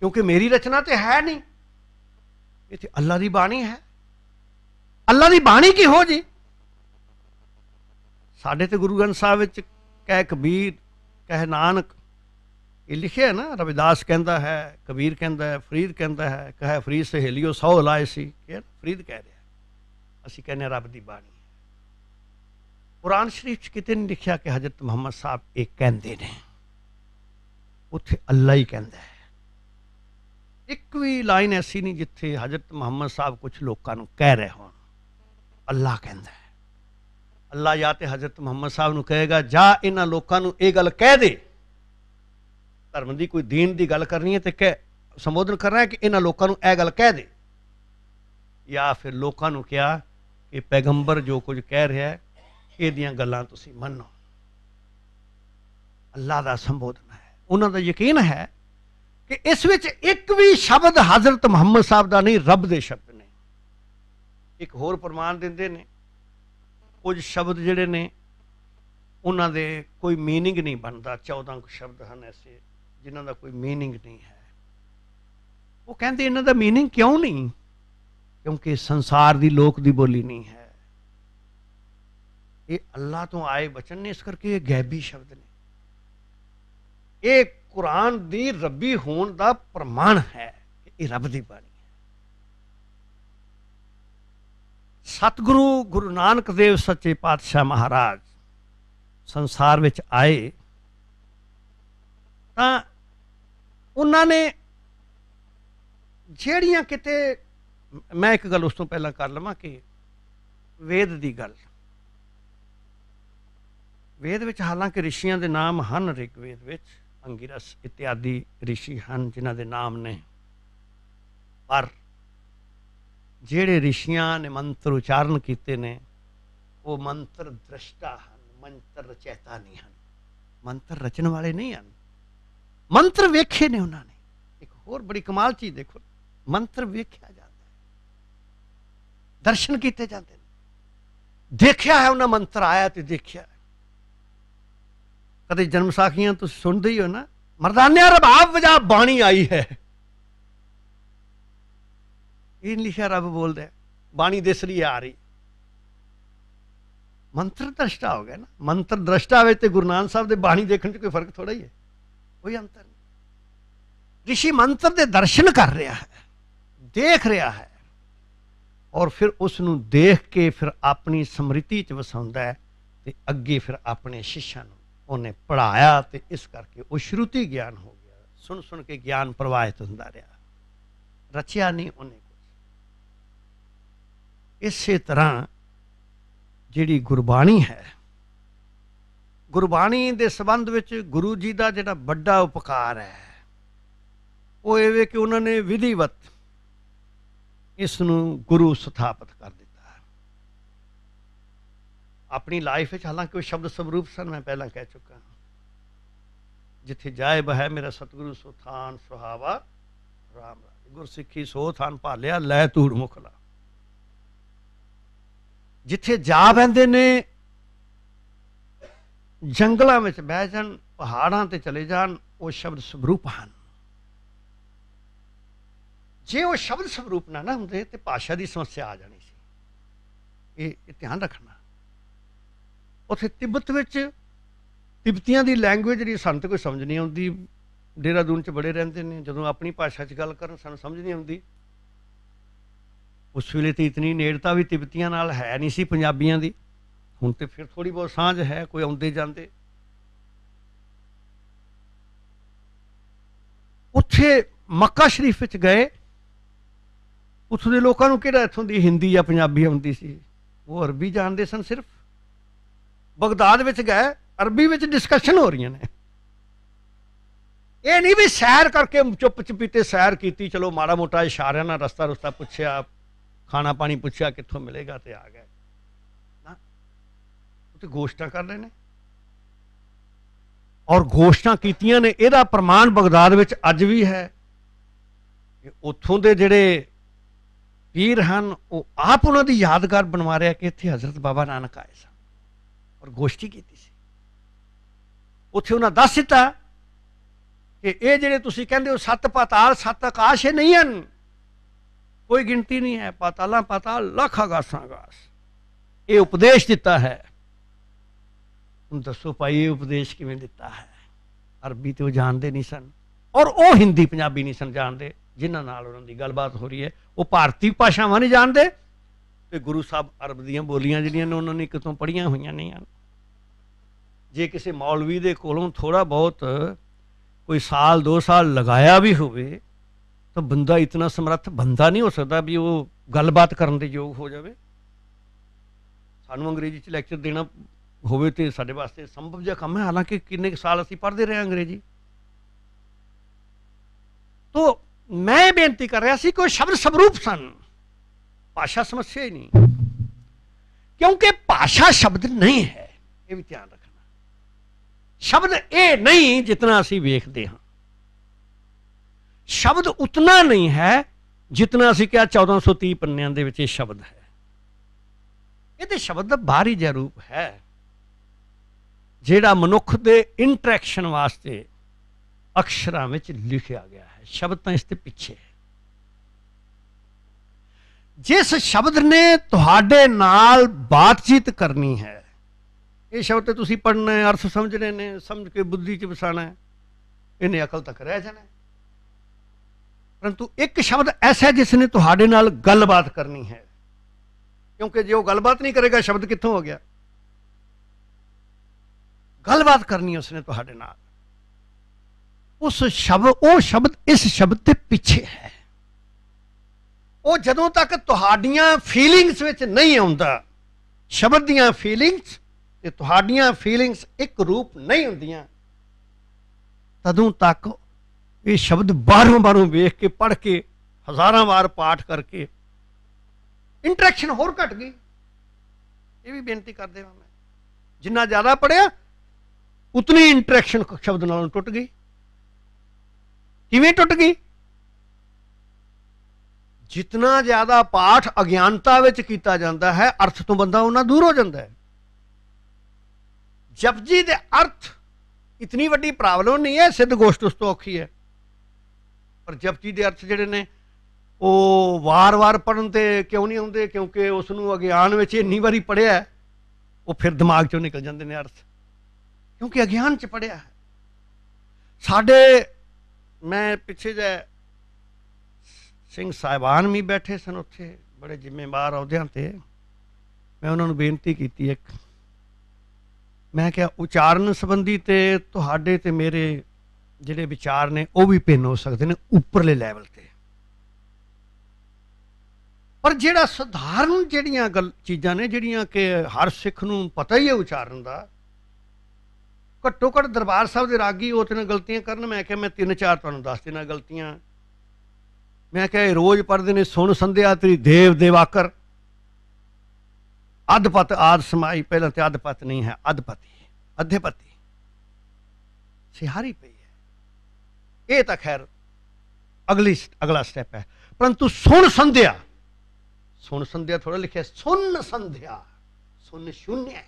Speaker 2: ਕਿਉਂਕਿ ਮੇਰੀ ਰਚਨਾ ਤੇ ਹੈ ਨਹੀਂ ਇਹ ਤੇ ਅੱਲਾ ਦੀ ਬਾਣੀ ਹੈ ਅੱਲਾ ਦੀ ਬਾਣੀ ਕੀ ਹੋ ਜੀ ਸਾਡੇ ਤੇ ਗੁਰੂ ਗ੍ਰੰਥ ਸਾਹਿਬ ਵਿੱਚ ਕਹਿ ਕਬੀਰ ਕਹਿ ਨਾਨਕ ਇਹ ਲਿਖਿਆ ਨਾ ਰਵਿਦਾਸ ਕਹਿੰਦਾ ਹੈ ਕਬੀਰ ਕਹਿੰਦਾ ਹੈ ਫਰੀਦ ਕਹਿੰਦਾ ਹੈ ਕਹੇ ਫਰੀਦ ਸਹੇਲੀਓ ਸੌ ਲਾਏ ਸੀ ਕਿ ਫਰੀਦ ਕਹਿ ਰਿਹਾ ਅਸੀਂ ਕਹਿੰਦੇ ਰੱਬ ਦੀ ਬਾਣੀ ਕੁਰਾਨ ਸ਼ਰੀਫ ਚ ਕਿਤੇ ਨਹੀਂ ਲਿਖਿਆ ਕਿ ਹਜ਼ਰਤ ਮੁਹੰਮਦ ਸਾਹਿਬ ਇਹ ਕਹਿੰਦੇ ਨੇ ਉੱਥੇ ਅੱਲਾ ਹੀ ਕਹਿੰਦਾ ਹੈ ਇੱਕ ਵੀ ਲਾਈਨ ਐਸੀ ਨਹੀਂ ਜਿੱਥੇ ਹਜ਼ਰਤ ਮੁਹੰਮਦ ਸਾਹਿਬ ਕੁਝ ਲੋਕਾਂ ਨੂੰ ਕਹਿ ਰਹੇ ਹੋਣ ਅੱਲਾ ਕਹਿੰਦਾ ਹੈ ਅੱਲਾ ਯਾ ਤੇ ਹਜ਼ਰਤ ਮੁਹੰਮਦ ਸਾਹਿਬ ਨੂੰ ਕਹੇਗਾ ਜਾ ਇਹਨਾਂ ਲੋਕਾਂ ਨੂੰ ਇਹ ਗੱਲ ਕਹਿ ਦੇ ਧਰਮ ਦੀ ਕੋਈ ਦੀਨ ਦੀ ਗੱਲ ਕਰਨੀ ਹੈ ਤੇ ਕਹਿ ਸੰਬੋਧਨ ਕਰਨਾ ਹੈ ਕਿ ਇਹਨਾਂ ਲੋਕਾਂ ਨੂੰ ਇਹ ਗੱਲ ਕਹਿ ਦੇ ਜਾਂ ਫਿਰ ਲੋਕਾਂ ਨੂੰ ਕਿਹਾ ਕਿ ਪੈਗੰਬਰ ਜੋ ਕੁਝ ਕਹਿ ਰਿਹਾ ਹੈ ਇਹਦੀਆਂ ਗੱਲਾਂ ਤੁਸੀਂ ਮੰਨੋ ਅੱਲਾ ਦਾ ਸੰਬੋਧਨ ਹੈ ਉਹਨਾਂ ਦਾ ਯਕੀਨ ਹੈ ਕਿ ਇਸ ਵਿੱਚ ਇੱਕ ਵੀ ਸ਼ਬਦ ਹਜ਼ਰਤ ਮੁਹੰਮਦ ਸਾਹਿਬ ਦਾ ਨਹੀਂ ਰੱਬ ਦੇ ਸ਼ਬਦ ਨੇ ਇੱਕ ਹੋਰ ਪ੍ਰਮਾਣ ਦਿੰਦੇ ਨੇ ਕੁਝ ਸ਼ਬਦ ਜਿਹੜੇ ਨੇ ਉਹਨਾਂ ਦੇ ਕੋਈ मीनिंग ਨਹੀਂ ਬਣਦਾ 14 ਕੁ ਸ਼ਬਦ ਹਨ ਐਸੇ ਜਿਨ੍ਹਾਂ ਦਾ ਕੋਈ मीनिंग ਨਹੀਂ ਹੈ ਉਹ ਕਹਿੰਦੇ ਇਹਨਾਂ ਦਾ मीनिंग ਕਿਉਂ ਨਹੀਂ ਕਿਉਂਕਿ ਸੰਸਾਰ ਦੀ ਲੋਕ ਦੀ ਬੋਲੀ ਨਹੀਂ ਹੈ ਇਹ ਅੱਲਾਹ ਤੋਂ ਆਏ ਬਚਨ ਨੇ ਇਸ ਕਰਕੇ ਇਹ ਗੈਬੀ ਸ਼ਬਦ ਨੇ ਇਹ ਕੁਰਾਨ ਦੀ ਰੱਬੀ ਹੋਣ ਦਾ ਪ੍ਰਮਾਣ ਹੈ ਇਹ ਰੱਬ ਦੀ ਬਾਣੀ ਸਤਿਗੁਰੂ ਗੁਰੂ ਨਾਨਕ ਦੇਵ ਸੱਚੇ ਪਾਤਸ਼ਾਹ ਮਹਾਰਾਜ ਸੰਸਾਰ ਵਿੱਚ ਆਏ ਤਾਂ ਉਹਨਾਂ ਨੇ ਜਿਹੜੀਆਂ ਕਿਤੇ ਮੈਂ ਇੱਕ ਗੱਲ ਉਸ ਤੋਂ ਪਹਿਲਾਂ ਕਰ ਲਵਾਂ ਕਿ ਵੇਦ ਦੀ ਗੱਲ ਵੇਦ ਵਿੱਚ ਹਾਲਾਂਕਿ ਰਿਸ਼ੀਆਂ ਦੇ ਨਾਮ ਹਨ ਰਿਕ ਵੇਦ ਵਿੱਚ ਅੰਗਿਰਸ ਇਤਿਆਦੀ ઋષਿ ਹਨ ਜਿਨ੍ਹਾਂ ਦੇ ਨਾਮ ਨੇ ਪਰ जेड़े ऋषिया ने मंत्र उच्चारण किए ने वो मंत्र दृष्टा हैं मंत्र रचैता नहीं हैं मंत्र रचन वाले नहीं हैं मंत्र वेखे ने उन्होंने एक होर बड़ी कमाल चीज देखो मंत्र वेख्या जाता है दर्शन किए जाते देखा है उन्हें मंत्र आया तो देखिया है कद जन्म साखियां तो सुनते ही हो ना मरदान्या रभाव वजह बाणी आई है ਇਹ ਨਹੀਂ ਲਿਖਿਆ ਰੱਬ ਬੋਲਦਾ ਬਾਣੀ ਰਹੀ ਆ ਰਹੀ ਮੰਤਰ ਦ੍ਰਸ਼ਟਾ ਹੋ ਗਿਆ ਨਾ ਮੰਤਰ ਦ੍ਰਸ਼ਟਾ ਵੇ ਤੇ ਗੁਰੂ ਨਾਨਕ ਸਾਹਿਬ ਦੇ ਬਾਣੀ ਦੇਖਣ 'ਚ ਕੋਈ ਫਰਕ ਥੋੜਾ ਹੀ ਹੈ ਕੋਈ ਅੰਤਰ ਨਹੀਂ ਰਿਸ਼ੀ ਮੰਤਰ ਦੇ ਦਰਸ਼ਨ ਕਰ ਰਿਹਾ ਹੈ ਦੇਖ ਰਿਹਾ ਹੈ ਔਰ ਫਿਰ ਉਸ ਨੂੰ ਦੇਖ ਕੇ ਫਿਰ ਆਪਣੀ ਸਮ੍ਰਿਤੀ 'ਚ ਵਸਾਉਂਦਾ ਹੈ ਤੇ ਅੱਗੇ ਫਿਰ ਆਪਣੇ ਸ਼ਿਸ਼ਾਂ ਨੂੰ ਉਹਨੇ ਪੜਾਇਆ ਤੇ ਇਸ ਕਰਕੇ ਉਹ ਸ਼ਰੂਤੀ ਗਿਆਨ ਹੋ ਗਿਆ ਸੁਣ ਸੁਣ ਕੇ ਗਿਆਨ ਪ੍ਰਵਾਹਿਤ ਹੁੰਦਾ ਰਿਹਾ ਰਚਿਆ ਨਹੀਂ ਉਹਨੇ ਇਸੇ ਤਰ੍ਹਾਂ ਜਿਹੜੀ ਗੁਰਬਾਣੀ ਹੈ ਗੁਰਬਾਣੀ ਦੇ ਸੰਬੰਧ ਵਿੱਚ ਗੁਰੂ ਜੀ ਦਾ ਜਿਹੜਾ ਵੱਡਾ ਉਪਕਾਰ ਹੈ ਉਹ ਇਹ ਵੇ ਕਿ ਉਹਨਾਂ ਨੇ ਵਿਧੀਵਤ ਇਸ ਨੂੰ ਗੁਰੂ ਸਥਾਪਿਤ ਕਰ ਦਿੱਤਾ ਆਪਣੀ ਲਾਈਫ ਵਿੱਚ ਹਾਲਾਂਕਿ ਉਹ ਸ਼ਬਦ ਸਮਰੂਪ ਸਨ ਮੈਂ ਪਹਿਲਾਂ ਕਹਿ ਚੁੱਕਾ ਜਿੱਥੇ ਜਾਏ ਬਹਿ ਮੇਰਾ ਸਤਿਗੁਰੂ ਸੋਥਾਨ ਸੁਹਾਵਾ ਰਾਮ ਗੁਰਸਿੱਖੀ ਸੋਥਾਨ ਭਾਲਿਆ ਲੈ ਧੂੜ ਮੁਖਲਾ ਜਿੱਥੇ ਜਾ ਬੰਦੇ ਨੇ ਜੰਗਲਾਂ ਵਿੱਚ ਬਹਿ ਜਾਣ ਪਹਾੜਾਂ ਤੇ ਚਲੇ ਜਾਣ ਉਹ ਸ਼ਬਦ ਸਰੂਪ ਹਨ ਜੇ ਉਹ ਸ਼ਬਦ ਸਰੂਪ ਨਾ ਨਾ ਹੁੰਦੇ ਤੇ ਭਾਸ਼ਾ ਦੀ ਸਮੱਸਿਆ ਆ ਜਾਣੀ ਸੀ ਇਹ ਧਿਆਨ ਰੱਖਣਾ ਉਥੇ ਤਿੱਬਤ ਵਿੱਚ ਤਿੱਬਤੀਆਂ ਦੀ ਲੈਂਗੁਏਜ ਜਿਹੜੀ ਸਾਨੂੰ ਤੇ ਕੋਈ ਸਮਝ ਨਹੀਂ ਆਉਂਦੀ ਡੇਰਾਦੂਨ 'ਚ ਬੜੇ ਰਹਿੰਦੇ ਨੇ ਜਦੋਂ ਆਪਣੀ ਭਾਸ਼ਾ 'ਚ ਗੱਲ ਕਰਨ ਸਾਨੂੰ ਸਮਝ ਨਹੀਂ ਆਉਂਦੀ ਉਸ ਵੇਲੇ ਤੇ ਇਤਨੀ ਨੇੜਤਾ ਵੀ ਤਿਬਤੀਆਂ ਨਾਲ ਹੈ ਨਹੀਂ ਸੀ ਪੰਜਾਬੀਆਂ ਦੀ ਹੁਣ ਤੇ ਫਿਰ ਥੋੜੀ ਬਹੁਤ ਸਾਂਝ ਹੈ ਕੋਈ ਆਉਂਦੇ ਜਾਂਦੇ ਉੱਥੇ ਮੱਕਾ ਸ਼ਰੀਫ ਵਿੱਚ ਗਏ ਉੱਥੋਂ ਦੇ ਲੋਕਾਂ ਨੂੰ ਕਿਹੜਾ ਇਥੋਂ ਦੀ ਹਿੰਦੀ ਜਾਂ ਪੰਜਾਬੀ ਆਉਂਦੀ ਸੀ ਉਹ ਅਰਬੀ ਜਾਣਦੇ ਸਨ ਸਿਰਫ ਬਗਦਾਦ ਵਿੱਚ ਗਏ ਅਰਬੀ ਵਿੱਚ ਡਿਸਕਸ਼ਨ ਹੋ ਰਹੀਆਂ ਨੇ ਇਹ ਨਹੀਂ ਵੀ ਸੈਰ ਕਰਕੇ ਚੁੱਪ ਤੇ ਸੈਰ ਕੀਤੀ ਚਲੋ ਮਾੜਾ ਮੋਟਾ ਇਸ਼ਾਰਿਆਂ ਨਾਲ ਰਸਤਾ ਰਸਤਾ ਪੁੱਛਿਆ ਖਾਣਾ ਪਾਣੀ ਪੁੱਛਿਆ ਕਿੱਥੋਂ ਮਿਲੇਗਾ ਤੇ ਆ ਗਏ ਨਾ ਉਹ ਤੇ ਗੋਸ਼ਟਾਂ ਕਰ ਲੈਨੇ ਔਰ ਘੋਸ਼ਣਾ ਕੀਤੀਆਂ ਨੇ ਇਹਦਾ ਪ੍ਰਮਾਣ ਬਗਦਾਦ ਵਿੱਚ ਅੱਜ ਵੀ ਹੈ ਕਿ ਉੱਥੋਂ ਦੇ ਜਿਹੜੇ ਪੀਰ ਹਨ ਉਹ ਆਪ ਉਹਨਾਂ ਦੀ ਯਾਦਗਾਰ ਬਣਵਾ ਰਿਹਾ ਕਿ ਇੱਥੇ ਹਜ਼ਰਤ ਬਾਬਾ ਨਾਨਕ ਆਏ ਸਨ ਔਰ ਗੋਸ਼ਟੀ ਕੀਤੀ ਸੀ ਉੱਥੇ ਉਹਨਾਂ ਦੱਸ ਦਿੱਤਾ ਕਿ ਇਹ ਜਿਹੜੇ ਤੁਸੀਂ ਕਹਿੰਦੇ ਹੋ ਸੱਤ ਪਤਾਲ ਸੱਤ ਆਕਾਸ਼ ਇਹ ਨਹੀਂ ਹਨ ਕੋਈ ਗਿਣਤੀ ਨਹੀਂ ਹੈ ਪਤਾਲਾ ਪਾਤਾਲ ਲੱਖ ਆਗਾਸਾਂ ਆਗਾਸ ਇਹ ਉਪਦੇਸ਼ ਦਿੱਤਾ ਹੈ ਹੁਣ ਦੱਸੋ ਭਾਈ ਇਹ ਉਪਦੇਸ਼ ਕਿਵੇਂ ਦਿੱਤਾ ਹੈ ਅਰਬੀ ਤੇ ਉਹ ਜਾਣਦੇ ਨਹੀਂ ਸਨ ਔਰ ਉਹ ਹਿੰਦੀ ਪੰਜਾਬੀ ਨਹੀਂ ਸਨ ਜਾਣਦੇ ਜਿਨ੍ਹਾਂ ਨਾਲ ਉਹਨਾਂ ਦੀ ਗੱਲਬਾਤ ਹੋ ਰਹੀ ਹੈ ਉਹ ਭਾਰਤੀ ਭਾਸ਼ਾਵਾਂ ਨਹੀਂ ਜਾਣਦੇ ਤੇ ਗੁਰੂ ਸਾਹਿਬ ਅਰਬ ਦੀਆਂ ਬੋਲੀਆਂ ਜਿਹੜੀਆਂ ਨੇ ਉਹਨਾਂ ਨੇ ਕਿਤੋਂ ਪੜੀਆਂ ਹੋਈਆਂ ਨਹੀਂ ਹਨ ਜੇ ਕਿਸੇ ਮੌਲਵੀ ਦੇ ਕੋਲੋਂ ਥੋੜਾ ਬਹੁਤ ਕੋਈ ਸਾਲ 2 ਸਾਲ ਲਗਾਇਆ ਵੀ ਹੋਵੇ ਤਾਂ ਬੰਦਾ ਇਤਨਾ ਸਮਰੱਥ ਬੰਦਾ ਨਹੀਂ ਹੋ ਸਕਦਾ ਵੀ ਉਹ ਗੱਲਬਾਤ ਕਰਨ ਦੇ ਯੋਗ ਹੋ ਜਾਵੇ ਸਾਨੂੰ ਅੰਗਰੇਜ਼ੀ 'ਚ ਲੈਕਚਰ ਦੇਣਾ ਹੋਵੇ ਤੇ ਸਾਡੇ ਵਾਸਤੇ ਸੰਭਵ ਜਿਹਾ ਕੰਮ ਹੈ ਹਾਲਾਂਕਿ ਕਿੰਨੇ ਸਾਲ ਅਸੀਂ ਪੜ੍ਹਦੇ ਰਹੇ ਅੰਗਰੇਜ਼ੀ ਤੋਂ ਮੈਂ ਬੇਨਤੀ ਕਰ ਰਿਹਾ ਸੀ ਕੋਈ ਸ਼ਬਦ ਸਬਰੂਪ ਸਨ ਭਾਸ਼ਾ ਸਮੱਸਿਆ ਹੀ ਨਹੀਂ ਕਿਉਂਕਿ ਭਾਸ਼ਾ ਸ਼ਬਦ ਨਹੀਂ ਹੈ ਇਹ ਵੀ ਧਿਆਨ ਰੱਖਣਾ ਸ਼ਬਦ ਇਹ ਨਹੀਂ ਜਿੰਨਾ ਅਸੀਂ ਵੇਖਦੇ ਹਾਂ ਸ਼ਬਦ ਉਤਨਾ ਨਹੀਂ ਹੈ ਜਿਤਨਾ ਅਸੀਂ ਕਿਹਾ 1430 ਪੰਨਿਆਂ ਦੇ ਵਿੱਚ ਇਹ ਸ਼ਬਦ ਹੈ ਇਹਦੇ ਸ਼ਬਦ ਦਾ ਬਾਹਰੀ ਜਿਹਾ ਰੂਪ ਹੈ ਜਿਹੜਾ ਮਨੁੱਖ ਦੇ ਇੰਟਰੈਕਸ਼ਨ ਵਾਸਤੇ ਅਕਸ਼ਰਾਂ ਵਿੱਚ ਲਿਖਿਆ ਗਿਆ ਹੈ ਸ਼ਬਦ ਤਾਂ ਇਸ ਦੇ ਪਿੱਛੇ ਹੈ ਜਿਸ ਸ਼ਬਦ ਨੇ ਤੁਹਾਡੇ ਨਾਲ ਬਾਤਚੀਤ ਕਰਨੀ ਹੈ ਇਹ ਸ਼ਬਦ ਤੇ ਤੁਸੀਂ ਪੜਨਾ ਹੈ ਅਰਥ ਸਮਝਣੇ ਨੇ ਸਮਝ ਕੇ ਬੁੱਧੀ 'ਚ ਵਸਾਣਾ ਇਹਨੇ ਅਕਲ ਤੱਕ ਰਹਿ ਜਾਣਾ ਪਰੰਤੂ ਇੱਕ ਸ਼ਬਦ ਐਸਾ ਜਿਸ ਨੇ ਤੁਹਾਡੇ ਨਾਲ ਗੱਲਬਾਤ ਕਰਨੀ ਹੈ ਕਿਉਂਕਿ ਜੇ ਉਹ ਗੱਲਬਾਤ ਨਹੀਂ ਕਰੇਗਾ ਸ਼ਬਦ ਕਿੱਥੋਂ ਹੋ ਗਿਆ ਗੱਲਬਾਤ ਕਰਨੀ ਉਸਨੇ ਤੁਹਾਡੇ ਨਾਲ ਉਸ ਸ਼ਬਦ ਉਹ ਸ਼ਬਦ ਇਸ ਸ਼ਬਦ ਦੇ ਪਿੱਛੇ ਹੈ ਉਹ ਜਦੋਂ ਤੱਕ ਤੁਹਾਡੀਆਂ ਫੀਲਿੰਗਸ ਵਿੱਚ ਨਹੀਂ ਆਉਂਦਾ ਸ਼ਬਦ ਦੀਆਂ ਫੀਲਿੰਗਸ ਤੇ ਤੁਹਾਡੀਆਂ ਫੀਲਿੰਗਸ ਇੱਕ ਰੂਪ ਨਹੀਂ ਹੁੰਦੀਆਂ ਤਦੋਂ ਤੱਕ ਇਹ ਸ਼ਬਦ ਬਾਰੋਂ ਬਾਰੋਂ ਵੇਖ ਕੇ ਪੜ੍ਹ ਕੇ ਹਜ਼ਾਰਾਂ ਵਾਰ ਪਾਠ ਕਰਕੇ ਇੰਟਰੈਕਸ਼ਨ ਹੋਰ ਘਟ ਗਈ ਇਹ ਵੀ ਬੇਨਤੀ ਕਰਦੇ ਹਾਂ ਮੈਂ ਜਿੰਨਾ ਜ਼ਿਆਦਾ ਪੜਿਆ ਉਤਨੀ ਇੰਟਰੈਕਸ਼ਨ ਸ਼ਬਦ ਨਾਲੋਂ ਟੁੱਟ ਗਈ ਕਿਵੇਂ ਟੁੱਟ ਗਈ ਜਿੰਨਾ ਜ਼ਿਆਦਾ ਪਾਠ ਅਗਿਆਨਤਾ ਵਿੱਚ ਕੀਤਾ ਜਾਂਦਾ ਹੈ ਅਰਥ ਤੋਂ ਬੰਦਾ ਉਹਨਾਂ ਦੂਰ ਹੋ ਜਾਂਦਾ ਹੈ ਜਪਜੀ ਦੇ ਅਰਥ ਇਤਨੀ ਵੱਡੀ ਪ੍ਰੋਬਲਮ ਨਹੀਂ ਹੈ ਸਿੱਧ ਗੋਸ਼ਟ ਉਸ ਤੋਂ ਔਖੀ ਹੈ ਪਰ ਜਪਜੀ ਦੇ ਅਰਥ ਜਿਹੜੇ ਨੇ ਉਹ ਵਾਰ-ਵਾਰ ਪੜਨ ਤੇ ਕਿਉਂ ਨਹੀਂ ਆਉਂਦੇ ਕਿਉਂਕਿ ਉਸ ਨੂੰ ਅਗਿਆਨ ਵਿੱਚ ਇੰਨੀ ਵਾਰੀ ਪੜਿਆ ਉਹ ਫਿਰ ਦਿਮਾਗ ਚੋਂ ਨਿਕਲ ਜਾਂਦੇ ਨੇ ਅਰਥ ਕਿਉਂਕਿ ਅਗਿਆਨ ਚ ਪੜਿਆ ਸਾਡੇ ਮੈਂ ਪਿੱਛੇ ਜੇ ਸਿੰਘ ਸਾਹਿਬਾਨ ਵੀ ਬੈਠੇ ਸਨ ਉੱਥੇ ਬੜੇ ਜ਼ਿੰਮੇਵਾਰ ਅਹੁਦਿਆਂ ਤੇ ਮੈਂ ਉਹਨਾਂ ਨੂੰ ਬੇਨਤੀ ਕੀਤੀ ਇੱਕ ਮੈਂ ਕਿਹਾ ਉਚਾਰਨ ਸੰਬੰਧੀ ਤੇ ਤੁਹਾਡੇ ਤੇ ਮੇਰੇ ਜਿਹੜੇ ਵਿਚਾਰ ਨੇ ਉਹ ਵੀ ਭਿੰਨ ਹੋ ਸਕਦੇ ਨੇ ਉੱਪਰਲੇ ਲੈਵਲ ਤੇ ਪਰ ਜਿਹੜਾ ਸਧਾਰਨ ਜਿਹੜੀਆਂ ਗੱਲ ਚੀਜ਼ਾਂ ਨੇ ਜਿਹੜੀਆਂ ਕਿ ਹਰ ਸਿੱਖ ਨੂੰ ਪਤਾ ਹੀ ਹੈ ਉਚਾਰਨ ਦਾ ਘੱਟੋ ਘੱਟ ਦਰਬਾਰ ਸਾਹਿਬ ਦੇ ਰਾਗੀ ਉਹ ਤਿੰਨ ਗਲਤੀਆਂ ਕਰਨ ਮੈਂ ਕਿਹਾ ਮੈਂ ਤਿੰਨ ਚਾਰ ਤੁਹਾਨੂੰ ਦੱਸ ਦੇਣਾ ਗਲਤੀਆਂ ਮੈਂ ਕਿਹਾ ਰੋਜ਼ ਪੜਦੇ ਨੇ ਸੁਣ ਸੰਧਿਆ ਤੇਰੀ ਦੇਵ ਦੇਵਾਕਰ ਅਧਪਤ ਆਦ ਸਮਾਈ ਪਹਿਲਾਂ ਤੇ ਅਧਪਤ ਨਹੀਂ ਹੈ ਅਧਪਤੀ ਅਧੇਪਤੀ ਸਿਹਾਰੀ ਪਈ ਇਹ ਤਾਂ ਖੈਰ ਅਗਲੀ ਅਗਲਾ ਸਟੈਪ ਹੈ ਪਰੰਤੂ ਸੁਣ ਸੰਧਿਆ ਸੁਣ ਸੰਧਿਆ ਥੋੜਾ ਲਿਖਿਆ ਸੁਣ ਸੰਧਿਆ ਸੁਣ ਸ਼ੁੰਨ ਹੈ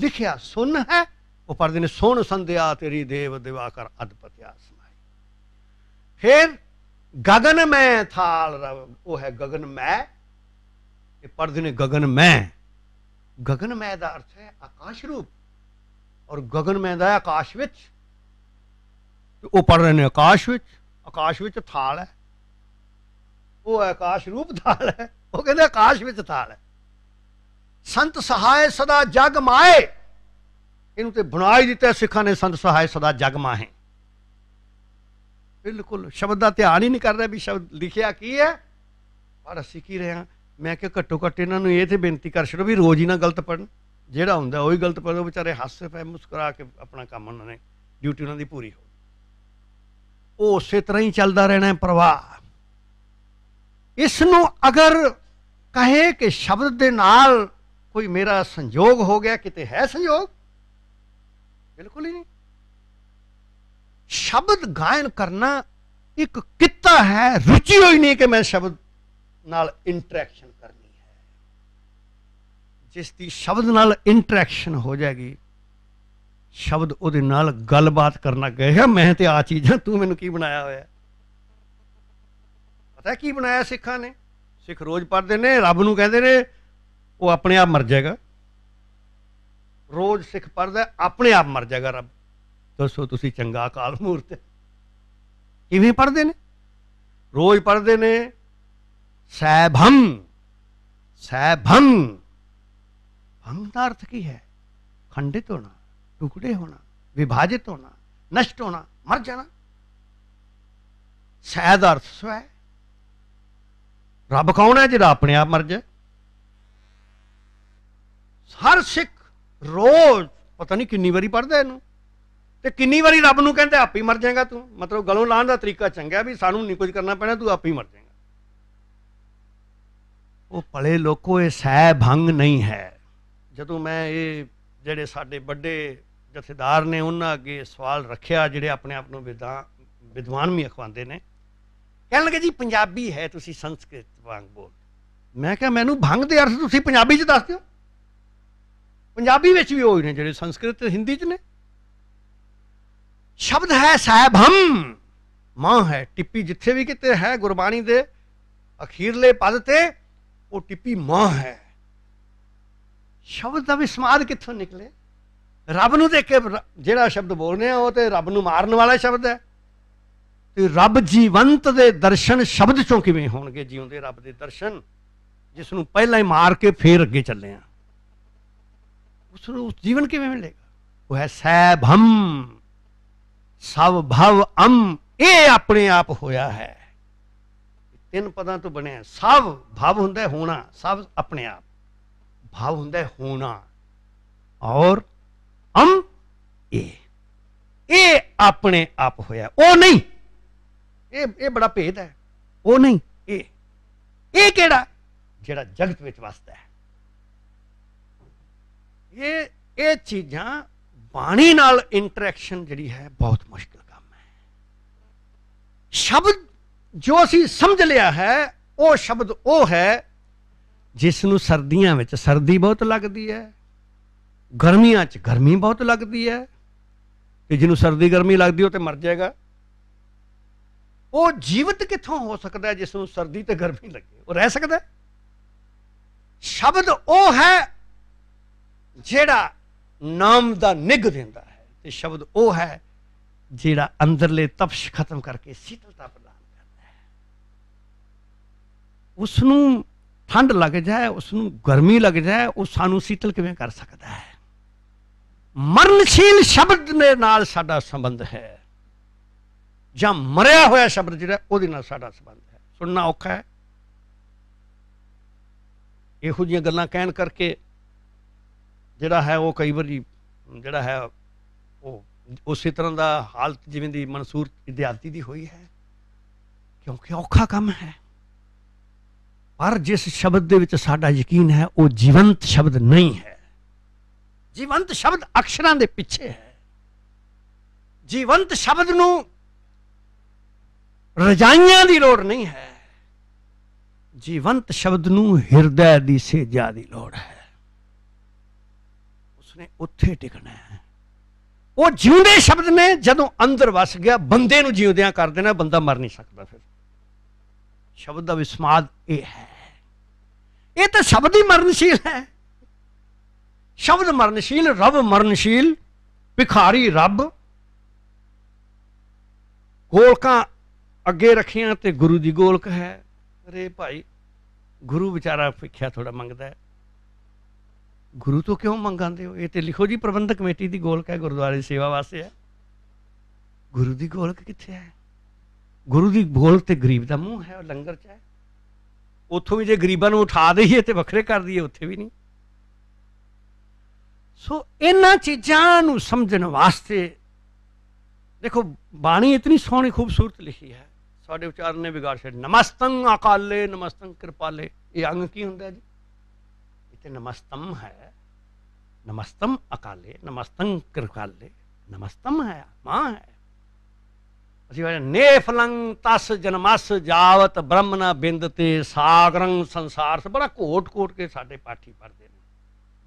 Speaker 2: ਲਿਖਿਆ ਸੁਣ ਹੈ ਉਹ ਪਰਦੇ ਨੇ ਸੁਣ ਸੰਧਿਆ ਤੇਰੀ ਦੇਵ ਦਿਵਾਕਰ ਅਦਪਤਿਆ ਸਮਾਈ ਫਿਰ ਗगन ਮੈਂ ਥਾਲ ਉਹ ਹੈ ਗगन ਮੈਂ ਇਹ ਪਰਦੇ ਨੇ ਗगन ਮੈਂ ਗगन ਮੈਂ ਦਾ ਅਰਥ ਹੈ ਆਕਾਸ਼ ਰੂਪ ਔਰ ਗगन ਮੈਂ ਦਾ ਆਕਾਸ਼ ਵਿੱਚ ਉਹ ਪੜ ਰਹੇ ਨੇ ਆਕਾਸ਼ ਵਿੱਚ ਆਕਾਸ਼ ਵਿੱਚ ਥਾਲ ਹੈ ਉਹ ਆਕਾਸ਼ ਰੂਪ ਥਾਲ ਹੈ ਉਹ ਕਹਿੰਦੇ ਆਕਾਸ਼ ਵਿੱਚ ਥਾਲ ਹੈ ਸੰਤ ਸਹਾਇ ਸਦਾ ਜਗ ਮਾਏ ਇਹਨੂੰ ਤੇ ਬਣਾ ਹੀ ਦਿੱਤਾ ਸਿੱਖਾਂ ਨੇ ਸੰਤ ਸਹਾਇ ਸਦਾ ਜਗ ਮਾਹੇ ਬਿਲਕੁਲ ਸ਼ਬਦ ਦਾ ਧਿਆਨ ਹੀ ਨਹੀਂ ਕਰ ਰਿਹਾ ਵੀ ਸ਼ਬਦ ਲਿਖਿਆ ਕੀ ਹੈ ਪਰ ਅਸੀਂ ਕੀ ਰਹੇ ਹਾਂ ਮੈਂ ਕਿ ਘੱਟੋ ਘੱਟ ਇਹਨਾਂ ਨੂੰ ਇਹ ਤੇ ਬੇਨਤੀ ਕਰ ਛੜੋ ਵੀ ਰੋਜ਼ ਹੀ ਨਾ ਗਲਤ ਪੜਨ ਜਿਹੜਾ ਹੁੰਦਾ ਉਹੀ ਗਲਤ ਪੜੋ ਵਿਚਾਰੇ ਹੱਸ ਪਏ ਮੁਸਕਰਾ ਕੇ ਆਪਣਾ ਕੰਮ ਉਹਨਾਂ ਨੇ ਡਿਊਟੀ ਉਹਨਾਂ ਦੀ ਪੂਰੀ ਹੋ ਉਹ ਉਸੇ ਤਰ੍ਹਾਂ ਹੀ ਚੱਲਦਾ ਰਹਿਣਾ ਹੈ ਪ੍ਰਵਾਹ ਇਸ ਨੂੰ ਅਗਰ ਕਹੇ ਕਿ ਸ਼ਬਦ ਦੇ ਨਾਲ ਕੋਈ ਮੇਰਾ ਸੰਯੋਗ ਹੋ ਗਿਆ ਕਿਤੇ ਹੈ ਸੰਯੋਗ ਬਿਲਕੁਲ ਹੀ ਨਹੀਂ ਸ਼ਬਦ ਗਾਇਨ ਕਰਨਾ ਇੱਕ ਕਿੱਤਾ ਹੈ ਰੁਚੀ ਹੋਈ ਨਹੀਂ ਕਿ ਮੈਂ ਸ਼ਬਦ ਨਾਲ ਇੰਟਰੈਕਸ਼ਨ ਕਰਨੀ ਹੈ ਜਿਸ ਦੀ ਸ਼ਬਦ ਨਾਲ ਇੰਟਰੈਕਸ਼ਨ ਹੋ ਜਾਏਗੀ ਸ਼ਬਦ ਉਹਦੇ ਨਾਲ ਗੱਲਬਾਤ ਕਰਨਾ ਗਿਆ ਮੈਂ ਤੇ ਆ ਚੀਜ਼ਾਂ ਤੂੰ ਮੈਨੂੰ ਕੀ ਬਣਾਇਆ ਹੋਇਆ ਪਤਾ ਕੀ ਬਣਾਇਆ ਸਿੱਖਾਂ ਨੇ ਸਿੱਖ ਰੋਜ਼ ਪੜਦੇ ਨੇ ਰੱਬ ਨੂੰ ਕਹਿੰਦੇ ਨੇ ਉਹ ਆਪਣੇ ਆਪ ਮਰ ਜਾਏਗਾ ਰੋਜ਼ ਸਿੱਖ ਪੜਦਾ ਆਪਣੇ ਆਪ ਮਰ ਜਾਏਗਾ ਰੱਬ ਦੱਸੋ ਤੁਸੀਂ ਚੰਗਾ ਕਾਲ ਮੂਰਤ ਕਿਵੇਂ ਪੜਦੇ ਨੇ ਰੋਜ਼ ਪੜਦੇ ਨੇ ਸੈਭੰ ਸੈਭੰ ਭੰਗ ਦਾ ਅਰਥ ਕੀ ਹੈ ਖੰਡਿਤ ਹੋਣਾ ਟੁਕੜੇ ਹੋਣਾ ਵਿਭਾਜਿਤ ਹੋਣਾ ਨਸ਼ਟ ਹੋਣਾ ਮਰ ਜਾਣਾ ਸੈਦ ਅਰਥ ਸਵੈ ਰੱਬ ਕੌਣ ਹੈ ਜਿਹੜਾ ਆਪਣੇ ਆਪ ਮਰ ਜਾਏ ਹਰ ਸਿੱਖ ਰੋਜ਼ ਪਤਾ ਨਹੀਂ ਕਿੰਨੀ ਵਾਰੀ ਪੜਦਾ ਇਹਨੂੰ ਤੇ ਕਿੰਨੀ ਵਾਰੀ ਰੱਬ ਨੂੰ ਕਹਿੰਦਾ ਆਪ ਹੀ ਮਰ ਜਾਏਗਾ ਤੂੰ ਮਤਲਬ ਗਲੋਂ ਲਾਣ ਦਾ ਤਰੀਕਾ ਚੰਗਾ ਵੀ ਸਾਨੂੰ ਨਹੀਂ ਕੁਝ ਕਰਨਾ ਪੈਣਾ ਤੂੰ ਆਪ ਹੀ ਮਰ ਜਾਏਗਾ ਉਹ ਪਲੇ ਲੋਕੋ ਇਹ ਸਹਿ ਭੰਗ ਨਹੀਂ ਹੈ ਜਦੋਂ ਮੈਂ ਇਹ ਜਿਹੜੇ ਸਾਡੇ ਵੱਡੇ ਜਥੇਦਾਰ ਨੇ ਉਹਨਾਂ ਅੱਗੇ ਸਵਾਲ ਰੱਖਿਆ ਜਿਹੜੇ ਆਪਣੇ ਆਪ ਨੂੰ ਵਿਦਵਾਨ ਵੀ ਅਖਵਾਉਂਦੇ ਨੇ ਕਹਿਣ ਲੱਗੇ ਜੀ ਪੰਜਾਬੀ ਹੈ ਤੁਸੀਂ ਸੰਸਕ੍ਰਿਤ ਵਾਂਗ ਬੋਲ ਮੈਂ ਕਿਹਾ ਮੈਨੂੰ ਭੰਗ ਦੇ ਅਰਥ ਤੁਸੀਂ ਪੰਜਾਬੀ 'ਚ ਦੱਸ ਦਿਓ ਪੰਜਾਬੀ ਵਿੱਚ ਵੀ ਹੋਏ ਨੇ ਜਿਹੜੇ ਸੰਸਕ੍ਰਿਤ ਤੇ ਹਿੰਦੀ 'ਚ ਨੇ ਸ਼ਬਦ ਹੈ ਸਾਹਿਬ ਹਮ ਮਾਂ ਹੈ ਟਿੱਪੀ ਜਿੱਥੇ ਵੀ ਕਿਤੇ ਹੈ ਗੁਰਬਾਣੀ ਦੇ ਅਖੀਰਲੇ ਪਦ ਤੇ ਉਹ ਟਿੱਪੀ ਮਾਂ ਹੈ ਸ਼ਬਦ ਦਾ ਵਿਸਮਾਦ ਕਿੱਥੋਂ ਨਿਕਲੇ ਰੱਬ ਨੂੰ ਦੇਖ ਕੇ ਜਿਹੜਾ ਸ਼ਬਦ ਬੋਲਨੇ ਆ ਉਹ ਤੇ ਰੱਬ ਨੂੰ ਮਾਰਨ ਵਾਲਾ ਸ਼ਬਦ ਹੈ ਤੇ ਰੱਬ ਜੀਵੰਤ ਦੇ ਦਰਸ਼ਨ ਸ਼ਬਦ ਚੋਂ ਕਿਵੇਂ ਹੋਣਗੇ ਜਿਉਂਦੇ ਰੱਬ ਦੇ ਦਰਸ਼ਨ ਜਿਸ ਨੂੰ ਪਹਿਲਾਂ ਹੀ ਮਾਰ ਕੇ ਫੇਰ ਅੱਗੇ ਚੱਲੇ ਆ ਉਸ ਨੂੰ ਉਸ ਜੀਵਨ ਕਿਵੇਂ ਮਿਲੇਗਾ ਉਹ ਹੈ ਸੈਭੰ ਸਭ ਭਵ ਅਮ ਇਹ ਆਪਣੇ ਆਪ ਹੋਇਆ ਹੈ ਤਿੰਨ ਪਦਾਂ ਤੋਂ ਬਣਿਆ ਸਭ ਭਵ ਹੁੰਦਾ ਹੋਣਾ ਸਭ ਆਪਣੇ ਆਪ भाव ਹੁੰਦਾ ਹੈ ਹੋਣਾ ਔਰ ਅਮ ਇਹ ਇਹ ਆਪਣੇ ਆਪ ਹੋਇਆ ਉਹ ਨਹੀਂ ਇਹ ਇਹ ਬੜਾ ਭੇਦ ਹੈ ਉਹ ਨਹੀਂ ਇਹ ਇਹ ਕਿਹੜਾ ਜਿਹੜਾ ਜਗਤ ਵਿੱਚ ਵਸਦਾ ਹੈ ਇਹ ਇਹ ਚੀਜ਼ਾਂ ਬਾਣੀ ਨਾਲ ਇੰਟਰੈਕਸ਼ਨ ਜਿਹੜੀ ਹੈ ਬਹੁਤ ਮੁਸ਼ਕਲ ਕੰਮ ਹੈ ਸ਼ਬਦ ਜੋ ਅਸੀਂ ਸਮਝ ਲਿਆ ਹੈ ਉਹ ਸ਼ਬਦ ਉਹ ਹੈ ਜਿਸ ਨੂੰ ਸਰਦੀਆਂ ਵਿੱਚ ਸਰਦੀ ਬਹੁਤ ਲੱਗਦੀ ਹੈ ਗਰਮੀਆਂ 'ਚ ਗਰਮੀ ਬਹੁਤ ਲੱਗਦੀ ਹੈ ਤੇ ਜਿਹਨੂੰ ਸਰਦੀ ਗਰਮੀ ਲੱਗਦੀ ਉਹ ਤੇ ਮਰ ਜਾਏਗਾ ਉਹ ਜੀਵਤ ਕਿੱਥੋਂ ਹੋ ਸਕਦਾ ਜਿਸ ਨੂੰ ਸਰਦੀ ਤੇ ਗਰਮੀ ਲੱਗੇ ਉਹ ਰਹਿ ਸਕਦਾ ਸ਼ਬਦ ਉਹ ਹੈ ਜਿਹੜਾ ਨਾਮ ਦਾ ਨਿਗ ਦਿੰਦਾ ਹੈ ਤੇ ਸ਼ਬਦ ਉਹ ਹੈ ਜਿਹੜਾ ਅੰਦਰਲੇ ਤਪਸ਼ ਖਤਮ ਕਰਕੇ ਸ਼ੀਤਲਤਾ ਪ੍ਰਦਾਨ ਕਰਦਾ ਹੈ ਉਸ ਨੂੰ ਠੰਡ ਲੱਗ ਜਾਏ ਉਸ ਨੂੰ ਗਰਮੀ ਲੱਗ ਜਾਏ ਉਹ ਸਾਨੂੰ ਸੀਤਲ ਕਿਵੇਂ ਕਰ ਸਕਦਾ ਹੈ ਮਰਨਸ਼ੀਲ ਸ਼ਬਦ ਦੇ ਨਾਲ ਸਾਡਾ ਸੰਬੰਧ ਹੈ ਜਾਂ ਮਰਿਆ ਹੋਇਆ ਸ਼ਬਦ ਜਿਹੜਾ ਉਹਦੇ ਨਾਲ ਸਾਡਾ ਸੰਬੰਧ ਹੈ ਸੁਣਨਾ ਔਖਾ ਹੈ ਇਹੋ ਜਿਹੀਆਂ ਗੱਲਾਂ ਕਹਿਣ ਕਰਕੇ ਜਿਹੜਾ ਹੈ ਉਹ ਕਈ ਵਾਰੀ ਜਿਹੜਾ ਹੈ ਉਹ ਉਸੇ ਤਰ੍ਹਾਂ ਦਾ ਹਾਲਤ ਜਿਵੇਂ ਦੀ ਮਨਸੂਰ ਇਦਿਆਤੀ ਦੀ ਹੋਈ ਹੈ ਕਿਉਂਕਿ ਔਖਾ ਕੰਮ ਹੈ ਪਰ ਜਿਸ ਸ਼ਬਦ ਦੇ ਵਿੱਚ ਸਾਡਾ ਯਕੀਨ ਹੈ ਉਹ ਜੀਵੰਤ ਸ਼ਬਦ ਨਹੀਂ ਹੈ ਜੀਵੰਤ ਸ਼ਬਦ ਅਕਸ਼ਰਾਂ ਦੇ ਪਿੱਛੇ ਹੈ ਜੀਵੰਤ ਸ਼ਬਦ ਨੂੰ ਰਜਾਈਆਂ ਦੀ ਲੋੜ ਨਹੀਂ ਹੈ ਜੀਵੰਤ ਸ਼ਬਦ ਨੂੰ ਹਿਰਦੇ ਦੀ ਸੇਜਾ ਦੀ ਲੋੜ ਹੈ ਉਸਨੇ ਉੱਥੇ ਟਿਕਣਾ ਹੈ ਉਹ ਜਿਉਂਦੇ ਸ਼ਬਦ ਨੇ ਜਦੋਂ ਅੰਦਰ ਵਸ ਗਿਆ ਬੰਦੇ ਨੂੰ ਜਿਉਂਦਿਆਂ ਕਰ ਦੇਣਾ ਬੰਦਾ ਮਰ ਨਹੀਂ ਸਕਦਾ ਫਿਰ ਸ਼ਬਦ ਦਾ ਵਿਸਮਾਦ ਇਹ ਹੈ ਇਹ ਤਾਂ ਸ਼ਬਦ ਹੀ ਮਰਨਸ਼ੀਲ ਹੈ ਸ਼ਬਦ ਮਰਨਸ਼ੀਲ ਰਬ ਮਰਨਸ਼ੀਲ ਭਿਖਾਰੀ ਰੱਬ ਗੋਲਕਾਂ ਅੱਗੇ ਰੱਖੀਆਂ ਤੇ ਗੁਰੂ ਦੀ ਗੋਲਕ ਹੈ ਅਰੇ ਭਾਈ ਗੁਰੂ ਵਿਚਾਰਾ ਭਿਖਿਆ ਥੋੜਾ ਮੰਗਦਾ ਗੁਰੂ ਤੋਂ ਕਿਉਂ ਮੰਗਾਂਦੇ ਹੋ ਇਹ ਤੇ ਲਿਖੋ ਜੀ ਪ੍ਰਬੰਧਕ ਕਮੇਟੀ ਦੀ ਗੋਲਕ ਹੈ ਗੁਰਦੁਆਰੇ ਸੇਵਾ ਵਾਸਤੇ ਹੈ ਗੁਰੂ ਦੀ ਗੋਲਕ ਕਿੱਥੇ ਹੈ ਗੁਰੂ ਦੀ ਬੋਲ ਤੇ ਗਰੀਬ ਦਾ ਮੂੰਹ ਹੈ ਔਰ ਲੰਗਰ ਚ ਹੈ ਉੱਥੋਂ ਵੀ ਜੇ ਗਰੀਬਾਂ ਨੂੰ ਉਠਾ ਦਈਏ ਤੇ ਵੱਖਰੇ ਕਰ ਦਈਏ ਉੱਥੇ ਵੀ ਨਹੀਂ ਸੋ ਇਹਨਾਂ ਚੀਜ਼ਾਂ ਨੂੰ ਸਮਝਣ ਵਾਸਤੇ ਦੇਖੋ ਬਾਣੀ ਇਤਨੀ ਸੋਹਣੀ ਖੂਬਸੂਰਤ ਲਿਖੀ ਹੈ ਸਾਡੇ ਉਚਾਰਨ ਨੇ ਵਿਗਾੜ ਛੱਡ ਨਮਸਤੰ ਅਕਾਲੇ ਨਮਸਤੰ ਕਿਰਪਾਲੇ ਇਹ ਅੰਗ ਕੀ ਹੁੰਦਾ ਜੀ ਇੱਥੇ ਨਮਸਤਮ ਹੈ ਨਮਸਤਮ ਅਕਾਲੇ ਨਮਸਤੰ ਕਿਰਪਾਲੇ ਨਮਸਤਮ ਹੈ ਮਾਂ ਹੈ ਅਸੀਂ ਕਹਿੰਦੇ ਨੇ ਤਸ ਜਨਮਸ ਜਾਵਤ ਬ੍ਰਹਮਨਾ ਬਿੰਦ ਤੇ ਸਾਗਰੰ ਸੰਸਾਰ ਬੜਾ ਕੋਟ-ਕੋਟ ਕੇ ਸਾਡੇ ਪਾਠੀ ਪੜਦੇ ਨੇ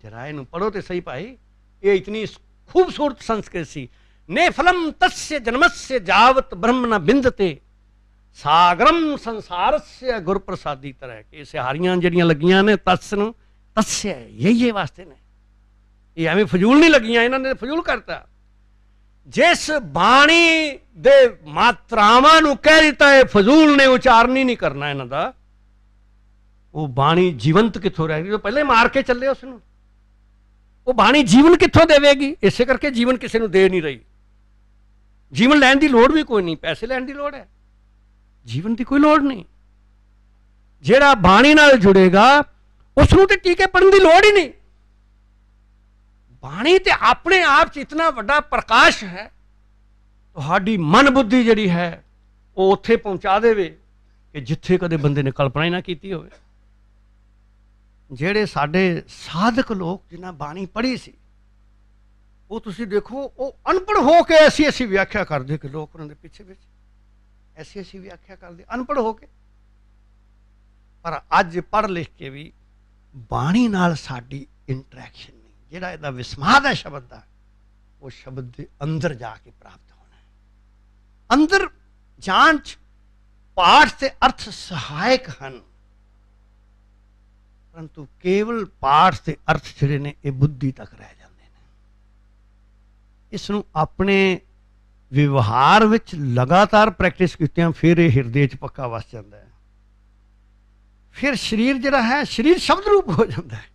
Speaker 2: ਜਰਾ ਇਹਨੂੰ ਪੜੋ ਤੇ ਸਹੀ ਭਾਈ ਇਹ ਇਤਨੀ ਖੂਬਸੂਰਤ ਸੰਸਕ੍ਰਿਤ ਸੀ ਨੇ ਫਲੰ ਤਸ ਜਨਮਸ ਜਾਵਤ ਬ੍ਰਹਮਨਾ ਬਿੰਦ ਤੇ ਸਾਗਰੰ ਗੁਰ ਗੁਰਪ੍ਰਸਾਦੀ ਤਰ੍ਹਾਂ ਇਹ ਸਿਹਾਰੀਆਂ ਜਿਹੜੀਆਂ ਲੱਗੀਆਂ ਨੇ ਤਸ ਨੂੰ ਤਸ ਇਹ ਇਹ ਵਾਸਤੇ ਨੇ ਇਹ ਐਵੇਂ ਫਜ਼ੂਲ ਨਹੀਂ ਲੱਗੀਆਂ ਇਹਨਾਂ ਨੇ ਫਜ਼ੂਲ ਕਰਤਾ ਜਿਸ ਬਾਣੀ ਦੇ ਮਾਤਰਾਵਾਂ ਨੂੰ ਕਹਿ ਦਿੱਤਾ ਹੈ ਫਜ਼ੂਲ ਨੇ ਉਚਾਰਨੀ ਨਹੀਂ ਕਰਨਾ ਇਹਨਾਂ ਦਾ ਉਹ ਬਾਣੀ ਜੀਵੰਤ ਕਿੱਥੋਂ ਰਹਿ ਗਈ ਉਹ ਪਹਿਲੇ ਮਾਰ ਕੇ ਚੱਲੇ ਉਸ ਨੂੰ ਉਹ ਬਾਣੀ ਜੀਵਨ ਕਿੱਥੋਂ ਦੇਵੇਗੀ ਇਸੇ ਕਰਕੇ ਜੀਵਨ ਕਿਸੇ ਨੂੰ ਦੇ ਨਹੀਂ ਰਹੀ ਜੀਵਨ ਲੈਣ ਦੀ ਲੋੜ ਵੀ ਕੋਈ ਨਹੀਂ ਪੈਸੇ ਲੈਣ ਦੀ ਲੋੜ ਹੈ ਜੀਵਨ ਦੀ ਕੋਈ ਲੋੜ ਨਹੀਂ ਜਿਹੜਾ ਬਾਣੀ ਨਾਲ ਜੁੜੇਗਾ ਉਸ ਨੂੰ ਤੇ ਟੀਕੇ ਪੜਨ ਦੀ ਲੋੜ ਹੀ ਨਹੀਂ ਬਾਣੀ ਤੇ ਆਪਣੇ ਆਪ 'ਚ ਇਤਨਾ ਵੱਡਾ ਪ੍ਰਕਾਸ਼ ਹੈ ਤੁਹਾਡੀ ਮਨ ਬੁੱਧੀ ਜਿਹੜੀ ਹੈ ਉਹ ਉੱਥੇ ਪਹੁੰਚਾ ਦੇਵੇ ਕਿ ਜਿੱਥੇ ਕਦੇ ਬੰਦੇ ਨੇ ਕਲਪਨਾ ਹੀ ਨਾ ਕੀਤੀ ਹੋਵੇ ਜਿਹੜੇ ਸਾਡੇ ਸਾਧਕ ਲੋਕ ਜਿਨ੍ਹਾਂ ਬਾਣੀ ਪੜ੍ਹੀ ਸੀ ਉਹ ਤੁਸੀਂ ਦੇਖੋ ਉਹ ਅਨਪੜ ਹੋ ਕੇ ਐਸੀ ਐਸੀ ਵਿਆਖਿਆ ਕਰਦੇ ਕਿ ਲੋਕ ਉਹਨਾਂ ਦੇ ਪਿੱਛੇ ਵਿੱਚ ਐਸੀ ਐਸੀ ਵਿਆਖਿਆ ਕਰਦੇ ਅਨਪੜ ਹੋ ਕੇ ਪਰ ਅੱਜ ਪੜ੍ਹ ਲਿਖ ਕੇ ਵੀ ਬਾਣੀ ਨਾਲ ਸਾਡੀ ਇੰਟਰੈਕਸ਼ਨ ਜਿਹੜਾ ਇਹਦਾ ਵਿਸਮਾਦ ਹੈ ਸ਼ਬਦ ਦਾ ਉਹ ਸ਼ਬਦ ਦੇ ਅੰਦਰ ਜਾ ਕੇ ਪ੍ਰਾਪਤ ਹੋਣਾ ਹੈ ਅੰਦਰ ਜਾਂਚ ਪਾਠ ਤੇ ਅਰਥ ਸਹਾਇਕ ਹਨ ਪਰੰਤੂ ਕੇਵਲ ਪਾਠ ਤੇ ਅਰਥ ਜਿਹੜੇ ਨੇ ਇਹ ਬੁੱਧੀ ਤੱਕ ਰਹਿ ਜਾਂਦੇ ਨੇ ਇਸ ਨੂੰ ਆਪਣੇ ਵਿਵਹਾਰ ਵਿੱਚ ਲਗਾਤਾਰ ਪ੍ਰੈਕਟਿਸ ਕੀਤਿਆਂ ਫਿਰ ਇਹ ਹਿਰਦੇ 'ਚ ਪੱਕਾ ਵਸ ਜਾਂਦਾ ਹੈ ਫਿਰ ਸਰੀਰ ਜਿਹੜਾ ਹੈ ਸਰੀਰ ਸ਼ਬਦ ਰੂਪ ਹੋ ਜਾਂਦਾ ਹੈ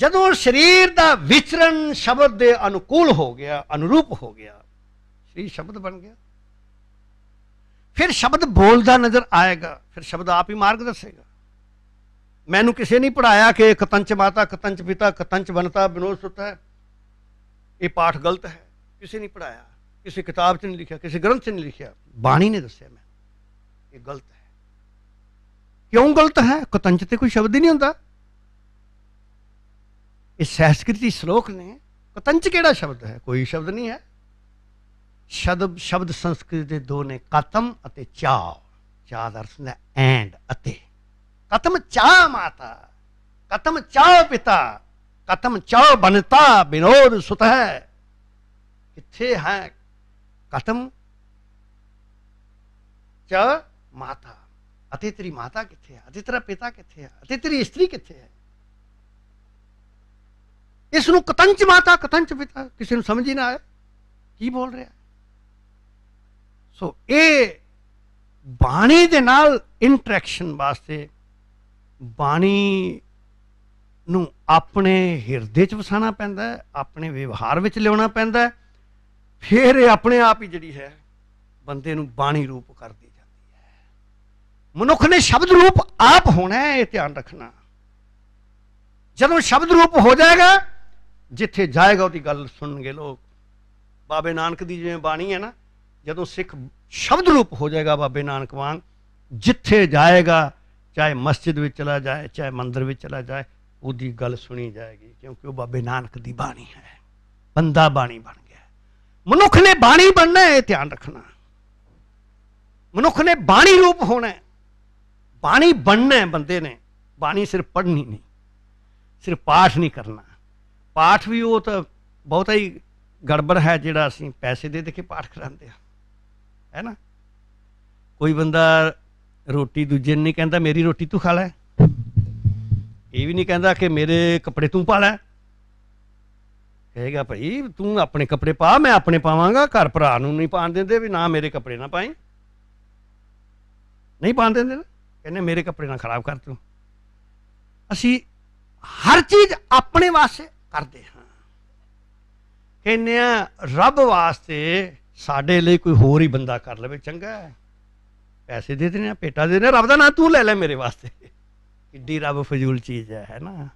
Speaker 2: ਜਦੋਂ ਸਰੀਰ ਦਾ ਵਿਚਰਨ ਸ਼ਬਦ ਦੇ ਅਨੁਕੂਲ ਹੋ ਗਿਆ ਅਨੁਰੂਪ ਹੋ ਗਿਆ ਸ੍ਰੀ ਸ਼ਬਦ ਬਣ ਗਿਆ ਫਿਰ ਸ਼ਬਦ ਬੋਲਦਾ ਨਜ਼ਰ ਆਏਗਾ ਫਿਰ ਸ਼ਬਦ ਆਪ ਹੀ ਮਾਰਗ ਦੱਸੇਗਾ ਮੈਨੂੰ ਕਿਸੇ ਨਹੀਂ ਪੜਾਇਆ ਕਿ ਕਤੰਚ ਮਾਤਾ ਕਤੰਚ ਪਿਤਾ ਕਤੰਚ ਬਨਤਾ ਬਿਨੋਦ ਸੁਤਾ ਹੈ ਇਹ ਪਾਠ ਗਲਤ ਹੈ ਕਿਸੇ ਨਹੀਂ ਪੜਾਇਆ ਕਿਸੇ ਕਿਤਾਬ 'ਚ ਨਹੀਂ ਲਿਖਿਆ ਕਿਸੇ ਗ੍ਰੰਥ 'ਚ ਨਹੀਂ ਲਿਖਿਆ ਬਾਣੀ ਨੇ ਦੱਸਿਆ ਮੈਂ ਇਹ ਗਲਤ ਹੈ ਕਿਉਂ ਗਲਤ ਹੈ ਕਤੰਚ ਤੇ ਕੋਈ ਸ਼ਬਦ ਹੀ ਨਹੀਂ ਹੁੰਦਾ ਇਹ ਸੰਸਕ੍ਰਿਤੀ ਸ਼ਲੋਕ ਨੇ ਕਤੰਚ ਕਿਹੜਾ ਸ਼ਬਦ ਹੈ ਕੋਈ ਸ਼ਬਦ ਨਹੀਂ ਹੈ ਸ਼ਬਦ ਸ਼ਬਦ ਸੰਸਕ੍ਰਿਤ ਦੇ ਦੋ ਨੇ ਕਤਮ ਅਤੇ ਚਾ ਚਾ ਦਾ ਅਰਥ ਹੈ ਐਂਡ ਅਤੇ ਕਤਮ ਚਾ ਮਾਤਾ ਕਤਮ ਚਾ ਪਿਤਾ ਕਤਮ ਚਾ ਬਨਤਾ ਬਿਨੋਦ ਸੁਤ ਹੈ ਕਿੱਥੇ ਹੈ ਕਤਮ ਚਾ ਮਾਤਾ ਅਤੇ ਤੇਰੀ ਮਾਤਾ ਕਿੱਥੇ ਹੈ ਅਤੇ ਤੇਰਾ ਪਿਤਾ ਕਿੱਥੇ ਹੈ ਅਤੇ ਤੇਰੀ ਇਸਤਰੀ ਕਿੱਥੇ ਹੈ ਇਸ ਨੂੰ ਕਤੰਚ ਮਾਤਾ ਕਤੰਚ ਪਿਤਾ ਕਿਸੇ ਨੂੰ ਸਮਝ ਹੀ ਨਾ ਆਇਆ ਕੀ ਬੋਲ ਰਿਹਾ ਸੋ ਇਹ ਬਾਣੀ ਦੇ ਨਾਲ ਇੰਟਰੈਕਸ਼ਨ ਵਾਸਤੇ ਬਾਣੀ ਨੂੰ ਆਪਣੇ ਹਿਰਦੇ 'ਚ ਵਸਾਣਾ ਪੈਂਦਾ ਹੈ ਆਪਣੇ ਵਿਵਹਾਰ ਵਿੱਚ ਲਿਆਉਣਾ ਪੈਂਦਾ ਹੈ ਫਿਰ ਇਹ ਆਪਣੇ ਆਪ ਹੀ ਜਿਹੜੀ ਹੈ ਬੰਦੇ ਨੂੰ ਬਾਣੀ ਰੂਪ ਕਰਦੀ ਜਾਂਦੀ ਹੈ ਮਨੁੱਖ ਨੇ ਸ਼ਬਦ ਰੂਪ ਆਪ ਹੋਣਾ ਹੈ ਇਹ ਧਿਆਨ ਰੱਖਣਾ ਜਦੋਂ ਸ਼ਬਦ ਰੂਪ ਹੋ ਜਾਏਗਾ ਜਿੱਥੇ ਜਾਏਗਾ ਉਹਦੀ ਗੱਲ ਸੁਣਨਗੇ ਲੋਕ ਬਾਬੇ ਨਾਨਕ ਦੀ ਜਿਵੇਂ ਬਾਣੀ ਹੈ ਨਾ ਜਦੋਂ ਸਿੱਖ ਸ਼ਬਦ ਰੂਪ ਹੋ ਜਾਏਗਾ ਬਾਬੇ ਨਾਨਕ ਵਾਂਗ ਜਿੱਥੇ ਜਾਏਗਾ ਚਾਹੇ ਮਸਜਿਦ ਵਿੱਚ ਚਲਾ ਜਾਏ ਚਾਹੇ ਮੰਦਿਰ ਵਿੱਚ ਚਲਾ ਜਾਏ ਉਹਦੀ ਗੱਲ ਸੁਣੀ ਜਾਏਗੀ ਕਿਉਂਕਿ ਉਹ ਬਾਬੇ ਨਾਨਕ ਦੀ ਬਾਣੀ ਹੈ ਬੰਦਾ ਬਾਣੀ ਬਣ ਗਿਆ ਮਨੁੱਖ ਨੇ ਬਾਣੀ ਬਣਨਾ ਹੈ ਧਿਆਨ ਰੱਖਣਾ ਮਨੁੱਖ ਨੇ ਬਾਣੀ ਰੂਪ ਹੋਣਾ ਹੈ ਬਾਣੀ ਬਣਨਾ ਹੈ ਬੰਦੇ ਨੇ ਬਾਣੀ ਸਿਰਫ ਪੜ੍ਹਨੀ ਨਹੀਂ ਸਿਰਫ ਪਾਠ ਨਹੀਂ ਕਰਨਾ ਪਾਠ ਵੀ ਉਹ ਤਾਂ ਬਹੁਤਾ ਹੀ ਗੜਬੜ ਹੈ ਜਿਹੜਾ ਅਸੀਂ ਪੈਸੇ ਦੇ ਦੇ ਕੇ ਪਾਠ ਕਰਾਉਂਦੇ ਆ ਹੈ ਨਾ ਕੋਈ ਬੰਦਾ ਰੋਟੀ ਦੂਜੇ ਨੂੰ ਨਹੀਂ ਕਹਿੰਦਾ ਮੇਰੀ ਰੋਟੀ ਤੂੰ ਖਾ ਲੈ ਇਹ ਵੀ ਨਹੀਂ ਕਹਿੰਦਾ ਕਿ ਮੇਰੇ ਕੱਪੜੇ ਤੂੰ ਪਾ ਲੈ ਕਹੇਗਾ ਭਾਈ ਤੂੰ ਆਪਣੇ ਕੱਪੜੇ ਪਾ ਮੈਂ ਆਪਣੇ ਪਾਵਾਂਗਾ ਘਰ ਭਰਾ ਨੂੰ ਨਹੀਂ ਪਾਣ ਦਿੰਦੇ ਵੀ ਨਾ ਮੇਰੇ ਕੱਪੜੇ ਨਾ ਪਾਈ ਨਹੀਂ ਪਾਣ ਦਿੰਦੇ ਕਹਿੰਦੇ ਮੇਰੇ ਕੱਪੜੇ ਨਾ ਖਰਾਬ ਕਰ ਤੂੰ ਅਸੀਂ ਹਰ ਚੀਜ਼ ਆਪਣੇ ਵਾਸਤੇ ਕਰਦੇ ਹਾਂ ਕਹਿੰਨੇ ਆ ਰੱਬ ਵਾਸਤੇ ਸਾਡੇ ਲਈ ਕੋਈ ਹੋਰ ਹੀ ਬੰਦਾ ਕਰ ਲਵੇ ਚੰਗਾ ਹੈ ਪੈਸੇ ਦੇ ਦੇਣੇ ਆ ਪੇਟਾ ਦੇ ਦੇਣੇ ਰੱਬ ਦਾ ਨਾਂ ਤੂੰ ਲੈ ਲੈ ਮੇਰੇ ਵਾਸਤੇ ਕਿੱਡੀ ਰੱਬ ਫਜ਼ੂਲ ਚੀਜ਼ ਹੈ ਹੈ ਨਾ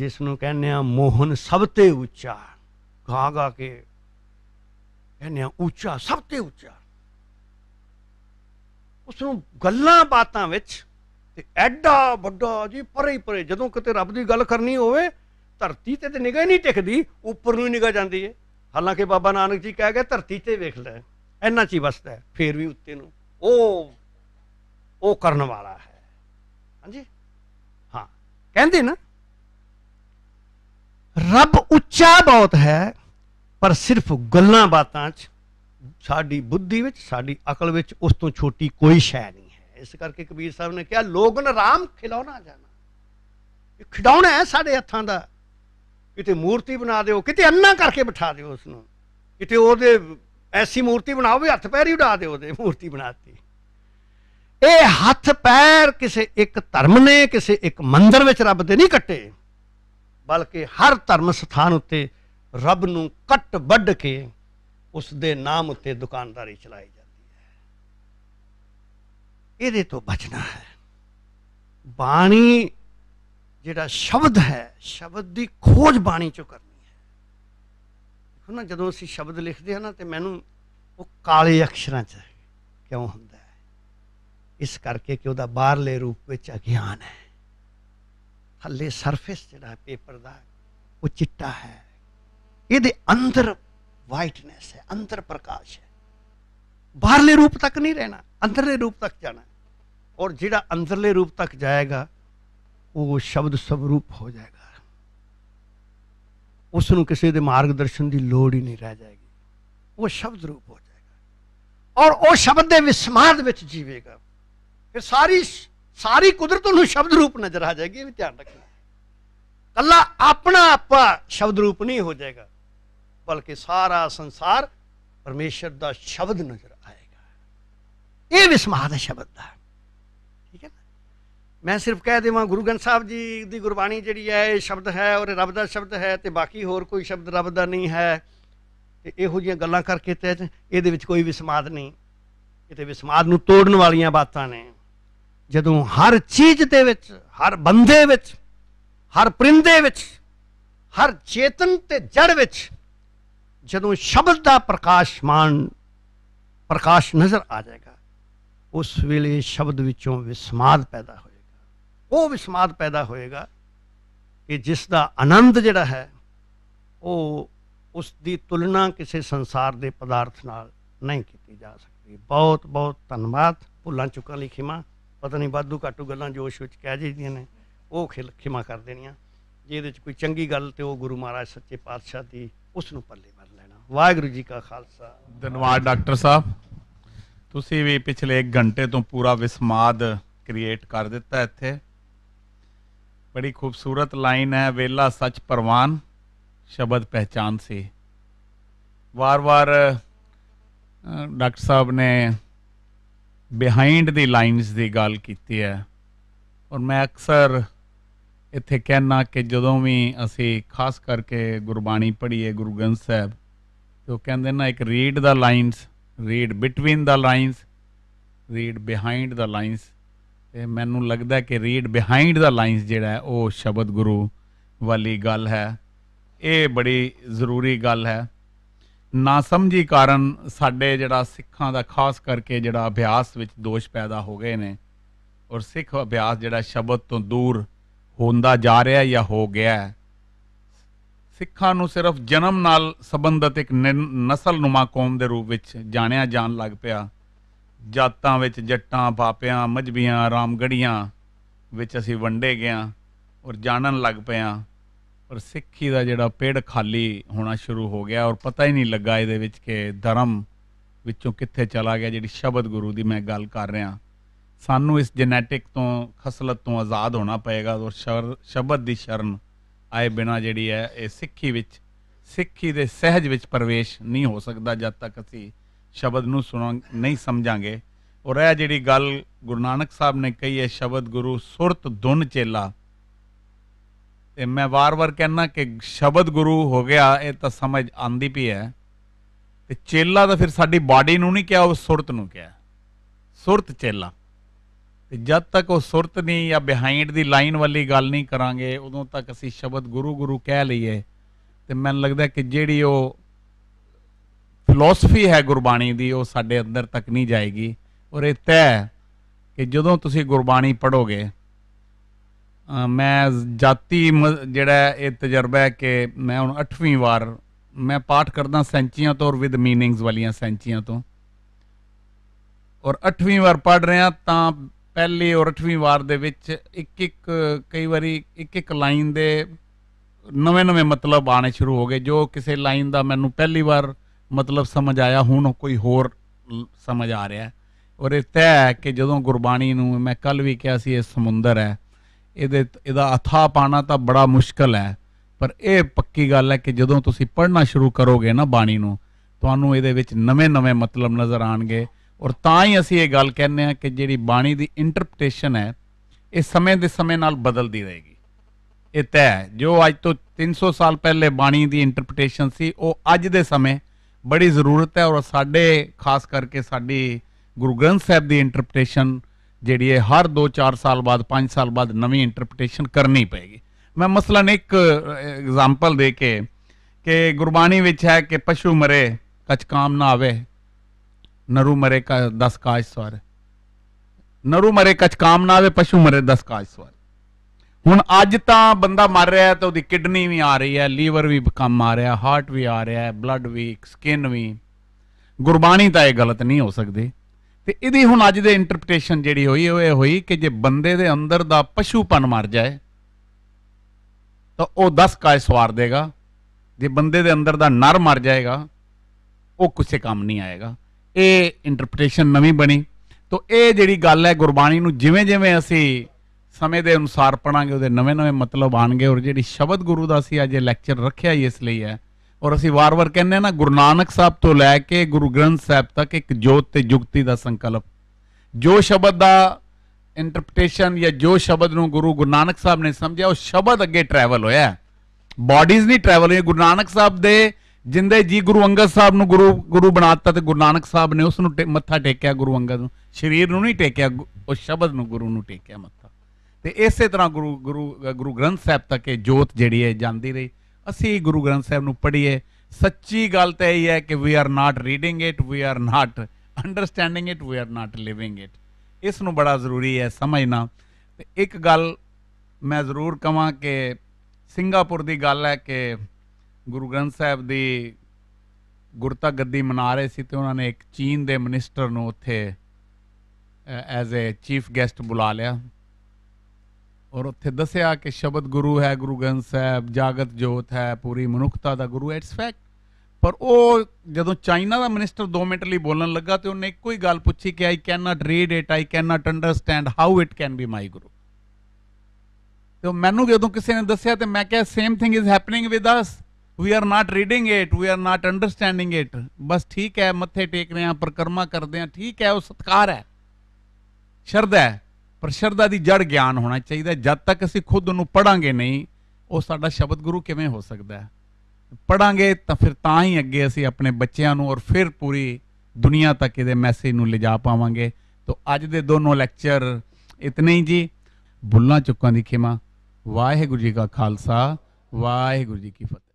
Speaker 2: ਜਿਸ ਨੂੰ ਕਹਿੰਨੇ ਆ ਮੋਹਨ ਸਭ ਤੇ ਉੱਚਾ ਗਾ ਗਾ ਕੇ ਕਹਿੰਨੇ ਆ ਉੱਚਾ ਸਭ ਤੇ ਉੱਚਾ ਉਸ ਨੂੰ ਗੱਲਾਂ ਬਾਤਾਂ ਵਿੱਚ ਤੇ ਐਡਾ ਵੱਡਾ ਜੀ ਪਰੇ ਹੀ ਪਰੇ ਜਦੋਂ ਕਿਤੇ ਰੱਬ ਦੀ ਗੱਲ ਕਰਨੀ ਹੋਵੇ ਧਰਤੀ ਤੇ ਤੇ ਨਿਗਾਹ ਨਹੀਂ ਟਿਕਦੀ ਉੱਪਰ ਨੂੰ ਨਿਗਾਹ ਜਾਂਦੀ ਏ ਹਾਲਾਂਕਿ ਬਾਬਾ ਨਾਨਕ ਜੀ ਕਹਿ ਗਏ ਧਰਤੀ ਤੇ ਵੇਖ ਲੈ ਇੰਨਾ ਚੀ ਵਸਦਾ ਫੇਰ ਵੀ ਉੱਤੇ ਨੂੰ ਉਹ ਉਹ ਕਰਨ ਵਾਲਾ ਹੈ ਹਾਂਜੀ ਹਾਂ ਕਹਿੰਦੇ ਨਾ ਰੱਬ ਉੱਚਾ ਬਹੁਤ ਹੈ ਪਰ ਸਿਰਫ ਗੱਲਾਂ ਬਾਤਾਂ 'ਚ ਸਾਡੀ ਬੁੱਧੀ ਵਿੱਚ ਸਾਡੀ ਅਕਲ ਵਿੱਚ ਉਸ ਤੋਂ ਛੋਟੀ ਕੋਈ ਸ਼ੈ ਨਹੀਂ ਹੈ ਇਸ ਕਰਕੇ ਕਬੀਰ ਸਾਹਿਬ ਨੇ ਕਿਹਾ ਲੋਗਨ ਰਾਮ ਖਿਲਾਉਣਾ ਜਾਣਾ ਇਹ ਖਿਡਾਉਣਾ ਹੈ ਸਾਡੇ ਹੱਥਾਂ ਦਾ ਕਿਤੇ ਮੂਰਤੀ ਬਣਾ ਦਿਓ ਕਿਤੇ ਅੰਨਾ ਕਰਕੇ ਬਿਠਾ ਦਿਓ ਉਸ ਨੂੰ ਕਿਤੇ ਉਹਦੇ ਐਸੀ ਮੂਰਤੀ ਬਣਾਓ ਵੀ ਹੱਥ ਪੈਰ ਹੀ ਉਡਾ ਦਿਓ ਉਹਦੇ ਮੂਰਤੀ ਬਣਾਤੀ ਇਹ ਹੱਥ ਪੈਰ ਕਿਸੇ ਇੱਕ ਧਰਮ ਨੇ ਕਿਸੇ ਇੱਕ ਮੰਦਰ ਵਿੱਚ ਰੱਬ ਦੇ ਨਹੀਂ ਕੱਟੇ ਬਲਕਿ ਹਰ ਧਰਮ ਸਥਾਨ ਉੱਤੇ ਰੱਬ ਨੂੰ ਕੱਟ ਵੱਢ ਕੇ ਉਸ ਦੇ ਨਾਮ ਉੱਤੇ ਦੁਕਾਨਦਾਰੀ ਚਲਾਈ ਜਾਂਦੀ ਹੈ ਇਹਦੇ ਤੋਂ ਬਚਣਾ ਹੈ ਬਾਣੀ ਜਿਹੜਾ ਸ਼ਬਦ ਹੈ ਸ਼ਬਦ ਦੀ ਖੋਜ ਬਾਣੀ ਚੋਂ ਕਰਨੀ ਹੈ ਦੇਖੋ ਨਾ ਜਦੋਂ ਅਸੀਂ ਸ਼ਬਦ ਲਿਖਦੇ ਹਾਂ ਨਾ ਤੇ ਮੈਨੂੰ ਉਹ ਕਾਲੇ ਅਕਸ਼ਰਾਂ 'ਚ ਕਿਉਂ ਹੁੰਦਾ ਹੈ ਇਸ ਕਰਕੇ ਕਿ ਉਹਦਾ ਬਾਹਰਲੇ ਰੂਪ ਵਿੱਚ ਅਗਿਆਨ ਹੈ ਹੱਲੇ ਸਰਫੇਸ ਜਿਹੜਾ ਪੇਪਰ ਦਾ ਉਹ ਚਿੱਟਾ ਹੈ ਇਹਦੇ ਅੰਦਰ ਵਾਈਟਨੈਸ ਹੈ ਅੰਦਰ ਪ੍ਰਕਾਸ਼ ਹੈ ਬਾਹਰਲੇ ਰੂਪ ਤੱਕ ਨਹੀਂ ਰਹਿਣਾ ਅੰਦਰਲੇ ਰੂਪ ਤੱਕ ਜਾਣਾ ਔਰ ਜਿਹੜਾ ਅੰਦਰਲੇ ਰੂਪ ਤੱਕ ਜਾਏਗਾ ਉਹ ਸ਼ਬਦ ਸਵਰੂਪ ਹੋ ਜਾਏਗਾ ਉਸ ਨੂੰ ਕਿਸੇ ਦੇ ਮਾਰਗਦਰਸ਼ਨ ਦੀ ਲੋੜ ਹੀ ਨਹੀਂ ਰਹਿ ਜਾਏਗੀ ਉਹ ਸ਼ਬਦ ਰੂਪ ਹੋ ਜਾਏਗਾ ਔਰ ਉਹ ਸ਼ਬਦ ਦੇ ਵਿਸਮਾਦ ਵਿੱਚ ਜੀਵੇਗਾ ਫਿਰ ਸਾਰੀ ਸਾਰੀ ਕੁਦਰਤ ਨੂੰ ਸ਼ਬਦ ਰੂਪ ਨਜ਼ਰ ਆ ਜਾਏਗੀ ਇਹ ਵੀ ਧਿਆਨ ਰੱਖਣਾ ਕੱਲਾ ਆਪਣਾ ਆਪਾ ਸ਼ਬਦ ਰੂਪ ਨਹੀਂ ਹੋ ਜਾਏਗਾ ਬਲਕਿ ਸਾਰਾ ਸੰਸਾਰ ਪਰਮੇਸ਼ਰ ਦਾ ਸ਼ਬਦ ਨਜ਼ਰ ਆਏਗਾ ਇਹ ਵਿਸਮਾਦ ਹੈ ਸ਼ਬਦ ਦਾ ਮੈਂ ਸਿਰਫ ਕਹਿ ਦੇਵਾਂ ਗੁਰੂ ਗ੍ਰੰਥ ਸਾਹਿਬ ਜੀ ਦੀ ਗੁਰਬਾਣੀ ਜਿਹੜੀ ਹੈ ਇਹ ਸ਼ਬਦ ਹੈ ਔਰ ਰੱਬ ਦਾ ਸ਼ਬਦ ਹੈ ਤੇ ਬਾਕੀ ਹੋਰ ਕੋਈ ਸ਼ਬਦ ਰੱਬ ਦਾ ਨਹੀਂ ਹੈ ਤੇ ਇਹੋ ਜੀਆਂ ਗੱਲਾਂ ਕਰਕੇ ਤੇ ਇਹਦੇ ਵਿੱਚ ਕੋਈ ਵਿਸਮਾਦ ਨਹੀਂ ਇਹਦੇ ਵਿਸਮਾਦ ਨੂੰ ਤੋੜਨ ਵਾਲੀਆਂ ਬਾਤਾਂ ਨੇ ਜਦੋਂ ਹਰ ਚੀਜ਼ ਦੇ ਵਿੱਚ ਹਰ ਬੰਦੇ ਵਿੱਚ ਹਰ ਪ੍ਰਿੰਦੇ ਵਿੱਚ ਹਰ ਚੇਤਨ ਤੇ ਜੜ ਵਿੱਚ ਜਦੋਂ ਸ਼ਬਦ ਦਾ ਪ੍ਰਕਾਸ਼ਮਾਨ ਪ੍ਰਕਾਸ਼ ਨਜ਼ਰ ਆ ਜਾਏਗਾ ਉਸ ਵੇਲੇ ਸ਼ਬਦ ਵਿੱਚੋਂ ਵਿਸਮਾਦ ਪੈਦਾ ਉਹ ਵਿਸਮਾਦ ਪੈਦਾ ਹੋਏਗਾ ਕਿ ਜਿਸ ਦਾ ਆਨੰਦ ਜਿਹੜਾ ਹੈ ਉਹ ਉਸ ਦੀ ਤੁਲਨਾ ਕਿਸੇ ਸੰਸਾਰ ਦੇ ਪਦਾਰਥ ਨਾਲ ਨਹੀਂ ਕੀਤੀ ਜਾ ਸਕਦੀ ਬਹੁਤ ਬਹੁਤ ਧੰਨਵਾਦ ਭੁੱਲਾਂ ਚੁੱਕਾਂ ਲਈ ਖਿਮਾ ਪਤਾ ਨਹੀਂ ਬਾਦੂ ਘਾਟੂ ਗੱਲਾਂ ਜੋਸ਼ ਵਿੱਚ ਕਹਿ ਜਾਂਦੀਆਂ ਨੇ ਉਹ ਖਿਮਾ ਕਰ ਦੇਣੀਆਂ ਜੇ ਇਹਦੇ ਵਿੱਚ ਕੋਈ ਚੰਗੀ ਗੱਲ ਤੇ ਉਹ ਗੁਰੂ ਮਹਾਰਾਜ ਸੱਚੇ ਪਾਤਸ਼ਾਹ ਦੀ ਉਸ ਨੂੰ ਪੱਲੇ ਮਾਰ ਲੈਣਾ ਵਾਹਿਗੁਰੂ ਜੀ ਕਾ ਖਾਲਸਾ ਧੰਨਵਾਦ ਡਾਕਟਰ
Speaker 1: ਸਾਹਿਬ ਤੁਸੀਂ ਵੀ ਪਿਛਲੇ 1 ਘੰਟੇ ਤੋਂ ਪੂਰਾ ਵਿਸਮਾਦ ਕ੍ਰੀਏਟ ਕਰ ਦਿੱਤਾ ਇੱਥੇ बड़ी खूबसूरत लाइन है वेला सच परवान शब्द पहचान से वार वार डॉक्टर साहब ने बिहाइंड द लाइनस की गल की है और मैं अक्सर इतने कहना कि जो भी असी खास करके गुरबाणी पढ़ीए गुरु ग्रंथ साहब तो कहते ना एक read the lines read between the lines read behind the lines ਤੇ ਮੈਨੂੰ ਲੱਗਦਾ ਕਿ ਰੀਡ ਬਿਹਾਈਂਡ ਦਾ ਲਾਈਨਸ ਜਿਹੜਾ ਹੈ ਉਹ ਸ਼ਬਦ ਗੁਰੂ ਵਾਲੀ ਗੱਲ ਹੈ ਇਹ ਬੜੀ ਜ਼ਰੂਰੀ ਗੱਲ ਹੈ ਨਾ ਸਮਝੀ ਕਾਰਨ ਸਾਡੇ ਜਿਹੜਾ ਸਿੱਖਾਂ ਦਾ ਖਾਸ ਕਰਕੇ ਜਿਹੜਾ ਅਭਿਆਸ ਵਿੱਚ ਦੋਸ਼ ਪੈਦਾ ਹੋ ਗਏ ਨੇ ਔਰ ਸਿੱਖ ਅਭਿਆਸ ਜਿਹੜਾ ਸ਼ਬਦ ਤੋਂ ਦੂਰ ਹੁੰਦਾ ਜਾ ਰਿਹਾ ਜਾਂ ਹੋ ਗਿਆ ਹੈ ਸਿੱਖਾਂ ਨੂੰ ਸਿਰਫ ਜਨਮ ਨਾਲ ਸੰਬੰਧਿਤ ਇੱਕ ਨਸਲ ਨੁਮਾ ਕੌਮ ਦੇ ਰੂਪ ਵਿੱਚ ਜਾਣਿਆ ਜਾਣ ਲੱਗ ਪਿਆ ਜਾਤਾਂ ਵਿੱਚ ਜੱਟਾਂ ਪਾਪਿਆਂ ਮਜਬੀਆਂ ਰਾਮਗੜੀਆਂ ਵਿੱਚ ਅਸੀਂ ਵੰਡੇ ਗਿਆ ਔਰ ਜਾਣਨ ਲੱਗ ਪਿਆ ਔਰ ਸਿੱਖੀ ਦਾ ਜਿਹੜਾ ਪੇੜ ਖਾਲੀ ਹੋਣਾ ਸ਼ੁਰੂ ਹੋ ਗਿਆ ਔਰ ਪਤਾ ਹੀ ਨਹੀਂ ਲੱਗਾ ਇਹਦੇ ਵਿੱਚ ਕਿ ਧਰਮ ਵਿੱਚੋਂ ਕਿੱਥੇ ਚਲਾ ਗਿਆ ਜਿਹੜੀ ਸ਼ਬਦ ਗੁਰੂ ਦੀ ਮੈਂ ਗੱਲ ਕਰ ਰਿਹਾ ਸਾਨੂੰ ਇਸ ਜੈਨੇਟਿਕ ਤੋਂ ਖਸਲਤ ਤੋਂ ਆਜ਼ਾਦ ਹੋਣਾ ਪਏਗਾ ਔਰ ਸ਼ਬਦ ਦੀ ਸ਼ਰਨ ਆਏ ਬਿਨਾ ਜਿਹੜੀ ਹੈ ਇਹ ਸਿੱਖੀ ਵਿੱਚ ਸਿੱਖੀ ਦੇ ਸਹਿਜ ਵਿੱਚ ਪ੍ਰਵੇਸ਼ ਨਹੀਂ ਹੋ ਸਕਦਾ ਜਦ ਤੱਕ ਅਸੀਂ ਸ਼ਬਦ ਨੂੰ ਸੁਣ ਨਹੀਂ ਸਮਝਾਂਗੇ ਔਰ ਇਹ ਜਿਹੜੀ ਗੱਲ ਗੁਰੂ ਨਾਨਕ ਸਾਹਿਬ ਨੇ ਕਹੀ ਹੈ ਸ਼ਬਦ ਗੁਰੂ ਸੁਰਤ ਦੁਨ ਚੇਲਾ ਤੇ ਮੈਂ ਵਾਰ-ਵਾਰ ਕਹਿਣਾ ਕਿ ਸ਼ਬਦ ਗੁਰੂ ਹੋ ਗਿਆ ਇਹ ਤਾਂ ਸਮਝ ਆਂਦੀ ਪਈ ਹੈ ਤੇ ਚੇਲਾ ਤਾਂ ਫਿਰ ਸਾਡੀ ਬਾਡੀ ਨੂੰ ਨਹੀਂ ਕਿਹਾ ਉਹ ਸੁਰਤ ਨੂੰ ਕਿਹਾ ਸੁਰਤ ਚੇਲਾ ਤੇ ਜਦ ਤੱਕ ਉਹ ਸੁਰਤ ਨਹੀਂ ਜਾਂ ਬਿਹਾਈਂਡ ਦੀ ਲਾਈਨ ਵਾਲੀ ਗੱਲ ਨਹੀਂ ਕਰਾਂਗੇ ਉਦੋਂ ਤੱਕ ਅਸੀਂ ਸ਼ਬਦ ਗੁਰੂ ਗੁਰੂ ਕਹਿ ਲਈਏ ਤੇ ਮੈਨੂੰ ਲੱਗਦਾ ਕਿ ਜਿਹੜੀ ਉਹ ਫਿਲਾਸਫੀ ਹੈ ਗੁਰਬਾਣੀ ਦੀ ਉਹ ਸਾਡੇ ਅੰਦਰ ਤੱਕ ਨਹੀਂ ਜਾਏਗੀ ਔਰ ਇਹ ਤੈ ਕਿ ਜਦੋਂ ਤੁਸੀਂ ਗੁਰਬਾਣੀ ਪੜੋਗੇ ਮੈਂ ਜਾਤੀ ਜਿਹੜਾ ਇਹ ਤਜਰਬਾ ਹੈ ਕਿ ਮੈਂ ਹੁਣ 8ਵੀਂ ਵਾਰ ਮੈਂ ਪਾਠ ਕਰਦਾ ਸੈਂਚੀਆਂ ਤੋਂ ਔਰ ਵਿਦ ਮੀਨਿੰਗਸ ਵਾਲੀਆਂ ਸੈਂਚੀਆਂ ਤੋਂ ਔਰ 8ਵੀਂ ਵਾਰ ਪੜ ਰਿਹਾ ਤਾਂ ਪਹਿਲੀ ਔਰ 8ਵੀਂ ਵਾਰ ਦੇ ਵਿੱਚ ਇੱਕ ਇੱਕ ਕਈ ਵਾਰੀ ਇੱਕ ਇੱਕ ਲਾਈਨ ਦੇ ਨਵੇਂ ਨਵੇਂ ਮਤਲਬ ਆਣੇ ਸ਼ੁਰੂ ਹੋ ਗਏ ਜੋ ਕਿਸੇ ਲਾਈਨ ਦਾ ਮੈਨੂੰ ਪਹਿਲੀ ਵਾਰ ਮਤਲਬ ਸਮਝ ਆਇਆ ਹੁਣ ਕੋਈ ਹੋਰ ਸਮਝ ਆ ਰਿਹਾ ਔਰ ਇਹ ਤੈ ਹੈ ਕਿ ਜਦੋਂ ਗੁਰਬਾਣੀ ਨੂੰ ਮੈਂ ਕੱਲ ਵੀ ਕਿਹਾ ਸੀ ਇਹ ਸਮੁੰਦਰ ਹੈ ਇਹਦੇ ਇਹਦਾ ਅਥਾ ਪਾਣਾ ਤਾਂ ਬੜਾ ਮੁਸ਼ਕਲ ਹੈ ਪਰ ਇਹ ਪੱਕੀ ਗੱਲ ਹੈ ਕਿ ਜਦੋਂ ਤੁਸੀਂ ਪੜ੍ਹਨਾ ਸ਼ੁਰੂ ਕਰੋਗੇ ਨਾ ਬਾਣੀ ਨੂੰ ਤੁਹਾਨੂੰ ਇਹਦੇ ਵਿੱਚ ਨਵੇਂ-ਨਵੇਂ ਮਤਲਬ ਨਜ਼ਰ ਆਣਗੇ ਔਰ ਤਾਂ ਹੀ ਅਸੀਂ ਇਹ ਗੱਲ ਕਹਿੰਦੇ ਆ ਕਿ ਜਿਹੜੀ ਬਾਣੀ ਦੀ ਇੰਟਰਪ੍ਰੀਟੇਸ਼ਨ ਹੈ ਇਹ ਸਮੇਂ ਦੇ ਸਮੇਂ ਨਾਲ ਬਦਲਦੀ ਰਹੇਗੀ ਇਹ ਤੈ ਜੋ ਅੱਜ ਤੋਂ 300 ਸਾਲ ਪਹਿਲੇ ਬਾਣੀ ਦੀ ਇੰਟਰਪ੍ਰੀਟੇਸ਼ਨ ਸੀ ਉਹ ਅੱਜ ਦੇ ਸਮੇਂ ਬੜੀ ਜ਼ਰੂਰਤ ਹੈ ਔਰ ਸਾਡੇ ਖਾਸ ਕਰਕੇ ਸਾਡੀ ਗੁਰੂ ਗ੍ਰੰਥ ਸਾਹਿਬ ਦੀ ਇੰਟਰਪ੍ਰੀਟੇਸ਼ਨ ਜਿਹੜੀ ਹੈ ਹਰ 2-4 ਸਾਲ ਬਾਅਦ 5 ਸਾਲ ਬਾਅਦ ਨਵੀਂ ਇੰਟਰਪ੍ਰੀਟੇਸ਼ਨ ਕਰਨੀ ਪਏਗੀ ਮੈਂ ਮਸਲਨ ਇੱਕ ਐਗਜ਼ਾਮਪਲ ਦੇ ਕੇ ਕਿ ਗੁਰਬਾਣੀ ਵਿੱਚ ਹੈ ਕਿ ਪਸ਼ੂ ਮਰੇ ਕਛ ਕਾਮ ਨਾ ਆਵੇ ਨਰੂ ਮਰੇ ਕਾ 10 ਕਾਜ ਸਵਾਰ ਨਰੂ ਮਰੇ ਕਛ ਕਾਮ ਨਾ ਆਵੇ ਪਸ਼ੂ ਮਰੇ 10 ਕਾਜ ਸਵਾਰ ਹੁਣ ਅੱਜ ਤਾਂ ਬੰਦਾ ਮਰ ਰਿਹਾ ਤੇ ਉਹਦੀ ਕਿਡਨੀ ਵੀ ਆ ਰਹੀ ਹੈ ਲੀਵਰ ਵੀ ਕੰਮ ਆ ਰਿਹਾ ਹਾਰਟ ਵੀ ਆ ਰਿਹਾ ਬਲੱਡ ਵੀ ਸਕਿਨ ਵੀ ਗੁਰਬਾਣੀ ਤਾਂ ਇਹ ਗਲਤ ਨਹੀਂ ਹੋ ਸਕਦੀ ਤੇ ਇਹਦੀ ਹੁਣ ਅੱਜ ਦੇ ਇੰਟਰਪ੍ਰੀਟੇਸ਼ਨ ਜਿਹੜੀ ਹੋਈ ਉਹ ਇਹ ਹੋਈ ਕਿ ਜੇ ਬੰਦੇ ਦੇ ਅੰਦਰ ਦਾ ਪਸ਼ੂਪਨ ਮਰ ਜਾਏ ਤਾਂ ਉਹ 10 ਕਾਇ ਸਵਾਰ ਦੇਗਾ ਜੇ ਬੰਦੇ ਦੇ ਅੰਦਰ ਦਾ ਨਰ ਮਰ ਜਾਏਗਾ ਉਹ ਕਿਸੇ ਕੰਮ ਨਹੀਂ ਆਏਗਾ ਇਹ ਇੰਟਰਪ੍ਰੀਟੇਸ਼ਨ ਨਵੀਂ ਬਣੀ ਤੋ ਇਹ ਜਿਹੜੀ ਗੱਲ ਹੈ ਗੁਰਬਾਣੀ ਨੂੰ ਜਿਵੇਂ ਜਿਵੇਂ ਅਸੀਂ ਸਮੇਂ ਦੇ ਅਨੁਸਾਰ ਪੜਾਂਗੇ ਉਹਦੇ ਨਵੇਂ-ਨਵੇਂ ਮਤਲਬ ਆਣਗੇ ਔਰ ਜਿਹੜੀ ਸ਼ਬਦ ਗੁਰੂ ਦਾ ਸੀ ਅੱਜ ਇਹ ਲੈਕਚਰ ਰੱਖਿਆ ਹੀ ਇਸ ਲਈ ਹੈ ਔਰ ਅਸੀਂ ਵਾਰ-ਵਾਰ ਕਹਿੰਦੇ ਨਾ ਗੁਰੂ ਨਾਨਕ ਸਾਹਿਬ ਤੋਂ ਲੈ ਕੇ ਗੁਰੂ ਗ੍ਰੰਥ ਸਾਹਿਬ ਤੱਕ ਇੱਕ ਜੋਤ ਤੇ ਜੁਗਤੀ ਦਾ ਸੰਕਲਪ ਜੋ ਸ਼ਬਦ ਦਾ ਇੰਟਰਪ੍ਰੀਟੇਸ਼ਨ ਜਾਂ ਜੋ ਸ਼ਬਦ ਨੂੰ ਗੁਰੂ ਗੁਰੂ ਨਾਨਕ ਸਾਹਿਬ ਨੇ ਸਮਝਿਆ ਉਹ ਸ਼ਬਦ ਅੱਗੇ ਟਰੈਵਲ ਹੋਇਆ ਬਾਡੀਜ਼ ਨਹੀਂ ਟਰੈਵਲ ਹੋਈ ਗੁਰੂ ਨਾਨਕ ਸਾਹਿਬ ਦੇ ਜਿੰਦੇ ਜੀ ਗੁਰੂ ਅੰਗਦ ਸਾਹਿਬ ਨੂੰ ਗੁਰੂ ਗੁਰੂ ਬਣਾਤਾ ਤੇ ਗੁਰੂ ਨਾਨਕ ਸਾਹਿਬ ਨੇ ਉਸ ਨੂੰ ਮੱਥਾ ਟੇਕਿਆ ਗੁਰੂ ਅੰਗਦ ਨੂੰ ਸਰੀਰ ਨੂੰ ਨਹੀਂ ਟੇਕਿਆ ਉਹ ਸ਼ਬਦ ਨੂੰ ਗੁਰੂ ਨੂੰ ਟੇਕਿਆ ਮੱਥਾ ਤੇ ਇਸੇ ਤਰ੍ਹਾਂ ਗੁਰੂ ਗੁਰੂ ਗੁਰੂ ਗ੍ਰੰਥ ਸਾਹਿਬ ਤੱਕ ਇਹ ਜੋਤ ਜਿਹੜੀ ਹੈ ਜਾਂਦੀ ਰਹੀ ਅਸੀਂ ਗੁਰੂ ਗ੍ਰੰਥ ਸਾਹਿਬ ਨੂੰ ਪੜ੍ਹੀਏ ਸੱਚੀ ਗੱਲ ਤਾਂ ਇਹ ਹੈ ਕਿ we are not reading it we are not understanding it we are not living it ਇਸ ਨੂੰ ਬੜਾ ਜ਼ਰੂਰੀ ਹੈ ਸਮਝਣਾ ਤੇ ਇੱਕ ਗੱਲ ਮੈਂ ਜ਼ਰੂਰ ਕਹਾਂ ਕਿ ਸਿੰਗਾਪੁਰ ਦੀ ਗੱਲ ਹੈ ਕਿ ਗੁਰੂ ਗ੍ਰੰਥ ਸਾਹਿਬ ਦੀ ਗੁਰਤਾ ਗੱਦੀ ਮਨਾ ਰਹੇ ਸੀ ਤੇ ਉਹਨਾਂ ਨੇ ਇੱਕ ਚੀਨ ਦੇ ਮਿਨਿਸਟਰ ਨੂੰ ਉੱਥੇ ਐਜ਼ ਅ ਚੀਫ ਗੈਸਟ ਬੁਲਾ ਲਿਆ ਔਰ ਉੱਥੇ ਦੱਸਿਆ ਕਿ ਸ਼ਬਦ ਗੁਰੂ ਹੈ ਗੁਰੂ ਗ੍ਰੰਥ ਸਾਹਿਬ ਜਾਗਤ ਜੋਤ ਹੈ ਪੂਰੀ ਮਨੁੱਖਤਾ ਦਾ ਗੁਰੂ ਇਟਸ ਫੈਕਟ ਪਰ ਉਹ ਜਦੋਂ ਚਾਈਨਾ ਦਾ ਮਿਨਿਸਟਰ 2 ਮਿੰਟ ਲਈ ਬੋਲਣ ਲੱਗਾ ਤੇ ਉਹਨੇ ਇੱਕੋ ਹੀ ਗੱਲ ਪੁੱਛੀ ਕਿ I can not read it I can not understand how it can be my guru ਤੇ ਮੈਨੂੰ ਜਦੋਂ ਕਿਸੇ ਨੇ ਦੱਸਿਆ ਤੇ ਮੈਂ ਕਿਹਾ same thing is happening with us we are not reading it we are not understanding it ਬਸ ਠੀਕ ਹੈ ਮੱਥੇ ਟੇਕ ਰਹੇ ਆ ਪ੍ਰਕਰਮਾ ਕਰਦੇ ਆ ਠੀਕ ਹੈ ਉਹ ਸਤਕਾਰ ਹੈ ਸ਼ਰਧਾ ਹੈ ਪ੍ਰਸ਼ਰਦਾ ਦੀ ਜੜ ਗਿਆਨ ਹੋਣਾ ਚਾਹੀਦਾ ਜਦ ਤੱਕ ਅਸੀਂ ਖੁਦ ਨੂੰ ਪੜਾਂਗੇ ਨਹੀਂ ਉਹ ਸਾਡਾ ਸ਼ਬਦ ਗੁਰੂ ਕਿਵੇਂ ਹੋ ਸਕਦਾ ਹੈ ਪੜਾਂਗੇ ਤਾਂ ਫਿਰ ਤਾਂ ਹੀ ਅੱਗੇ ਅਸੀਂ ਆਪਣੇ ਬੱਚਿਆਂ ਨੂੰ ਔਰ ਫਿਰ ਪੂਰੀ ਦੁਨੀਆ ਤੱਕ ਇਹਦੇ ਮੈਸੇਜ ਨੂੰ ਲਿਜਾ ਪਾਵਾਂਗੇ ਤੋਂ ਅੱਜ ਦੇ ਦੋਨੋਂ ਲੈਕਚਰ ਇਤਨੇ ਹੀ ਜੀ ਬੁੱਲਾਂ ਚੁੱਕਾਂ ਦੀ ਖਿਮਾ ਵਾਹਿਗੁਰੂ ਜੀ ਕਾ ਖਾਲਸਾ ਵਾਹਿਗੁਰੂ ਜੀ ਕੀ ਫਤਿਹ